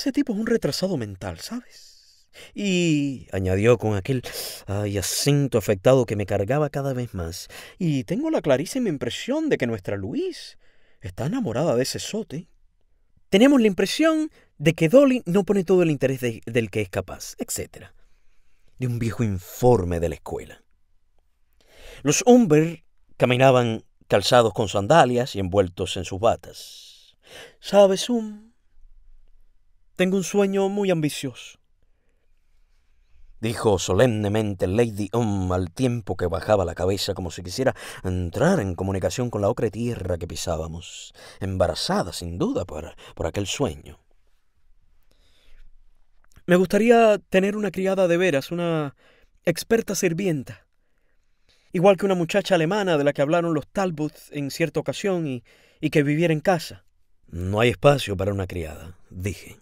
[SPEAKER 1] Ese tipo es un retrasado mental, ¿sabes? Y añadió con aquel ay, acento afectado que me cargaba cada vez más. Y tengo la clarísima impresión de que nuestra Luis está enamorada de ese sote. Tenemos la impresión de que Dolly no pone todo el interés del que es capaz, etc. De un viejo informe de la escuela. Los Umber caminaban calzados con sandalias y envueltos en sus batas. ¿Sabes, un tengo un sueño muy ambicioso. Dijo solemnemente Lady Om al tiempo que bajaba la cabeza como si quisiera entrar en comunicación con la ocre tierra que pisábamos, embarazada sin duda por, aquel sueño. Me gustaría tener una criada de veras, una experta sirvienta. Igual que una muchacha alemana de la que hablaron los Talbot en cierta ocasión y, y que viviera en casa. No hay espacio para una criada, dije.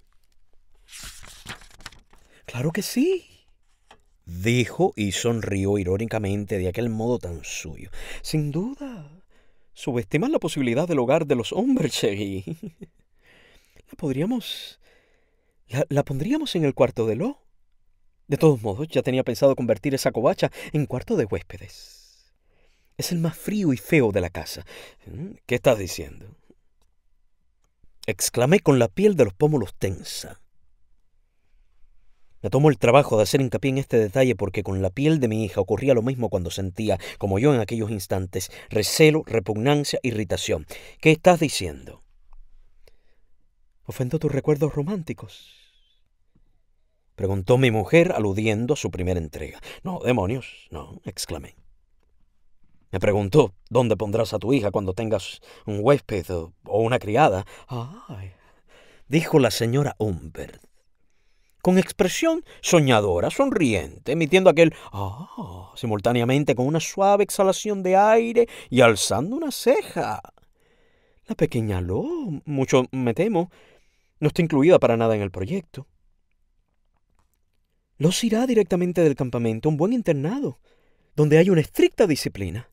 [SPEAKER 1] Claro que sí, dijo y sonrió irónicamente de aquel modo tan suyo. Sin duda, subestimas la posibilidad del hogar de los hombres, Chevy. La podríamos... La, la, pondríamos en el cuarto de Lo. De todos modos, ya tenía pensado convertir esa covacha en cuarto de huéspedes. Es el más frío y feo de la casa. ¿Mm? ¿Qué estás diciendo? Exclamé con la piel de los pómulos tensa. Me tomo el trabajo de hacer hincapié en este detalle porque con la piel de mi hija ocurría lo mismo cuando sentía, como yo en aquellos instantes, recelo, repugnancia, irritación. ¿Qué estás diciendo? ¿Ofendo tus recuerdos románticos? Preguntó mi mujer aludiendo a su primera entrega. No, demonios, no, exclamé. Me preguntó, ¿dónde pondrás a tu hija cuando tengas un huésped o, una criada? Ay, dijo la señora Humbert con expresión soñadora, sonriente, emitiendo aquel ah simultáneamente con una suave exhalación de aire y alzando una ceja. La pequeña Lo, mucho me temo, no está incluida para nada en el proyecto. Los irá directamente del campamento a un buen internado, donde hay una estricta disciplina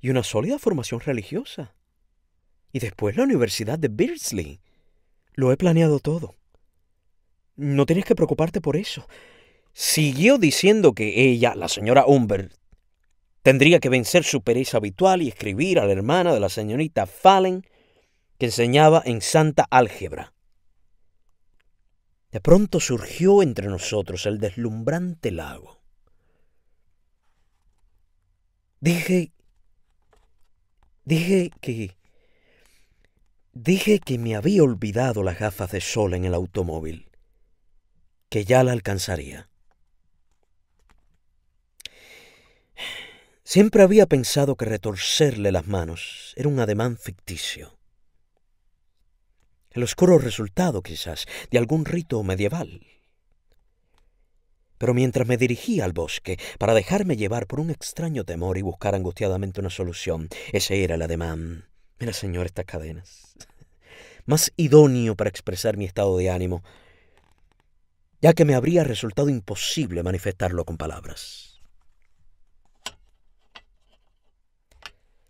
[SPEAKER 1] y una sólida formación religiosa. Y después la Universidad de Beardsley. Lo he planeado todo. No tienes que preocuparte por eso. Siguió diciendo que ella, la señora Humbert, tendría que vencer su pereza habitual y escribir a la hermana de la señorita Fallen, que enseñaba en Santa Álgebra. De pronto surgió entre nosotros el deslumbrante lago. Dije, dije que, dije que me había olvidado las gafas de sol en el automóvil que ya la alcanzaría. Siempre había pensado que retorcerle las manos era un ademán ficticio. El oscuro resultado, quizás, de algún rito medieval. Pero mientras me dirigía al bosque para dejarme llevar por un extraño temor y buscar angustiadamente una solución, ese era el ademán. Mira, señor, estas cadenas. Más idóneo para expresar mi estado de ánimo ya que me habría resultado imposible manifestarlo con palabras.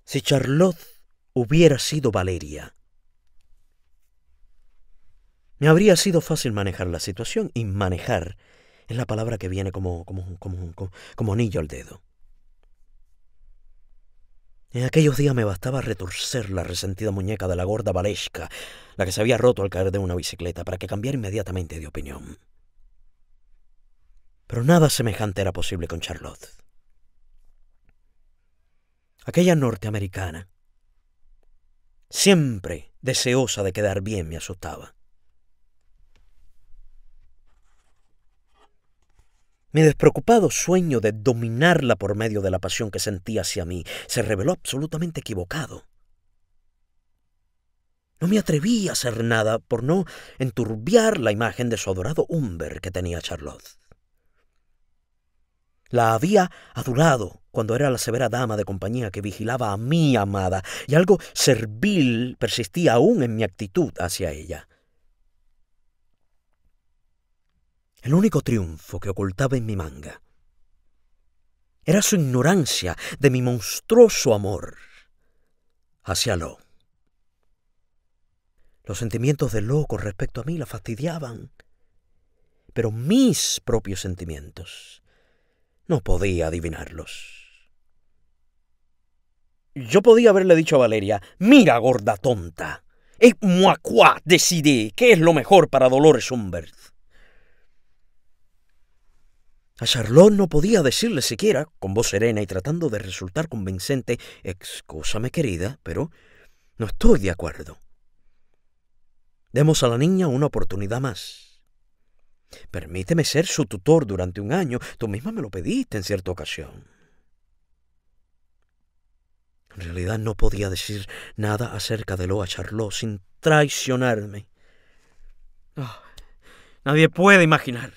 [SPEAKER 1] Si Charlotte hubiera sido Valeria, me habría sido fácil manejar la situación y manejar es la palabra que viene como, como, anillo al dedo. En aquellos días me bastaba retorcer la resentida muñeca de la gorda Valeska, la que se había roto al caer de una bicicleta, para que cambiara inmediatamente de opinión pero nada semejante era posible con Charlotte. Aquella norteamericana, siempre deseosa de quedar bien, me asustaba. Mi despreocupado sueño de dominarla por medio de la pasión que sentía hacia mí se reveló absolutamente equivocado. No me atreví a hacer nada por no enturbiar la imagen de su adorado Humber que tenía Charlotte. La había adulado cuando era la severa dama de compañía que vigilaba a mi amada, y algo servil persistía aún en mi actitud hacia ella. El único triunfo que ocultaba en mi manga era su ignorancia de mi monstruoso amor hacia Lo. Los sentimientos de Lo con respecto a mí la fastidiaban, pero mis propios sentimientos no podía adivinarlos. Yo podía haberle dicho a Valeria, mira gorda tonta, es moi quoi decidí qué es lo mejor para Dolores Humbert. A Charlotte no podía decirle siquiera, con voz serena y tratando de resultar convincente, excúsame querida, pero no estoy de acuerdo. Demos a la niña una oportunidad más. Permíteme ser su tutor durante un año. Tú misma me lo pediste en cierta ocasión. En realidad no podía decir nada acerca de lo Charlot sin traicionarme. Ah, nadie puede imaginar.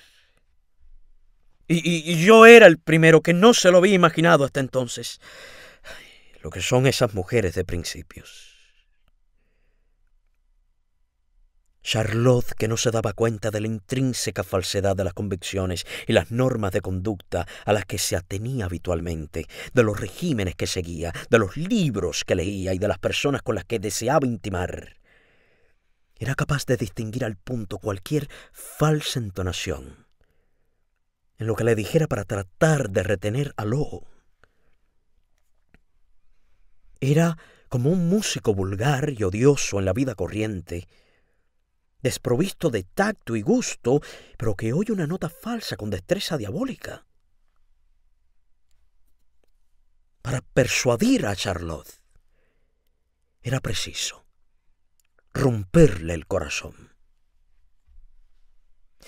[SPEAKER 1] Y, yo era el primero que no se lo había imaginado hasta entonces. lo que son esas mujeres de principios. Charlotte, que no se daba cuenta de la intrínseca falsedad de las convicciones y las normas de conducta a las que se atenía habitualmente, de los regímenes que seguía, de los libros que leía y de las personas con las que deseaba intimar, era capaz de distinguir al punto cualquier falsa entonación en lo que le dijera para tratar de retener al ojo. Era como un músico vulgar y odioso en la vida corriente, desprovisto de tacto y gusto, pero que oye una nota falsa con destreza diabólica. Para persuadir a Charlotte era preciso romperle el corazón.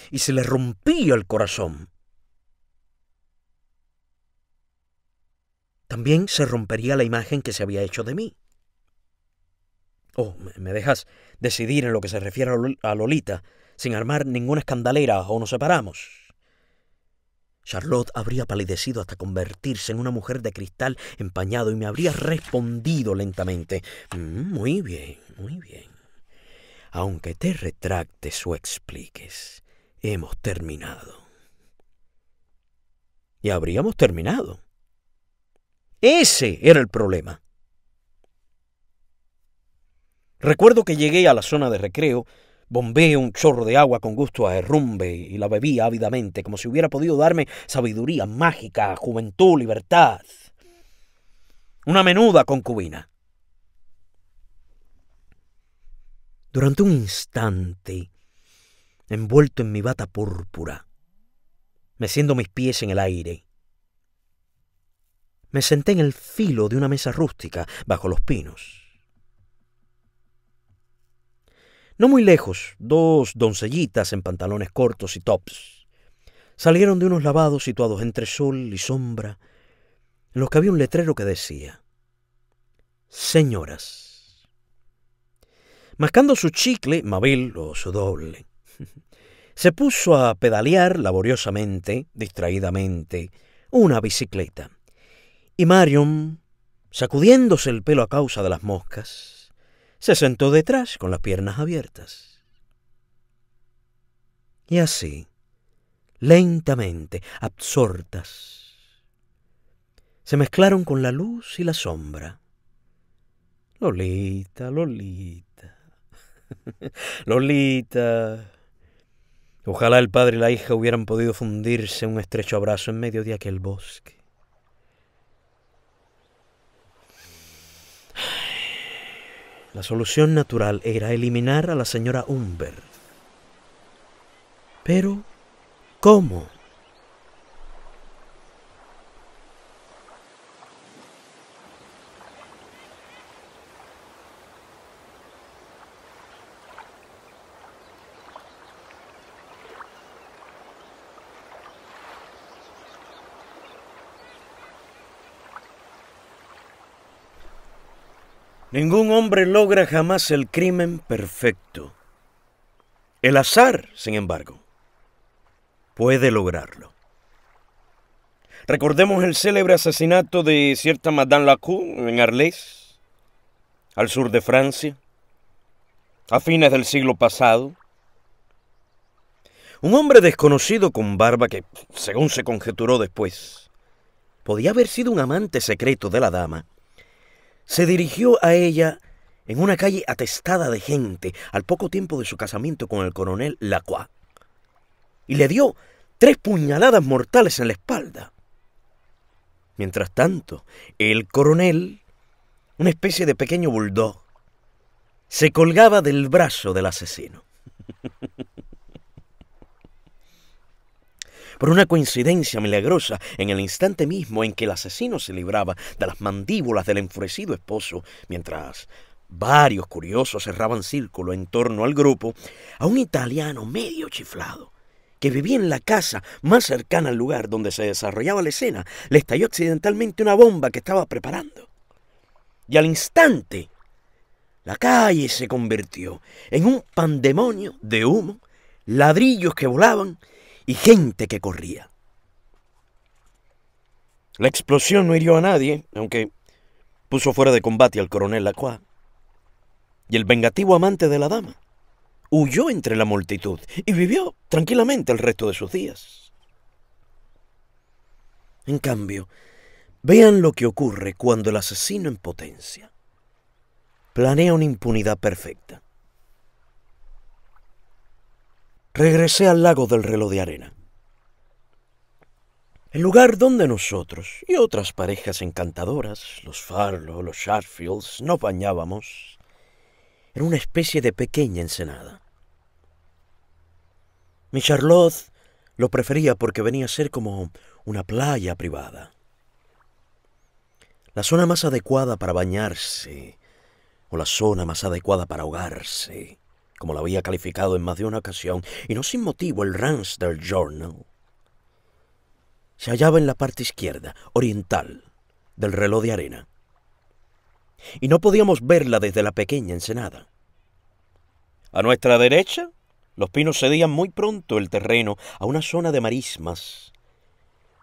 [SPEAKER 1] Y se le rompía el corazón. También se rompería la imagen que se había hecho de mí. Oh, me dejas decidir en lo que se refiere a Lolita, sin armar ninguna escandalera o nos separamos. Charlotte habría palidecido hasta convertirse en una mujer de cristal empañado y me habría respondido lentamente. Mm, muy bien, muy bien. Aunque te retractes o expliques, hemos terminado. Y habríamos terminado. Ese era el problema. Recuerdo que llegué a la zona de recreo, bombé un chorro de agua con gusto a herrumbe y la bebí ávidamente, como si hubiera podido darme sabiduría mágica, juventud, libertad. Una menuda concubina. Durante un instante, envuelto en mi bata púrpura, meciendo mis pies en el aire, me senté en el filo de una mesa rústica bajo los pinos. No muy lejos, dos doncellitas en pantalones cortos y tops. Salieron de unos lavados situados entre sol y sombra, en los que había un letrero que decía, Señoras. Mascando su chicle, Mabel, o su doble, se puso a pedalear laboriosamente, distraídamente, una bicicleta. Y Marion, sacudiéndose el pelo a causa de las moscas, se sentó detrás con las piernas abiertas. Y así, lentamente, absortas, se mezclaron con la luz y la sombra. Lolita, Lolita, Lolita. Ojalá el padre y la hija hubieran podido fundirse un estrecho abrazo en medio de aquel bosque. La solución natural era eliminar a la señora Humbert. Pero, ¿cómo? Ningún hombre logra jamás el crimen perfecto. El azar, sin embargo, puede lograrlo. Recordemos el célebre asesinato de cierta Madame Lacour en Arles, al sur de Francia, a fines del siglo pasado. Un hombre desconocido con barba que, según se conjeturó después, podía haber sido un amante secreto de la dama se dirigió a ella en una calle atestada de gente al poco tiempo de su casamiento con el coronel Lacroix y le dio tres puñaladas mortales en la espalda. Mientras tanto, el coronel, una especie de pequeño bulldog, se colgaba del brazo del asesino. Por una coincidencia milagrosa, en el instante mismo en que el asesino se libraba de las mandíbulas del enfurecido esposo, mientras varios curiosos cerraban círculo en torno al grupo, a un italiano medio chiflado, que vivía en la casa más cercana al lugar donde se desarrollaba la escena, le estalló accidentalmente una bomba que estaba preparando. Y al instante, la calle se convirtió en un pandemonio de humo, ladrillos que volaban y gente que corría. La explosión no hirió a nadie, aunque puso fuera de combate al coronel Lacroix. Y el vengativo amante de la dama huyó entre la multitud y vivió tranquilamente el resto de sus días. En cambio, vean lo que ocurre cuando el asesino en potencia planea una impunidad perfecta. regresé al lago del reloj de arena. El lugar donde nosotros y otras parejas encantadoras, los Farlow, los Sharfields, nos bañábamos, era una especie de pequeña ensenada. Mi Charlotte lo prefería porque venía a ser como una playa privada. La zona más adecuada para bañarse o la zona más adecuada para ahogarse como la había calificado en más de una ocasión, y no sin motivo el Ransdell Journal, se hallaba en la parte izquierda, oriental, del reloj de arena, y no podíamos verla desde la pequeña ensenada. A nuestra derecha, los pinos cedían muy pronto el terreno a una zona de marismas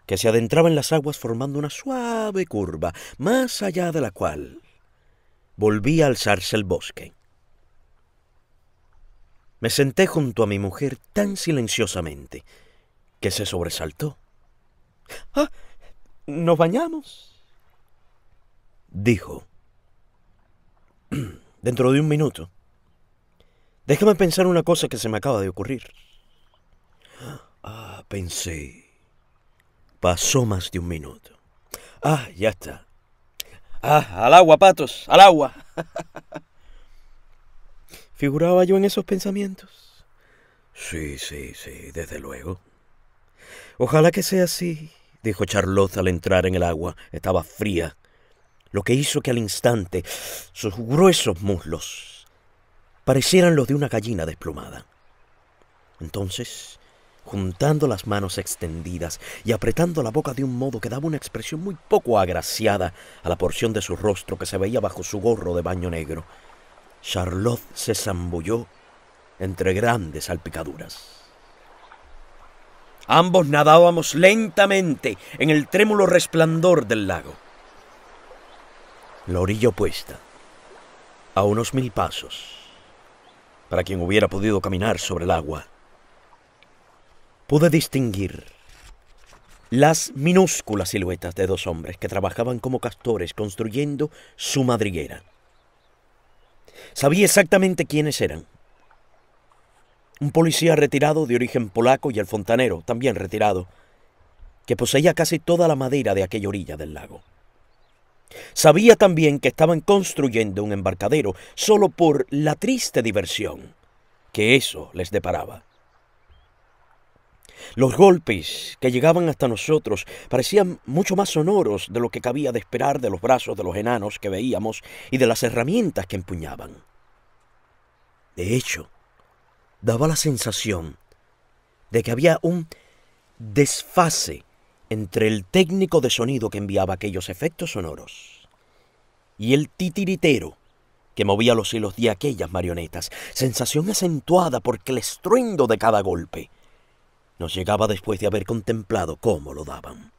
[SPEAKER 1] que se adentraba en las aguas formando una suave curva, más allá de la cual volvía a alzarse el bosque. Me senté junto a mi mujer tan silenciosamente que se sobresaltó. Ah, ¿Nos bañamos? Dijo. Dentro de un minuto. Déjame pensar una cosa que se me acaba de ocurrir. Ah, pensé. Pasó más de un minuto. Ah, ya está. Ah, al agua, patos, al agua. ¿Figuraba yo en esos pensamientos? Sí, sí, sí, desde luego. Ojalá que sea así, dijo Charlotte al entrar en el agua. Estaba fría, lo que hizo que al instante sus gruesos muslos parecieran los de una gallina desplumada. Entonces, juntando las manos extendidas y apretando la boca de un modo que daba una expresión muy poco agraciada a la porción de su rostro que se veía bajo su gorro de baño negro, Charlotte se zambulló entre grandes salpicaduras. Ambos nadábamos lentamente en el trémulo resplandor del lago. La orilla opuesta, a unos mil pasos, para quien hubiera podido caminar sobre el agua, pude distinguir las minúsculas siluetas de dos hombres que trabajaban como castores construyendo su madriguera. Sabía exactamente quiénes eran. Un policía retirado de origen polaco y el fontanero, también retirado, que poseía casi toda la madera de aquella orilla del lago. Sabía también que estaban construyendo un embarcadero solo por la triste diversión que eso les deparaba. Los golpes que llegaban hasta nosotros parecían mucho más sonoros de lo que cabía de esperar de los brazos de los enanos que veíamos y de las herramientas que empuñaban. De hecho, daba la sensación de que había un desfase entre el técnico de sonido que enviaba aquellos efectos sonoros y el titiritero que movía los hilos de aquellas marionetas, sensación acentuada por el estruendo de cada golpe nos llegaba después de haber contemplado cómo lo daban.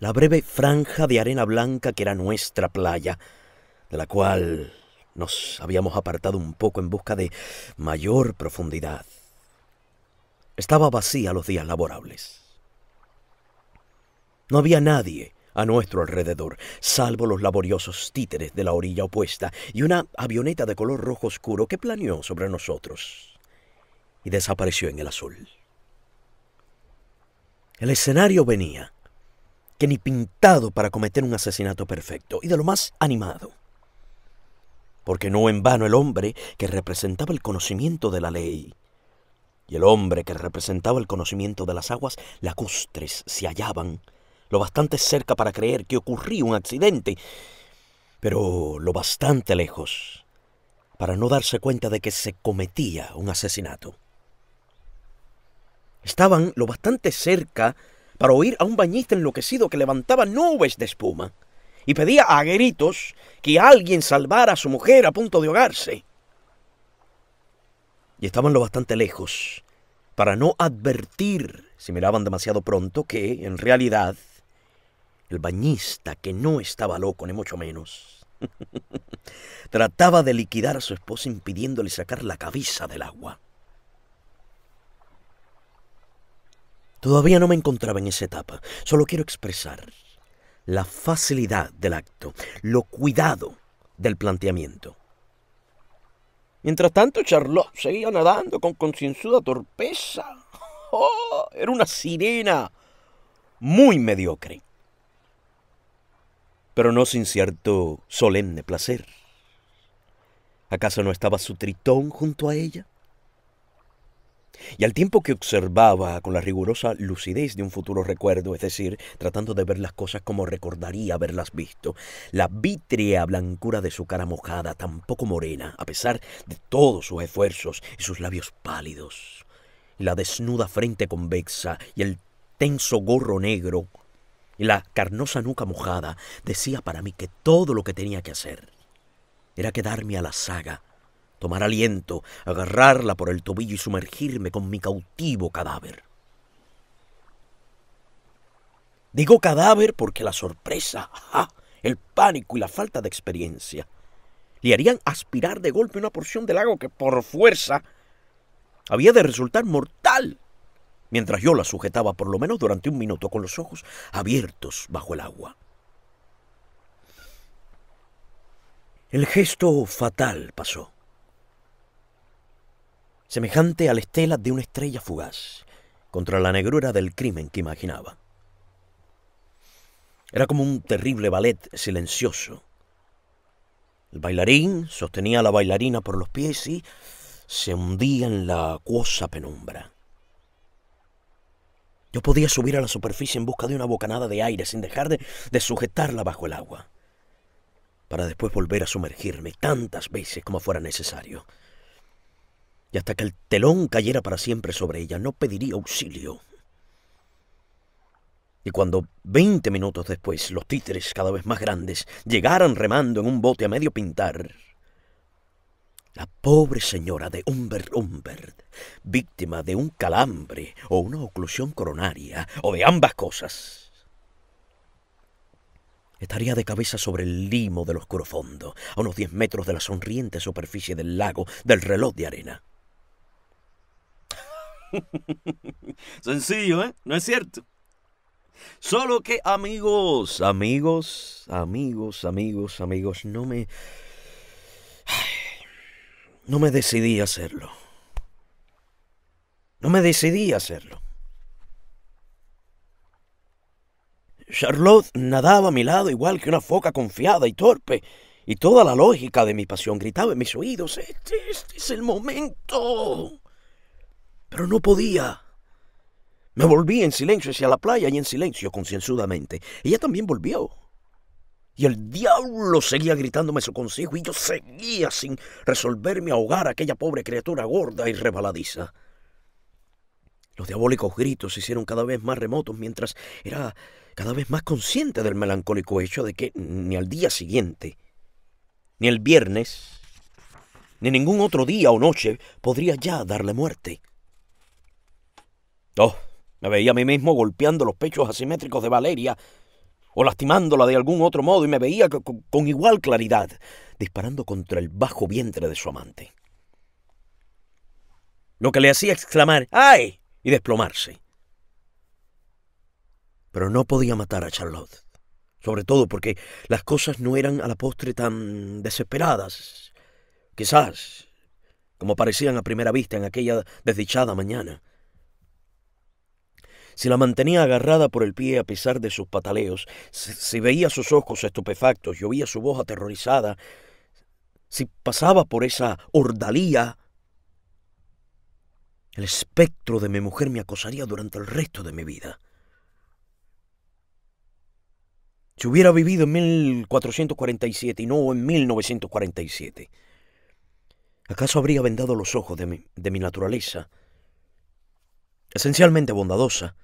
[SPEAKER 1] La breve franja de arena blanca que era nuestra playa, de la cual nos habíamos apartado un poco en busca de mayor profundidad, estaba vacía los días laborables. No había nadie a nuestro alrededor, salvo los laboriosos títeres de la orilla opuesta y una avioneta de color rojo oscuro que planeó sobre nosotros y desapareció en el azul. El escenario venía, que ni pintado para cometer un asesinato perfecto, y de lo más animado. Porque no en vano el hombre que representaba el conocimiento de la ley y el hombre que representaba el conocimiento de las aguas lacustres se hallaban lo bastante cerca para creer que ocurría un accidente, pero lo bastante lejos para no darse cuenta de que se cometía un asesinato. Estaban lo bastante cerca para oír a un bañista enloquecido que levantaba nubes de espuma y pedía a gritos que alguien salvara a su mujer a punto de ahogarse. Y estaban lo bastante lejos para no advertir, si miraban demasiado pronto, que en realidad el bañista, que no estaba loco, ni mucho menos, trataba de liquidar a su esposa impidiéndole sacar la cabeza del agua. Todavía no me encontraba en esa etapa, solo quiero expresar la facilidad del acto, lo cuidado del planteamiento. Mientras tanto, Charlotte seguía nadando con concienzuda torpeza. ¡Oh! era una sirena muy mediocre pero no sin cierto solemne placer. ¿Acaso no estaba su tritón junto a ella? Y al tiempo que observaba con la rigurosa lucidez de un futuro recuerdo, es decir, tratando de ver las cosas como recordaría haberlas visto, la vítrea blancura de su cara mojada, tampoco morena, a pesar de todos sus esfuerzos y sus labios pálidos, y la desnuda frente convexa y el tenso gorro negro y la carnosa nuca mojada decía para mí que todo lo que tenía que hacer era quedarme a la saga, tomar aliento, agarrarla por el tobillo y sumergirme con mi cautivo cadáver. Digo cadáver porque la sorpresa, el pánico y la falta de experiencia le harían aspirar de golpe una porción del lago que por fuerza había de resultar mortal mientras yo la sujetaba por lo menos durante un minuto con los ojos abiertos bajo el agua. El gesto fatal pasó, semejante a la estela de una estrella fugaz contra la negrura del crimen que imaginaba. Era como un terrible ballet silencioso. El bailarín sostenía a la bailarina por los pies y se hundía en la acuosa penumbra. Yo podía subir a la superficie en busca de una bocanada de aire sin dejar de, sujetarla bajo el agua, para después volver a sumergirme tantas veces como fuera necesario. Y hasta que el telón cayera para siempre sobre ella, no pediría auxilio. Y cuando veinte minutos después los títeres cada vez más grandes llegaran remando en un bote a medio pintar, la pobre señora de Humbert Humbert, víctima de un calambre o una oclusión coronaria o de ambas cosas, estaría de cabeza sobre el limo del oscuro fondo, a unos diez metros de la sonriente superficie del lago del reloj de arena. Sencillo, ¿eh? ¿No es cierto? Solo que amigos, amigos, amigos, amigos, amigos, no me no me decidí a hacerlo. No me decidí a hacerlo. Charlotte nadaba a mi lado igual que una foca confiada y torpe, y toda la lógica de mi pasión gritaba en mis oídos, este, este es el momento. Pero no podía. Me volví en silencio hacia la playa y en silencio concienzudamente. Ella también volvió. Y el diablo seguía gritándome su consejo y yo seguía sin resolverme ahogar a aquella pobre criatura gorda y rebaladiza. Los diabólicos gritos se hicieron cada vez más remotos mientras era cada vez más consciente del melancólico hecho de que ni al día siguiente, ni el viernes, ni ningún otro día o noche podría ya darle muerte. Oh, me veía a mí mismo golpeando los pechos asimétricos de Valeria o lastimándola de algún otro modo y me veía con, igual claridad, disparando contra el bajo vientre de su amante. Lo que le hacía exclamar ¡Ay! y desplomarse. Pero no podía matar a Charlotte, sobre todo porque las cosas no eran a la postre tan desesperadas, quizás, como parecían a primera vista en aquella desdichada mañana. Si la mantenía agarrada por el pie a pesar de sus pataleos, si, veía sus ojos estupefactos y oía su voz aterrorizada, si pasaba por esa ordalía, el espectro de mi mujer me acosaría durante el resto de mi vida. Si hubiera vivido en 1447 y no en 1947, ¿acaso habría vendado los ojos de mi naturaleza? Esencialmente bondadosa,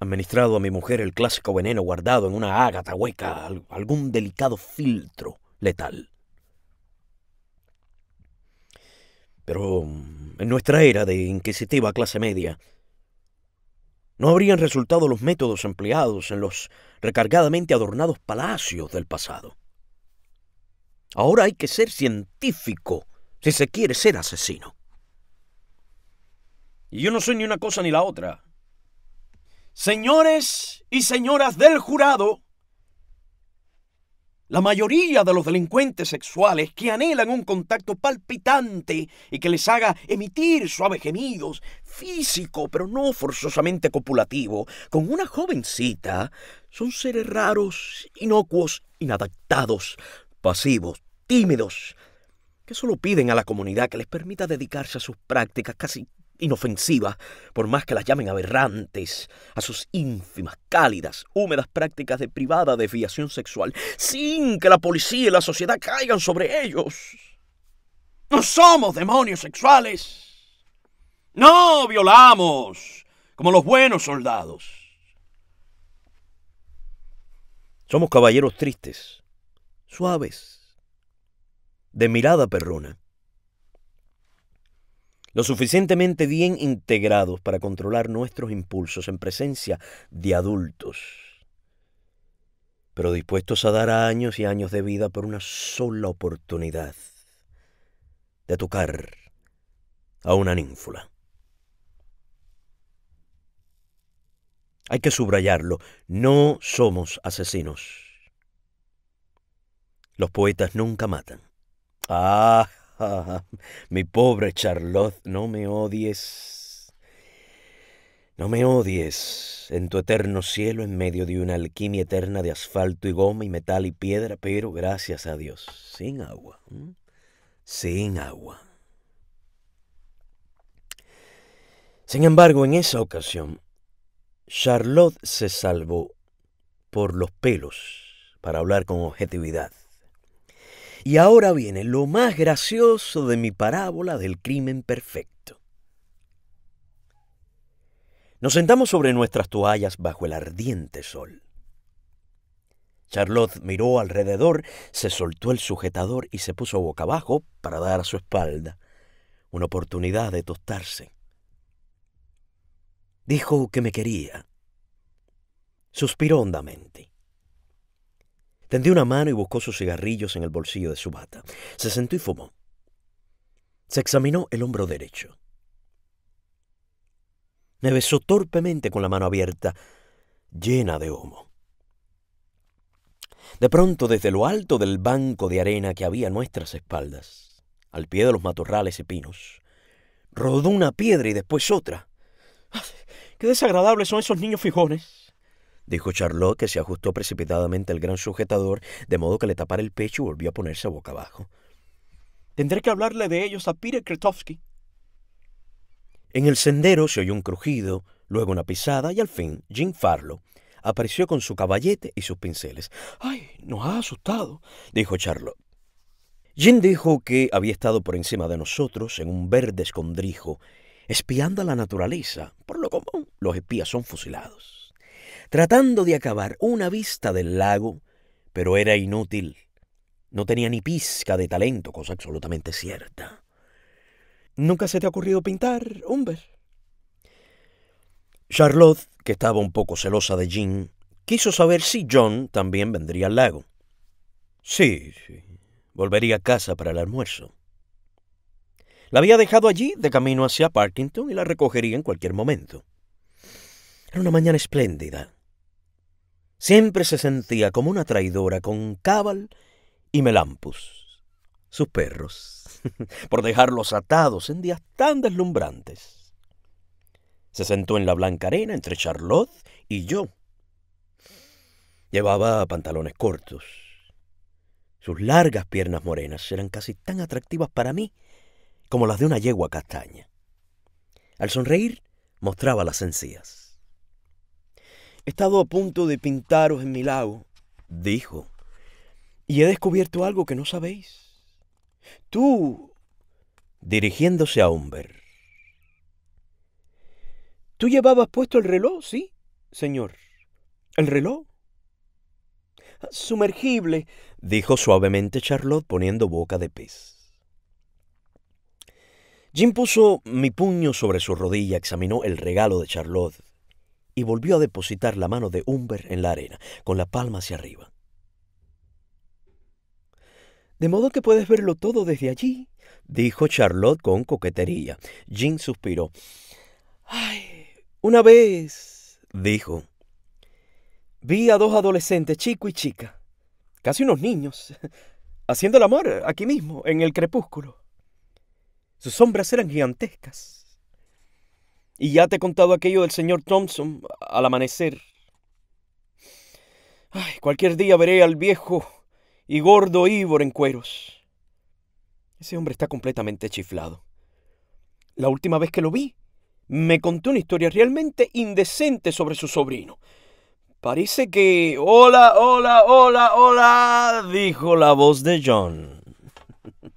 [SPEAKER 1] Administrado a mi mujer el clásico veneno guardado en una ágata hueca, algún delicado filtro letal. Pero mm, en nuestra era de inquisitiva clase media, no habrían resultado los métodos empleados en los recargadamente adornados palacios del pasado. Ahora hay que ser científico si se quiere ser asesino. Y yo no soy ni una cosa ni la otra. Señores y señoras del jurado, la mayoría de los delincuentes sexuales que anhelan un contacto palpitante y que les haga emitir suaves gemidos, físico pero no forzosamente copulativo, con una jovencita, son seres raros, inocuos, inadaptados, pasivos, tímidos, que solo piden a la comunidad que les permita dedicarse a sus prácticas casi inofensivas, por más que las llamen aberrantes, a sus ínfimas, cálidas, húmedas prácticas de privada desviación sexual, sin que la policía y la sociedad caigan sobre ellos. No somos demonios sexuales. No violamos como los buenos soldados. Somos caballeros tristes, suaves, de mirada perrona lo suficientemente bien integrados para controlar nuestros impulsos en presencia de adultos, pero dispuestos a dar años y años de vida por una sola oportunidad de tocar a una ninfula. Hay que subrayarlo, no somos asesinos. Los poetas nunca matan. Ah, Mi pobre Charlotte, no me odies. No me odies en tu eterno cielo en medio de una alquimia eterna de asfalto y goma y metal y piedra, pero gracias a Dios, sin agua. Sin agua. Sin embargo, en esa ocasión, Charlotte se salvó por los pelos, para hablar con objetividad. Y ahora viene lo más gracioso de mi parábola del crimen perfecto. Nos sentamos sobre nuestras toallas bajo el ardiente sol. Charlotte miró alrededor, se soltó el sujetador y se puso boca abajo para dar a su espalda una oportunidad de tostarse. Dijo que me quería. Suspiró hondamente. Tendió una mano y buscó sus cigarrillos en el bolsillo de su bata. Se sentó y fumó. Se examinó el hombro derecho. Me besó torpemente con la mano abierta, llena de humo. De pronto, desde lo alto del banco de arena que había a nuestras espaldas, al pie de los matorrales y pinos, rodó una piedra y después otra. ¡Qué desagradables son esos niños fijones! dijo Charlotte que se ajustó precipitadamente el gran sujetador, de modo que le tapara el pecho y volvió a ponerse boca abajo. Tendré que hablarle de ellos a Peter Kretowski. En el sendero se oyó un crujido, luego una pisada y al fin Jim Farlow apareció con su caballete y sus pinceles. ¡Ay, nos ha asustado! dijo Charlotte. Jim dijo que había estado por encima de nosotros en un verde escondrijo, espiando a la naturaleza. Por lo común, los espías son fusilados tratando de acabar una vista del lago, pero era inútil. No tenía ni pizca de talento, cosa absolutamente cierta. ¿Nunca se te ha ocurrido pintar, Humber? Charlotte, que estaba un poco celosa de Jean, quiso saber si John también vendría al lago. Sí, sí. Volvería a casa para el almuerzo. La había dejado allí de camino hacia Parkington y la recogería en cualquier momento. Era una mañana espléndida. Siempre se sentía como una traidora con Cabal y Melampus, sus perros, por dejarlos atados en días tan deslumbrantes. Se sentó en la blanca arena entre Charlotte y yo. Llevaba pantalones cortos. Sus largas piernas morenas eran casi tan atractivas para mí como las de una yegua castaña. Al sonreír, mostraba las encías. He estado a punto de pintaros en mi lago, dijo, y he descubierto algo que no sabéis. Tú, dirigiéndose a Humber. Tú llevabas puesto el reloj, sí, señor. El reloj. Sumergible, dijo suavemente Charlotte poniendo boca de pez. Jim puso mi puño sobre su rodilla, examinó el regalo de Charlotte y volvió a depositar la mano de Humber en la arena, con la palma hacia arriba. De modo que puedes verlo todo desde allí, dijo Charlotte con coquetería. Jean suspiró. Ay, una vez, dijo. Vi a dos adolescentes, chico y chica, casi unos niños, haciendo el amor aquí mismo, en el crepúsculo. Sus sombras eran gigantescas y ya te he contado aquello del señor Thompson al amanecer. Ay, cualquier día veré al viejo y gordo Ivor en cueros. Ese hombre está completamente chiflado. La última vez que lo vi, me contó una historia realmente indecente sobre su sobrino. Parece que... Hola, hola, hola, hola, dijo la voz de John.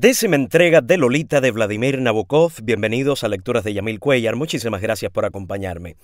[SPEAKER 1] Décima entrega de Lolita de Vladimir Nabokov. Bienvenidos a Lecturas de Yamil Cuellar. Muchísimas gracias por acompañarme.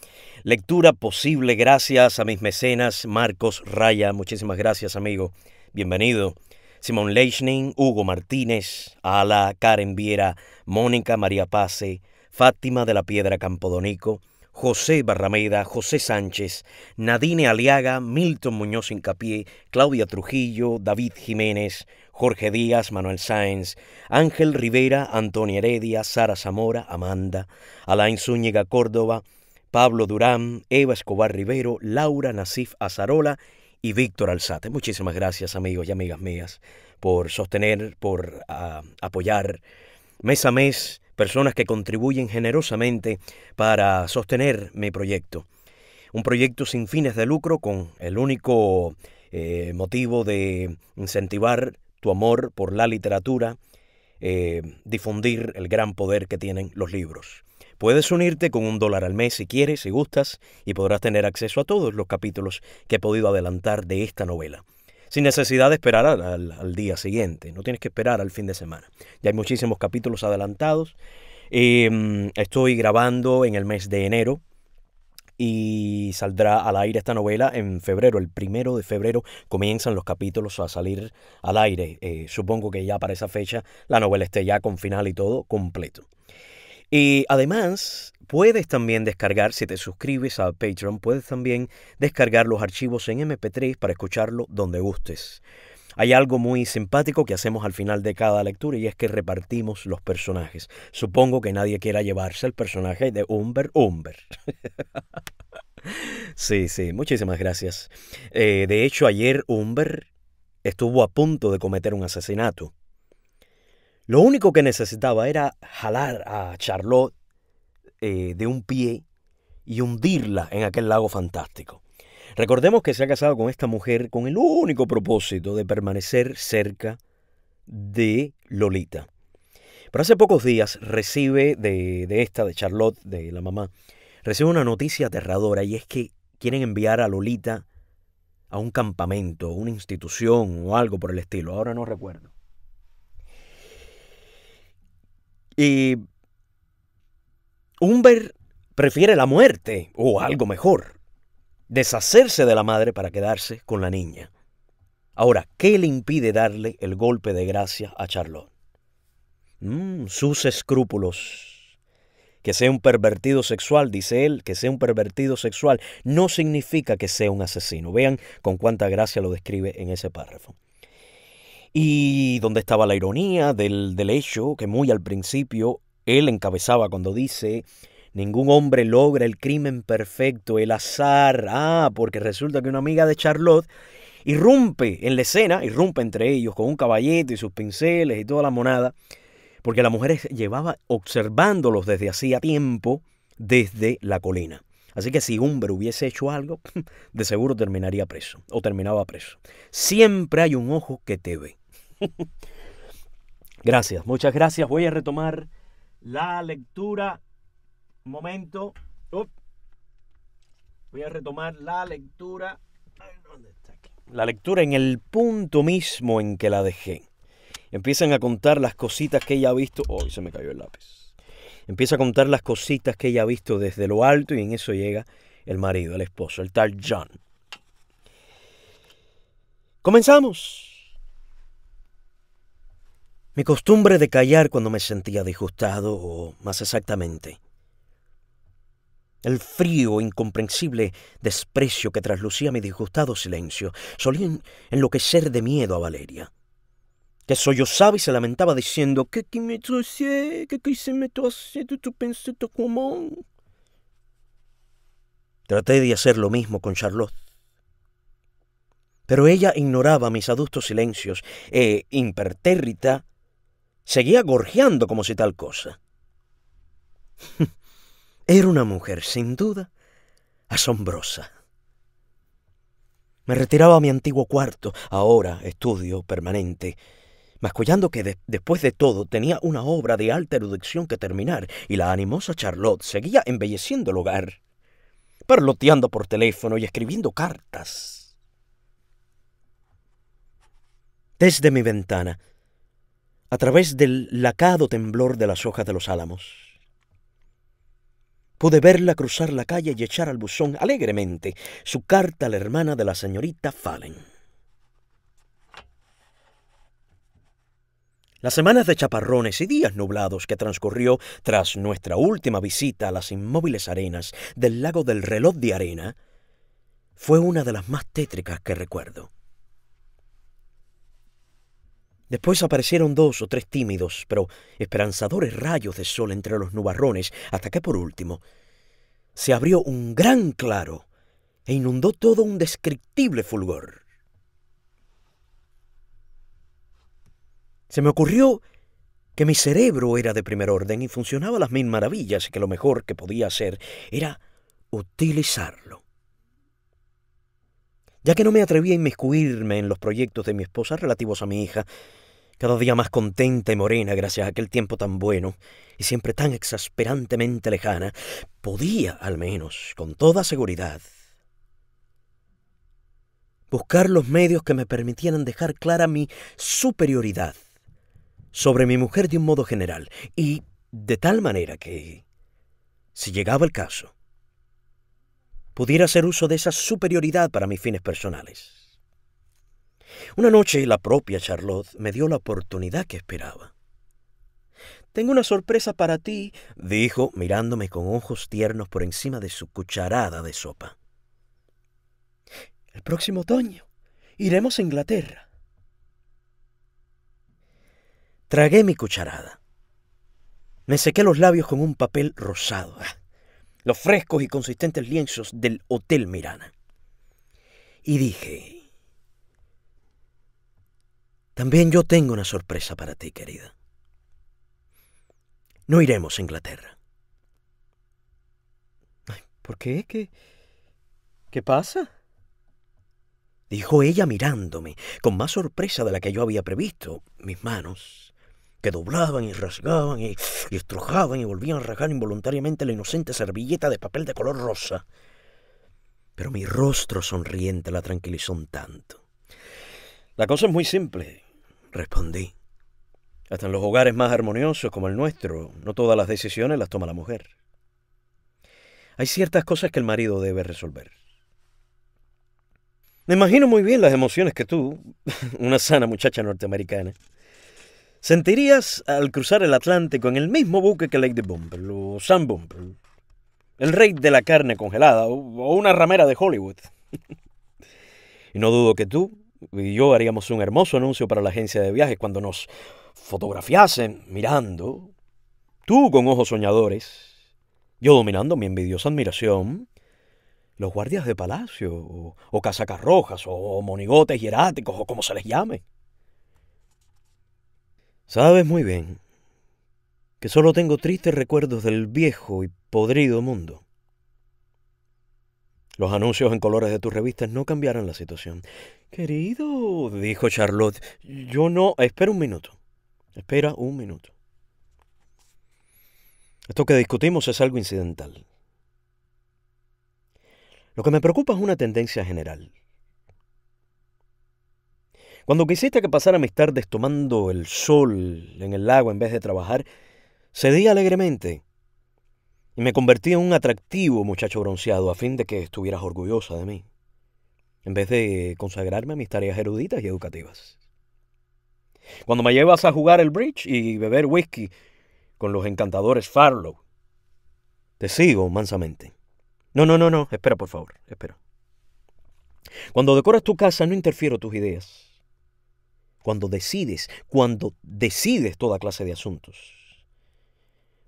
[SPEAKER 1] Lectura posible gracias a mis mecenas Marcos Raya. Muchísimas gracias, amigo. Bienvenido. Simón Leichning, Hugo Martínez, Ala, Karen Viera, Mónica María Pase, Fátima de la Piedra Campodonico, José Barrameda, José Sánchez, Nadine Aliaga, Milton Muñoz Incapié, Claudia Trujillo, David Jiménez, Jorge Díaz, Manuel Sáenz, Ángel Rivera, Antonio Heredia, Sara Zamora, Amanda, Alain Zúñiga Córdoba, Pablo Durán, Eva Escobar Rivero, Laura Nasif Azarola y Víctor Alzate. Muchísimas gracias amigos y amigas mías por sostener, por ah, apoyar mes a mes personas que contribuyen generosamente para sostener mi proyecto. Un proyecto sin fines de lucro con el único eh, motivo de incentivar tu amor por la literatura, eh, difundir el gran poder que tienen los libros. Puedes unirte con un dólar al mes si quieres, si gustas, y podrás tener acceso a todos los capítulos que he podido adelantar de esta novela sin necesidad de esperar al, día siguiente, no tienes que esperar al fin de semana. Ya hay muchísimos capítulos adelantados. Em, estoy grabando en el mes de enero y saldrá al aire esta novela en febrero, el primero de febrero comienzan los capítulos a salir al aire. Eh, supongo que ya para esa fecha la novela esté ya con final y todo completo. Y además, Puedes también descargar, si te suscribes a Patreon, puedes también descargar los archivos en MP3 para escucharlo donde gustes. Hay algo muy simpático que hacemos al final de cada lectura y es que repartimos los personajes. Supongo que nadie quiera llevarse el personaje de Umber Umber. sí, sí, muchísimas gracias. Eh, de hecho, ayer Umber estuvo a punto de cometer un asesinato. Lo único que necesitaba era jalar a Charlotte eh, de un pie y hundirla en aquel lago fantástico. Recordemos que se ha casado con esta mujer con el único propósito de permanecer cerca de Lolita. Pero hace pocos días recibe de, de esta, de Charlotte, de la mamá, recibe una noticia aterradora y es que quieren enviar a Lolita a un campamento, una institución o algo por el estilo. Ahora no recuerdo. Y Humber prefiere la muerte o algo mejor, deshacerse de la madre para quedarse con la niña. Ahora, ¿qué le impide darle el golpe de gracia a Charlotte? Mm, sus escrúpulos. Que sea un pervertido sexual, dice él, que sea un pervertido sexual, no significa que sea un asesino. Vean con cuánta gracia lo describe en ese párrafo. Y dónde estaba la ironía del, del hecho que muy al principio él encabezaba cuando dice, ningún hombre logra el crimen perfecto, el azar. Ah, porque resulta que una amiga de Charlotte irrumpe en la escena, irrumpe entre ellos con un caballete y sus pinceles y toda la monada, porque la mujer llevaba observándolos desde hacía tiempo desde la colina. Así que si hombre hubiese hecho algo, de seguro terminaría preso o terminaba preso. Siempre hay un ojo que te ve. gracias, muchas gracias. Voy a retomar la lectura. Un momento. Voy a retomar la lectura. La lectura en el punto mismo en que la dejé. Empiezan a contar las cositas que ella ha visto. Hoy oh, se me cayó el lápiz. Empieza a contar las cositas que ella ha visto desde lo alto y en eso llega el marido, el esposo, el tal John. Comenzamos. Mi costumbre de callar cuando me sentía disgustado, o más exactamente, el frío, incomprensible desprecio que traslucía mi disgustado silencio solía enloquecer de miedo a Valeria, que sollozaba y se lamentaba diciendo que que me trocé, que se me tú pensé como. Traté de hacer lo mismo con Charlotte. Pero ella ignoraba mis adustos silencios e, impertérrita, Seguía gorjeando como si tal cosa. Era una mujer, sin duda, asombrosa. Me retiraba a mi antiguo cuarto, ahora estudio permanente, mascullando que después de todo tenía una obra de alta erudición que terminar y la animosa Charlotte seguía embelleciendo el hogar, parloteando por teléfono y escribiendo cartas. Desde mi ventana a través del lacado temblor de las hojas de los álamos. Pude verla cruzar la calle y echar al buzón alegremente su carta a la hermana de la señorita Fallen. Las semanas de chaparrones y días nublados que transcurrió tras nuestra última visita a las inmóviles arenas del lago del reloj de arena fue una de las más tétricas que recuerdo. Después aparecieron dos o tres tímidos, pero esperanzadores rayos de sol entre los nubarrones, hasta que por último se abrió un gran claro e inundó todo un descriptible fulgor. Se me ocurrió que mi cerebro era de primer orden y funcionaba a las mil maravillas y que lo mejor que podía hacer era utilizarlo. Ya que no me atrevía a inmiscuirme en los proyectos de mi esposa relativos a mi hija, cada día más contenta y morena gracias a aquel tiempo tan bueno y siempre tan exasperantemente lejana, podía, al menos, con toda seguridad, buscar los medios que me permitieran dejar clara mi superioridad sobre mi mujer de un modo general y de tal manera que, si llegaba el caso, pudiera hacer uso de esa superioridad para mis fines personales. Una noche la propia Charlotte me dio la oportunidad que esperaba. Tengo una sorpresa para ti, dijo, mirándome con ojos tiernos por encima de su cucharada de sopa. El próximo otoño iremos a Inglaterra. Tragué mi cucharada. Me sequé los labios con un papel rosado. Ah, los frescos y consistentes lienzos del Hotel Mirana. Y dije, también yo tengo una sorpresa para ti, querida. No iremos a Inglaterra. ¿Por qué? ¿Qué, qué pasa? Dijo ella mirándome, con más sorpresa de la que yo había previsto, mis manos que doblaban y rasgaban y, estrujaban y volvían a rasgar involuntariamente la inocente servilleta de papel de color rosa. Pero mi rostro sonriente la tranquilizó un tanto. La cosa es muy simple, respondí. Hasta en los hogares más armoniosos como el nuestro, no todas las decisiones las toma la mujer. Hay ciertas cosas que el marido debe resolver. Me imagino muy bien las emociones que tú, una sana muchacha norteamericana, ¿Sentirías al cruzar el Atlántico en el mismo buque que Lady Bumble o Sam Bumble? El rey de la carne congelada o, una ramera de Hollywood. y no dudo que tú y yo haríamos un hermoso anuncio para la agencia de viajes cuando nos fotografiasen mirando, tú con ojos soñadores, yo dominando mi envidiosa admiración, los guardias de palacio o, casacas rojas o, o monigotes hieráticos o como se les llame. Sabes muy bien que solo tengo tristes recuerdos del viejo y podrido mundo. Los anuncios en colores de tus revistas no cambiarán la situación. Querido, dijo Charlotte, yo no... Espera un minuto. Espera un minuto. Esto que discutimos es algo incidental. Lo que me preocupa es una tendencia general. Cuando quisiste que pasara mis tardes tomando el sol en el lago en vez de trabajar, cedí alegremente y me convertí en un atractivo muchacho bronceado a fin de que estuvieras orgullosa de mí, en vez de consagrarme a mis tareas eruditas y educativas. Cuando me llevas a jugar el bridge y beber whisky con los encantadores Farlow, te sigo mansamente. No, no, no, no, espera por favor, espera. Cuando decoras tu casa no interfiero tus ideas cuando decides, cuando decides toda clase de asuntos.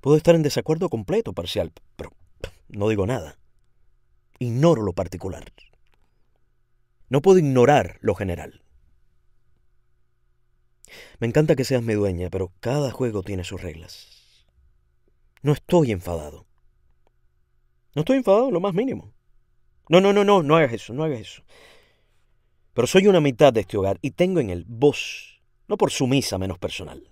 [SPEAKER 1] Puedo estar en desacuerdo completo, parcial, pero no digo nada. Ignoro lo particular. No puedo ignorar lo general. Me encanta que seas mi dueña, pero cada juego tiene sus reglas. No estoy enfadado. No estoy enfadado, lo más mínimo. No, no, no, no, no hagas eso, no hagas eso. Pero soy una mitad de este hogar y tengo en él voz, no por sumisa menos personal.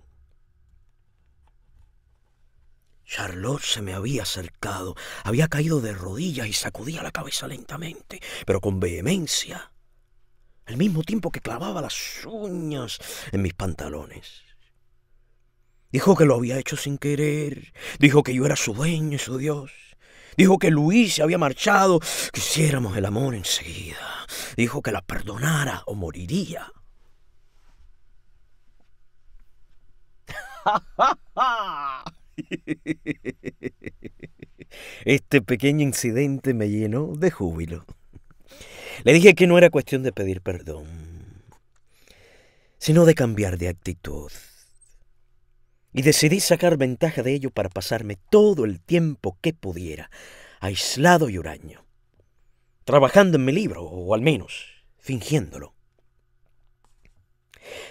[SPEAKER 1] Charlotte se me había acercado, había caído de rodillas y sacudía la cabeza lentamente, pero con vehemencia, al mismo tiempo que clavaba las uñas en mis pantalones. Dijo que lo había hecho sin querer, dijo que yo era su dueño y su Dios. Dijo que Luis se había marchado, que hiciéramos el amor enseguida. Dijo que la perdonara o moriría. Este pequeño incidente me llenó de júbilo. Le dije que no era cuestión de pedir perdón, sino de cambiar de actitud y decidí sacar ventaja de ello para pasarme todo el tiempo que pudiera, aislado y huraño, trabajando en mi libro, o al menos fingiéndolo.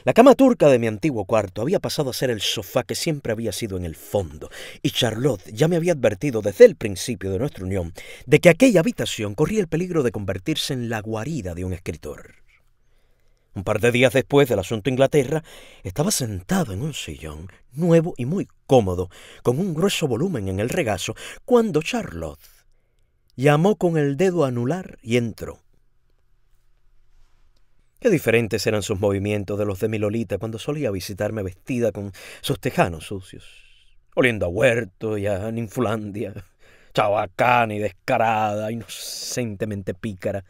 [SPEAKER 1] La cama turca de mi antiguo cuarto había pasado a ser el sofá que siempre había sido en el fondo, y Charlotte ya me había advertido desde el principio de nuestra unión de que aquella habitación corría el peligro de convertirse en la guarida de un escritor. Un par de días después del asunto Inglaterra, estaba sentado en un sillón nuevo y muy cómodo, con un grueso volumen en el regazo, cuando Charlotte llamó con el dedo anular y entró. Qué diferentes eran sus movimientos de los de mi Lolita cuando solía visitarme vestida con sus tejanos sucios, oliendo a huerto y a ninfulandia, chabacana y descarada, inocentemente pícara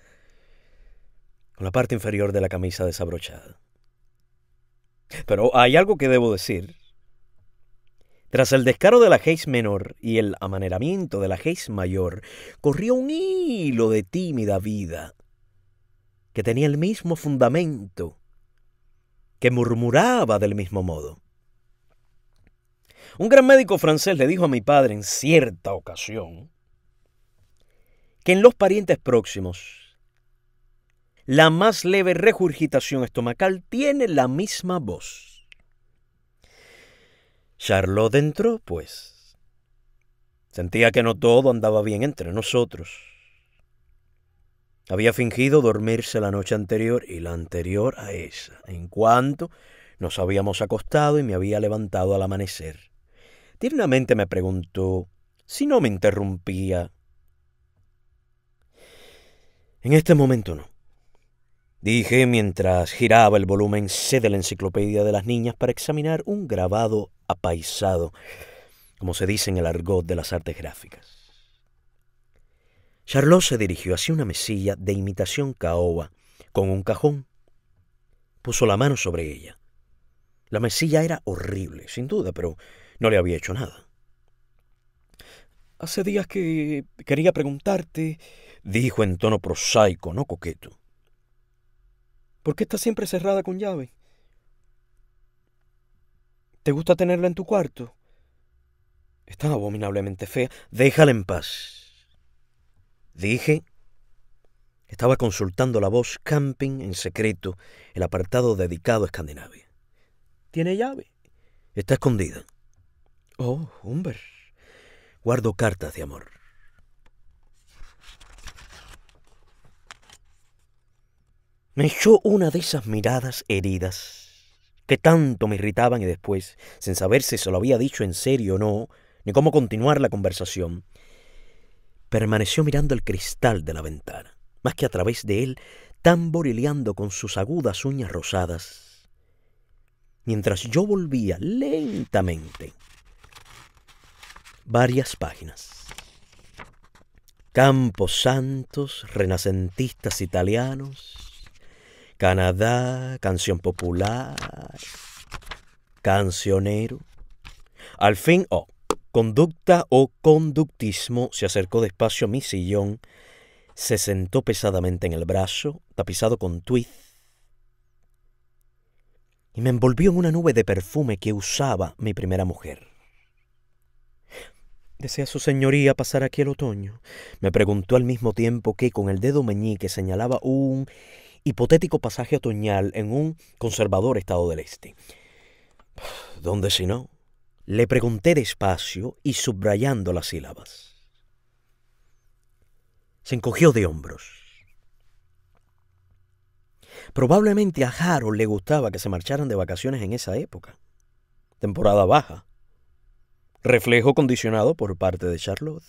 [SPEAKER 1] con la parte inferior de la camisa desabrochada. Pero hay algo que debo decir. Tras el descaro de la Geis menor y el amaneramiento de la Geis mayor, corrió un hilo de tímida vida que tenía el mismo fundamento, que murmuraba del mismo modo. Un gran médico francés le dijo a mi padre en cierta ocasión que en los parientes próximos la más leve regurgitación estomacal tiene la misma voz. Charlotte entró, pues. Sentía que no todo andaba bien entre nosotros. Había fingido dormirse la noche anterior y la anterior a esa, en cuanto nos habíamos acostado y me había levantado al amanecer. Tiernamente me preguntó si no me interrumpía. En este momento no dije mientras giraba el volumen C de la Enciclopedia de las Niñas para examinar un grabado apaisado, como se dice en el argot de las artes gráficas. Charlot se dirigió hacia una mesilla de imitación caoba con un cajón. Puso la mano sobre ella. La mesilla era horrible, sin duda, pero no le había hecho nada. Hace días que quería preguntarte, dijo en tono prosaico, no coqueto. ¿Por qué está siempre cerrada con llave? ¿Te gusta tenerla en tu cuarto? Está abominablemente fea. Déjala en paz. Dije. Estaba consultando la voz Camping en secreto, el apartado dedicado a Escandinavia. ¿Tiene llave? Está escondida. Oh, Humber. Guardo cartas de amor. Me echó una de esas miradas heridas que tanto me irritaban y después, sin saber si se lo había dicho en serio o no, ni cómo continuar la conversación, permaneció mirando el cristal de la ventana, más que a través de él, tamborileando con sus agudas uñas rosadas, mientras yo volvía lentamente varias páginas. Campos santos, renacentistas italianos, Canadá, canción popular, cancionero. Al fin, oh, conducta o conductismo, se acercó despacio a mi sillón, se sentó pesadamente en el brazo, tapizado con tuiz, y me envolvió en una nube de perfume que usaba mi primera mujer. ¿Desea su señoría pasar aquí el otoño? Me preguntó al mismo tiempo que con el dedo meñique señalaba un hipotético pasaje otoñal en un conservador estado del este. ¿Dónde si no? Le pregunté despacio y subrayando las sílabas. Se encogió de hombros. Probablemente a Harold le gustaba que se marcharan de vacaciones en esa época. Temporada baja. Reflejo condicionado por parte de Charlotte.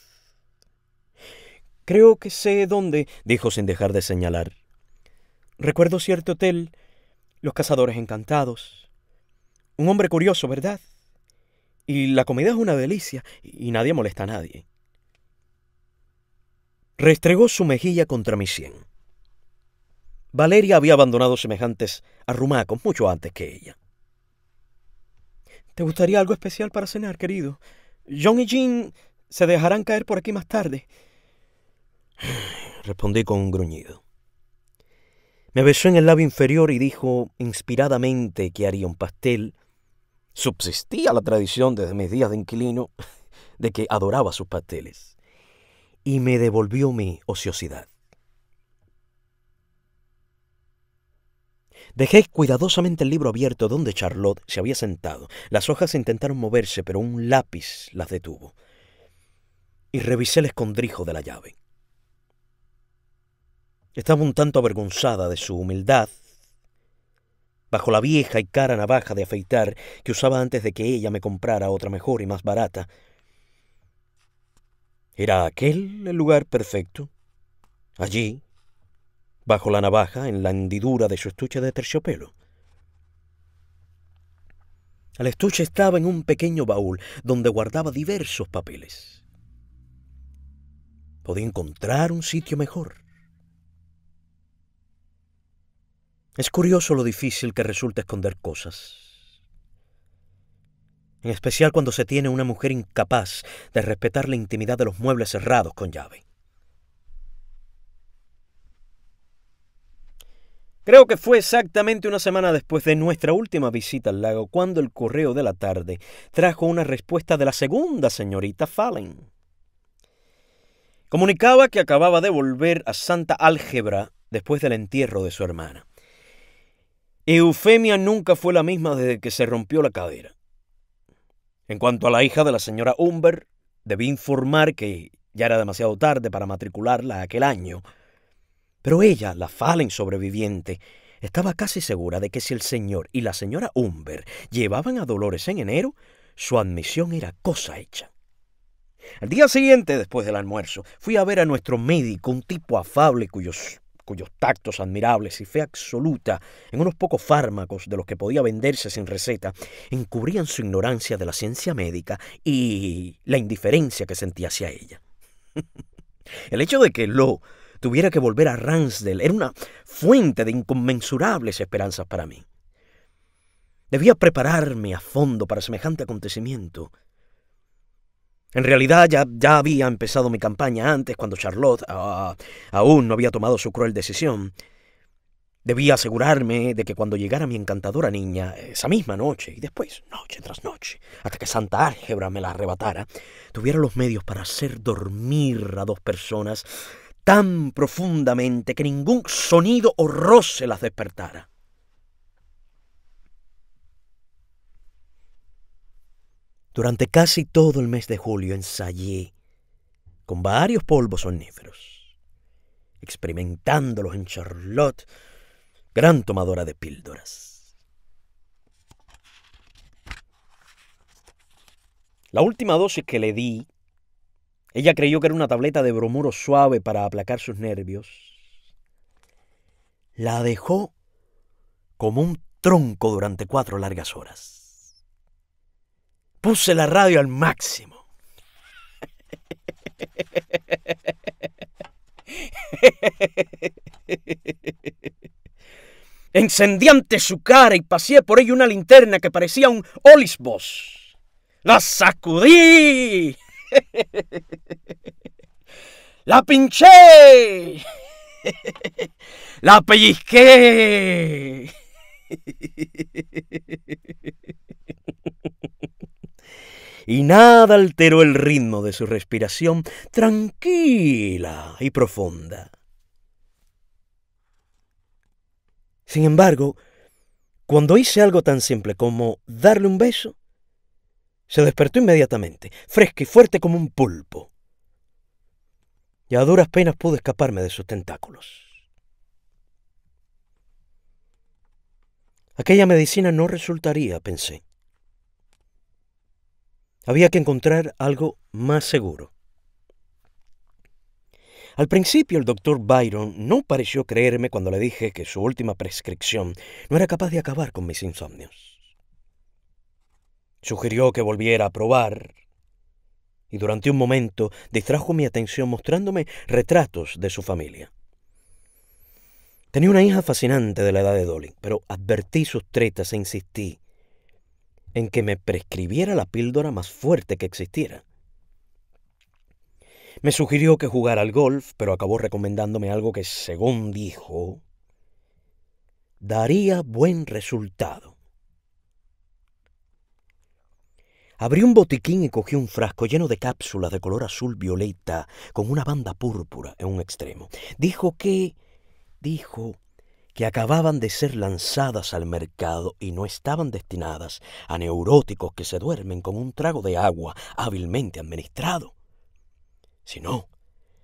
[SPEAKER 1] Creo que sé dónde, dijo sin dejar de señalar. Recuerdo cierto hotel, Los Cazadores Encantados. Un hombre curioso, ¿verdad? Y la comida es una delicia, y nadie molesta a nadie. Restregó su mejilla contra mi sien. Valeria había abandonado semejantes arrumacos mucho antes que ella. ¿Te gustaría algo especial para cenar, querido? John y Jean se dejarán caer por aquí más tarde. Respondí con un gruñido. Me besó en el labio inferior y dijo inspiradamente que haría un pastel. Subsistía la tradición desde mis días de inquilino de que adoraba sus pasteles. Y me devolvió mi ociosidad. Dejé cuidadosamente el libro abierto donde Charlotte se había sentado. Las hojas intentaron moverse, pero un lápiz las detuvo. Y revisé el escondrijo de la llave. Estaba un tanto avergonzada de su humildad bajo la vieja y cara navaja de afeitar que usaba antes de que ella me comprara otra mejor y más barata. ¿Era aquel el lugar perfecto? Allí, bajo la navaja, en la hendidura de su estuche de terciopelo. El estuche estaba en un pequeño baúl donde guardaba diversos papeles. Podía encontrar un sitio mejor. Es curioso lo difícil que resulta esconder cosas. En especial cuando se tiene una mujer incapaz de respetar la intimidad de los muebles cerrados con llave. Creo que fue exactamente una semana después de nuestra última visita al lago cuando el correo de la tarde trajo una respuesta de la segunda señorita Fallen. Comunicaba que acababa de volver a Santa Álgebra después del entierro de su hermana. Eufemia nunca fue la misma desde que se rompió la cadera. En cuanto a la hija de la señora Humber, debí informar que ya era demasiado tarde para matricularla aquel año. Pero ella, la Fallen sobreviviente, estaba casi segura de que si el señor y la señora Humber llevaban a Dolores en enero, su admisión era cosa hecha. Al día siguiente, después del almuerzo, fui a ver a nuestro médico, un tipo afable cuyos cuyos tactos admirables y fe absoluta en unos pocos fármacos de los que podía venderse sin receta, encubrían su ignorancia de la ciencia médica y la indiferencia que sentía hacia ella. El hecho de que Lo tuviera que volver a Ransdell era una fuente de inconmensurables esperanzas para mí. Debía prepararme a fondo para semejante acontecimiento. En realidad ya, ya había empezado mi campaña antes, cuando Charlotte ah, aún no había tomado su cruel decisión. Debía asegurarme de que cuando llegara mi encantadora niña, esa misma noche y después, noche tras noche, hasta que Santa Álgebra me la arrebatara, tuviera los medios para hacer dormir a dos personas tan profundamente que ningún sonido o roce las despertara. Durante casi todo el mes de julio ensayé con varios polvos oníferos, experimentándolos en Charlotte, gran tomadora de píldoras. La última dosis que le di, ella creyó que era una tableta de bromuro suave para aplacar sus nervios. La dejó como un tronco durante cuatro largas horas. Puse la radio al máximo. Encendí ante su cara y pasé por ella una linterna que parecía un olisbos. ¡La sacudí! ¡La pinché! ¡La pellizqué! y nada alteró el ritmo de su respiración tranquila y profunda. Sin embargo, cuando hice algo tan simple como darle un beso, se despertó inmediatamente, fresca y fuerte como un pulpo. Y a duras penas pude escaparme de sus tentáculos. Aquella medicina no resultaría, pensé. Había que encontrar algo más seguro. Al principio el doctor Byron no pareció creerme cuando le dije que su última prescripción no era capaz de acabar con mis insomnios. Sugirió que volviera a probar y durante un momento distrajo mi atención mostrándome retratos de su familia. Tenía una hija fascinante de la edad de Dolly, pero advertí sus tretas e insistí en que me prescribiera la píldora más fuerte que existiera. Me sugirió que jugara al golf, pero acabó recomendándome algo que, según dijo, daría buen resultado. Abrió un botiquín y cogí un frasco lleno de cápsulas de color azul violeta con una banda púrpura en un extremo. Dijo que... dijo que acababan de ser lanzadas al mercado y no estaban destinadas a neuróticos que se duermen con un trago de agua hábilmente administrado, sino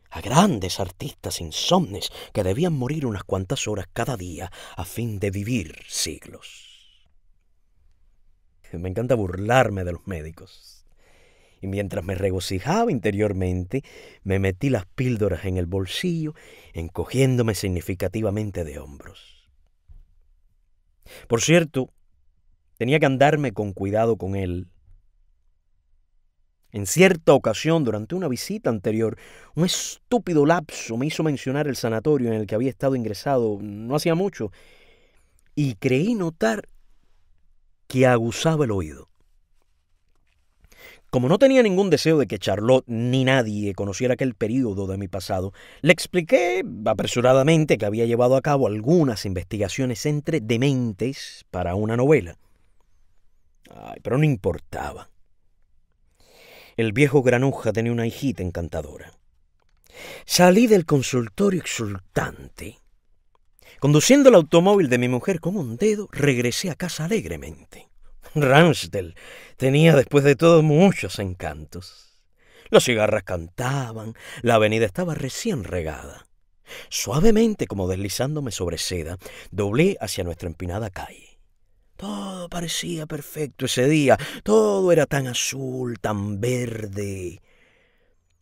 [SPEAKER 1] a grandes artistas insomnes que debían morir unas cuantas horas cada día a fin de vivir siglos. Me encanta burlarme de los médicos y mientras me regocijaba interiormente, me metí las píldoras en el bolsillo, encogiéndome significativamente de hombros. Por cierto, tenía que andarme con cuidado con él. En cierta ocasión, durante una visita anterior, un estúpido lapso me hizo mencionar el sanatorio en el que había estado ingresado no hacía mucho, y creí notar que aguzaba el oído. Como no tenía ningún deseo de que Charlotte ni nadie conociera aquel período de mi pasado, le expliqué apresuradamente que había llevado a cabo algunas investigaciones entre dementes para una novela. Ay, pero no importaba. El viejo granuja tenía una hijita encantadora. Salí del consultorio exultante. Conduciendo el automóvil de mi mujer con un dedo, regresé a casa alegremente. Ransdell tenía después de todo muchos encantos. Las cigarras cantaban, la avenida estaba recién regada. Suavemente, como deslizándome sobre seda, doblé hacia nuestra empinada calle. Todo parecía perfecto ese día, todo era tan azul, tan verde.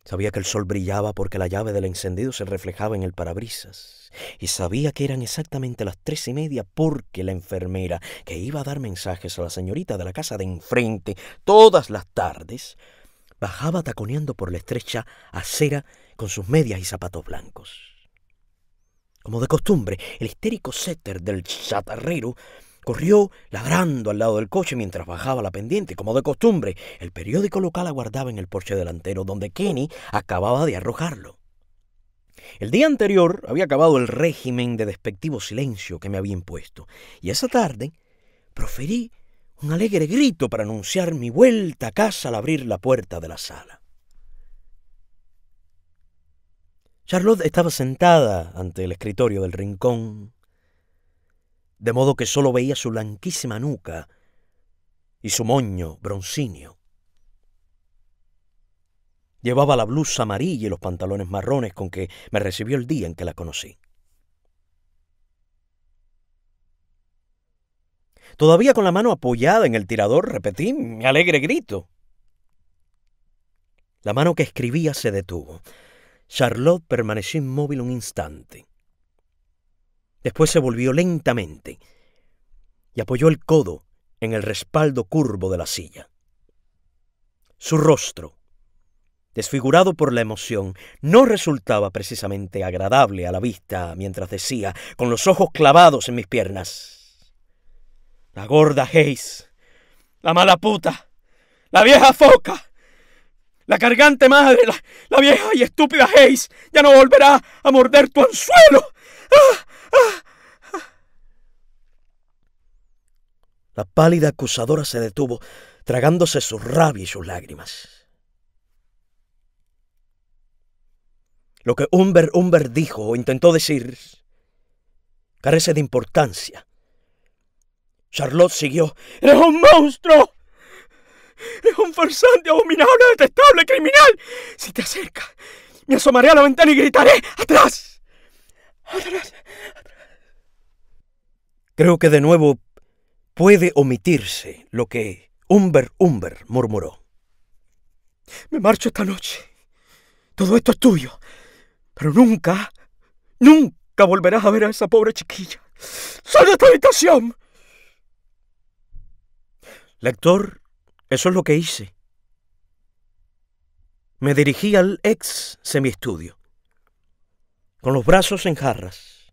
[SPEAKER 1] Sabía que el sol brillaba porque la llave del encendido se reflejaba en el parabrisas. Y sabía que eran exactamente las tres y media porque la enfermera, que iba a dar mensajes a la señorita de la casa de enfrente todas las tardes, bajaba taconeando por la estrecha acera con sus medias y zapatos blancos. Como de costumbre, el histérico setter del chatarrero Corrió ladrando al lado del coche mientras bajaba la pendiente. Como de costumbre, el periódico local aguardaba en el porche delantero, donde Kenny acababa de arrojarlo. El día anterior había acabado el régimen de despectivo silencio que me había impuesto, y esa tarde proferí un alegre grito para anunciar mi vuelta a casa al abrir la puerta de la sala. Charlotte estaba sentada ante el escritorio del rincón, de modo que solo veía su blanquísima nuca y su moño broncinio. Llevaba la blusa amarilla y los pantalones marrones con que me recibió el día en que la conocí. Todavía con la mano apoyada en el tirador, repetí mi alegre grito. La mano que escribía se detuvo. Charlotte permaneció inmóvil un instante. Después se volvió lentamente y apoyó el codo en el respaldo curvo de la silla. Su rostro, desfigurado por la emoción, no resultaba precisamente agradable a la vista mientras decía, con los ojos clavados en mis piernas. La gorda Hayes, la mala puta, la vieja foca, la cargante madre, la, vieja y estúpida Hayes, ya no volverá a morder tu anzuelo. ¡Ah! La pálida acusadora se detuvo, tragándose su rabia y sus lágrimas. Lo que Humber Humber dijo o intentó decir carece de importancia. Charlotte siguió. ¡Eres un monstruo! ¡Eres un farsante abominable, detestable, criminal! Si te acerca, me asomaré a la ventana y gritaré ¡Atrás! Creo que de nuevo puede omitirse lo que Umber Umber murmuró. Me marcho esta noche. Todo esto es tuyo. Pero nunca, nunca volverás a ver a esa pobre chiquilla. ¡Sal de esta habitación! Lector, eso es lo que hice. Me dirigí al ex semiestudio con los brazos en jarras.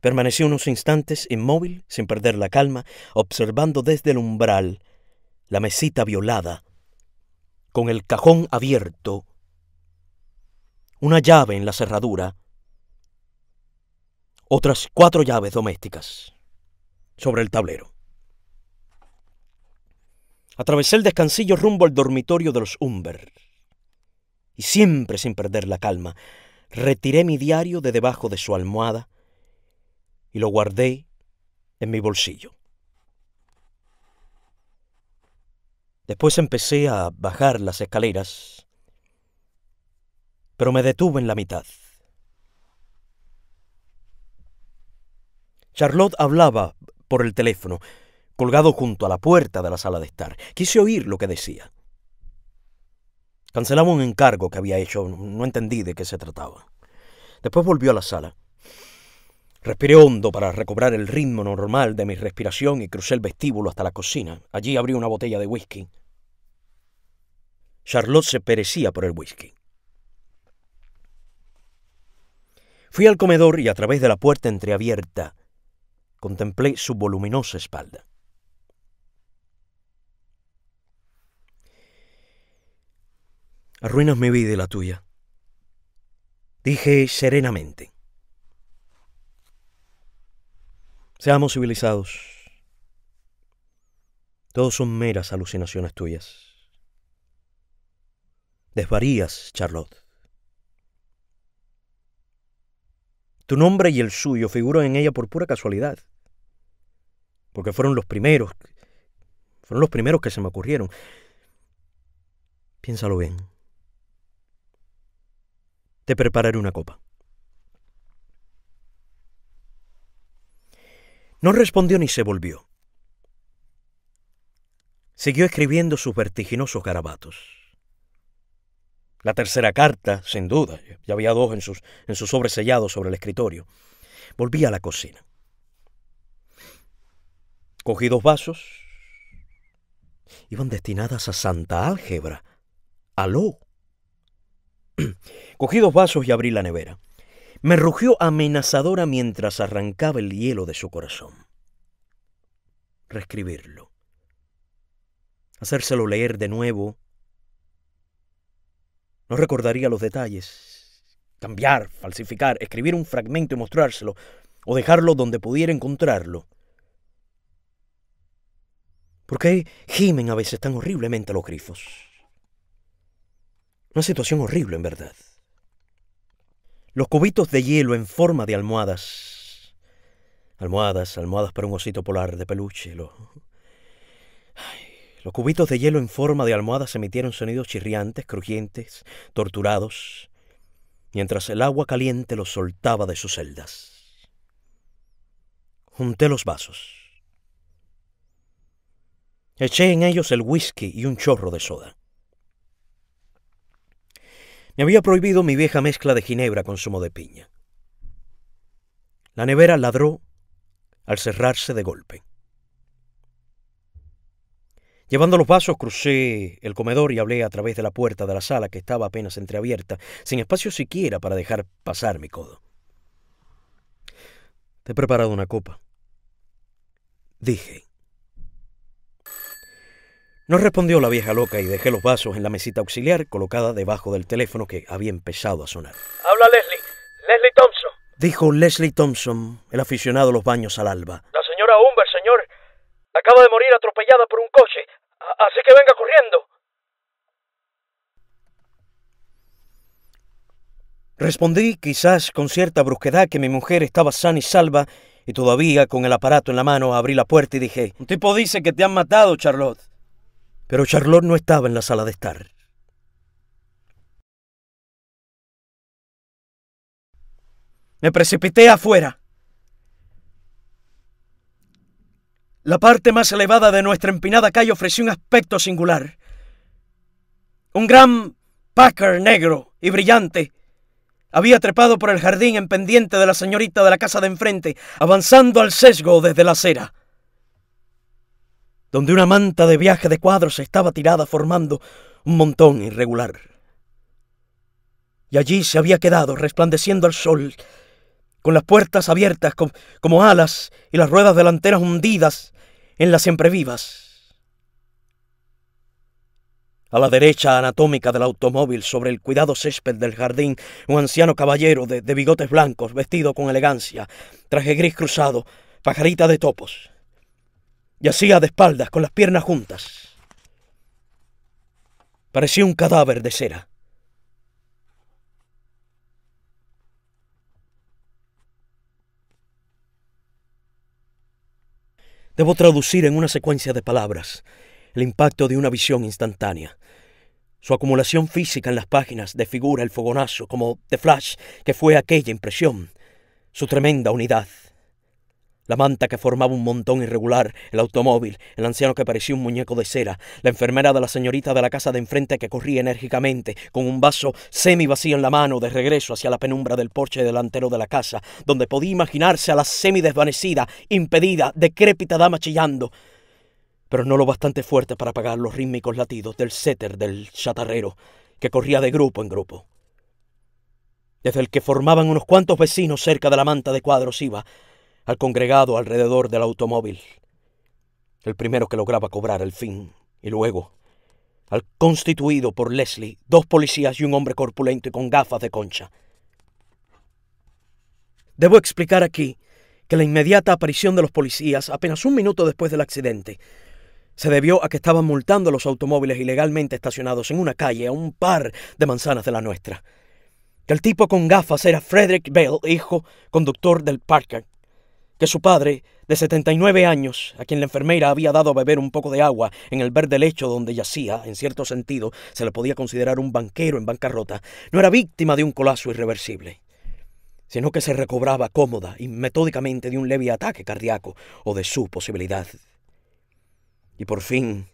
[SPEAKER 1] Permanecí unos instantes inmóvil, sin perder la calma, observando desde el umbral la mesita violada, con el cajón abierto, una llave en la cerradura, otras cuatro llaves domésticas sobre el tablero. Atravesé el descansillo rumbo al dormitorio de los Umber, y siempre sin perder la calma, retiré mi diario de debajo de su almohada y lo guardé en mi bolsillo. Después empecé a bajar las escaleras, pero me detuve en la mitad. Charlotte hablaba por el teléfono, colgado junto a la puerta de la sala de estar. Quise oír lo que decía. Cancelaba un encargo que había hecho, no entendí de qué se trataba. Después volvió a la sala. Respiré hondo para recobrar el ritmo normal de mi respiración y crucé el vestíbulo hasta la cocina. Allí abrí una botella de whisky. Charlotte se perecía por el whisky. Fui al comedor y a través de la puerta entreabierta contemplé su voluminosa espalda. Arruinas mi vida y la tuya. Dije serenamente. Seamos civilizados. Todos son meras alucinaciones tuyas. Desvarías, Charlotte. Tu nombre y el suyo figuran en ella por pura casualidad. Porque fueron los primeros. Fueron los primeros que se me ocurrieron. Piénsalo bien. Te prepararé una copa. No respondió ni se volvió. Siguió escribiendo sus vertiginosos garabatos. La tercera carta, sin duda, ya había dos en sus, en sus sobres sellados sobre el escritorio. Volví a la cocina. Cogí dos vasos. Iban destinadas a Santa Álgebra, aló, Cogí dos vasos y abrí la nevera. Me rugió amenazadora mientras arrancaba el hielo de su corazón. Reescribirlo. Hacérselo leer de nuevo. No recordaría los detalles. Cambiar, falsificar, escribir un fragmento y mostrárselo, o dejarlo donde pudiera encontrarlo. ¿Por qué gimen a veces tan horriblemente los grifos? Una situación horrible, en verdad. Los cubitos de hielo en forma de almohadas. Almohadas, almohadas para un osito polar de peluche. los cubitos de hielo en forma de almohadas emitieron sonidos chirriantes, crujientes, torturados, mientras el agua caliente los soltaba de sus celdas. Junté los vasos. Eché en ellos el whisky y un chorro de soda. Me había prohibido mi vieja mezcla de ginebra con zumo de piña. La nevera ladró al cerrarse de golpe. Llevando los vasos, crucé el comedor y hablé a través de la puerta de la sala que estaba apenas entreabierta, sin espacio siquiera para dejar pasar mi codo. Te he preparado una copa, dije, no respondió la vieja loca y dejé los vasos en la mesita auxiliar colocada debajo del teléfono que había empezado a sonar. Habla Leslie, Leslie Thompson. Dijo Leslie Thompson, el aficionado a los baños al alba. La señora Umber, señor, acaba de morir atropellada por un coche, así que venga corriendo. Respondí, quizás con cierta brusquedad, que mi mujer estaba sana y salva, y todavía con el aparato en la mano abrí la puerta y dije, Un tipo dice que te han matado, Charlotte pero Charlot no estaba en la sala de estar. Me precipité afuera. La parte más elevada de nuestra empinada calle ofrecía un aspecto singular. Un gran Packer negro y brillante había trepado por el jardín en pendiente de la señorita de la casa de enfrente, avanzando al sesgo desde la acera donde una manta de viaje de cuadros estaba tirada formando un montón irregular. Y allí se había quedado, resplandeciendo al sol, con las puertas abiertas como, alas y las ruedas delanteras hundidas en las vivas. A la derecha anatómica del automóvil, sobre el cuidado césped del jardín, un anciano caballero de bigotes blancos, vestido con elegancia, traje gris cruzado, pajarita de topos. Yacía de espaldas, con las piernas juntas. Parecía un cadáver de cera. Debo traducir en una secuencia de palabras el impacto de una visión instantánea. Su acumulación física en las páginas de figura el fogonazo como de flash que fue aquella impresión, su tremenda unidad. La manta que formaba un montón irregular, el automóvil, el anciano que parecía un muñeco de cera, la enfermera de la señorita de la casa de enfrente que corría enérgicamente, con un vaso semi vacío en la mano, de regreso hacia la penumbra del porche delantero de la casa, donde podía imaginarse a la semi desvanecida, impedida, decrépita dama chillando, pero no lo bastante fuerte para apagar los rítmicos latidos del setter del chatarrero, que corría de grupo en grupo. Desde el que formaban unos cuantos vecinos cerca de la manta de cuadros iba, al congregado alrededor del automóvil. El primero que lograba cobrar el fin, y luego al constituido por Leslie, dos policías y un hombre corpulento y con gafas de concha. Debo explicar aquí que la inmediata aparición de los policías, apenas un minuto después del accidente, se debió a que estaban multando los automóviles ilegalmente estacionados en una calle a un par de manzanas de la nuestra. Que el tipo con gafas era Frederick Bell, hijo, conductor del Parker, que su padre, de 79 años, a quien la enfermera había dado a beber un poco de agua en el verde lecho donde yacía, en cierto sentido, se le podía considerar un banquero en bancarrota, no era víctima de un colapso irreversible, sino que se recobraba cómoda y metódicamente de un leve ataque cardíaco o de su posibilidad. Y por fin,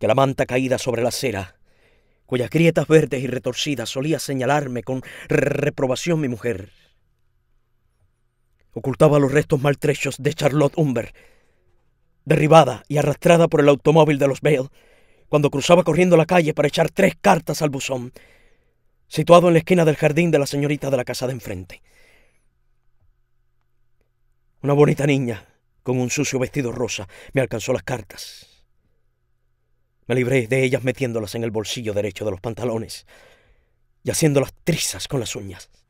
[SPEAKER 1] que la manta caída sobre la cera, cuyas grietas verdes y retorcidas solía señalarme con reprobación mi mujer, ocultaba los restos maltrechos de Charlotte Humber, derribada y arrastrada por el automóvil de los Bale, cuando cruzaba corriendo la calle para echar tres cartas al buzón, situado en la esquina del jardín de la señorita de la casa de enfrente. Una bonita niña, con un sucio vestido rosa, me alcanzó las cartas. Me libré de ellas metiéndolas en el bolsillo derecho de los pantalones y haciéndolas trizas con las uñas.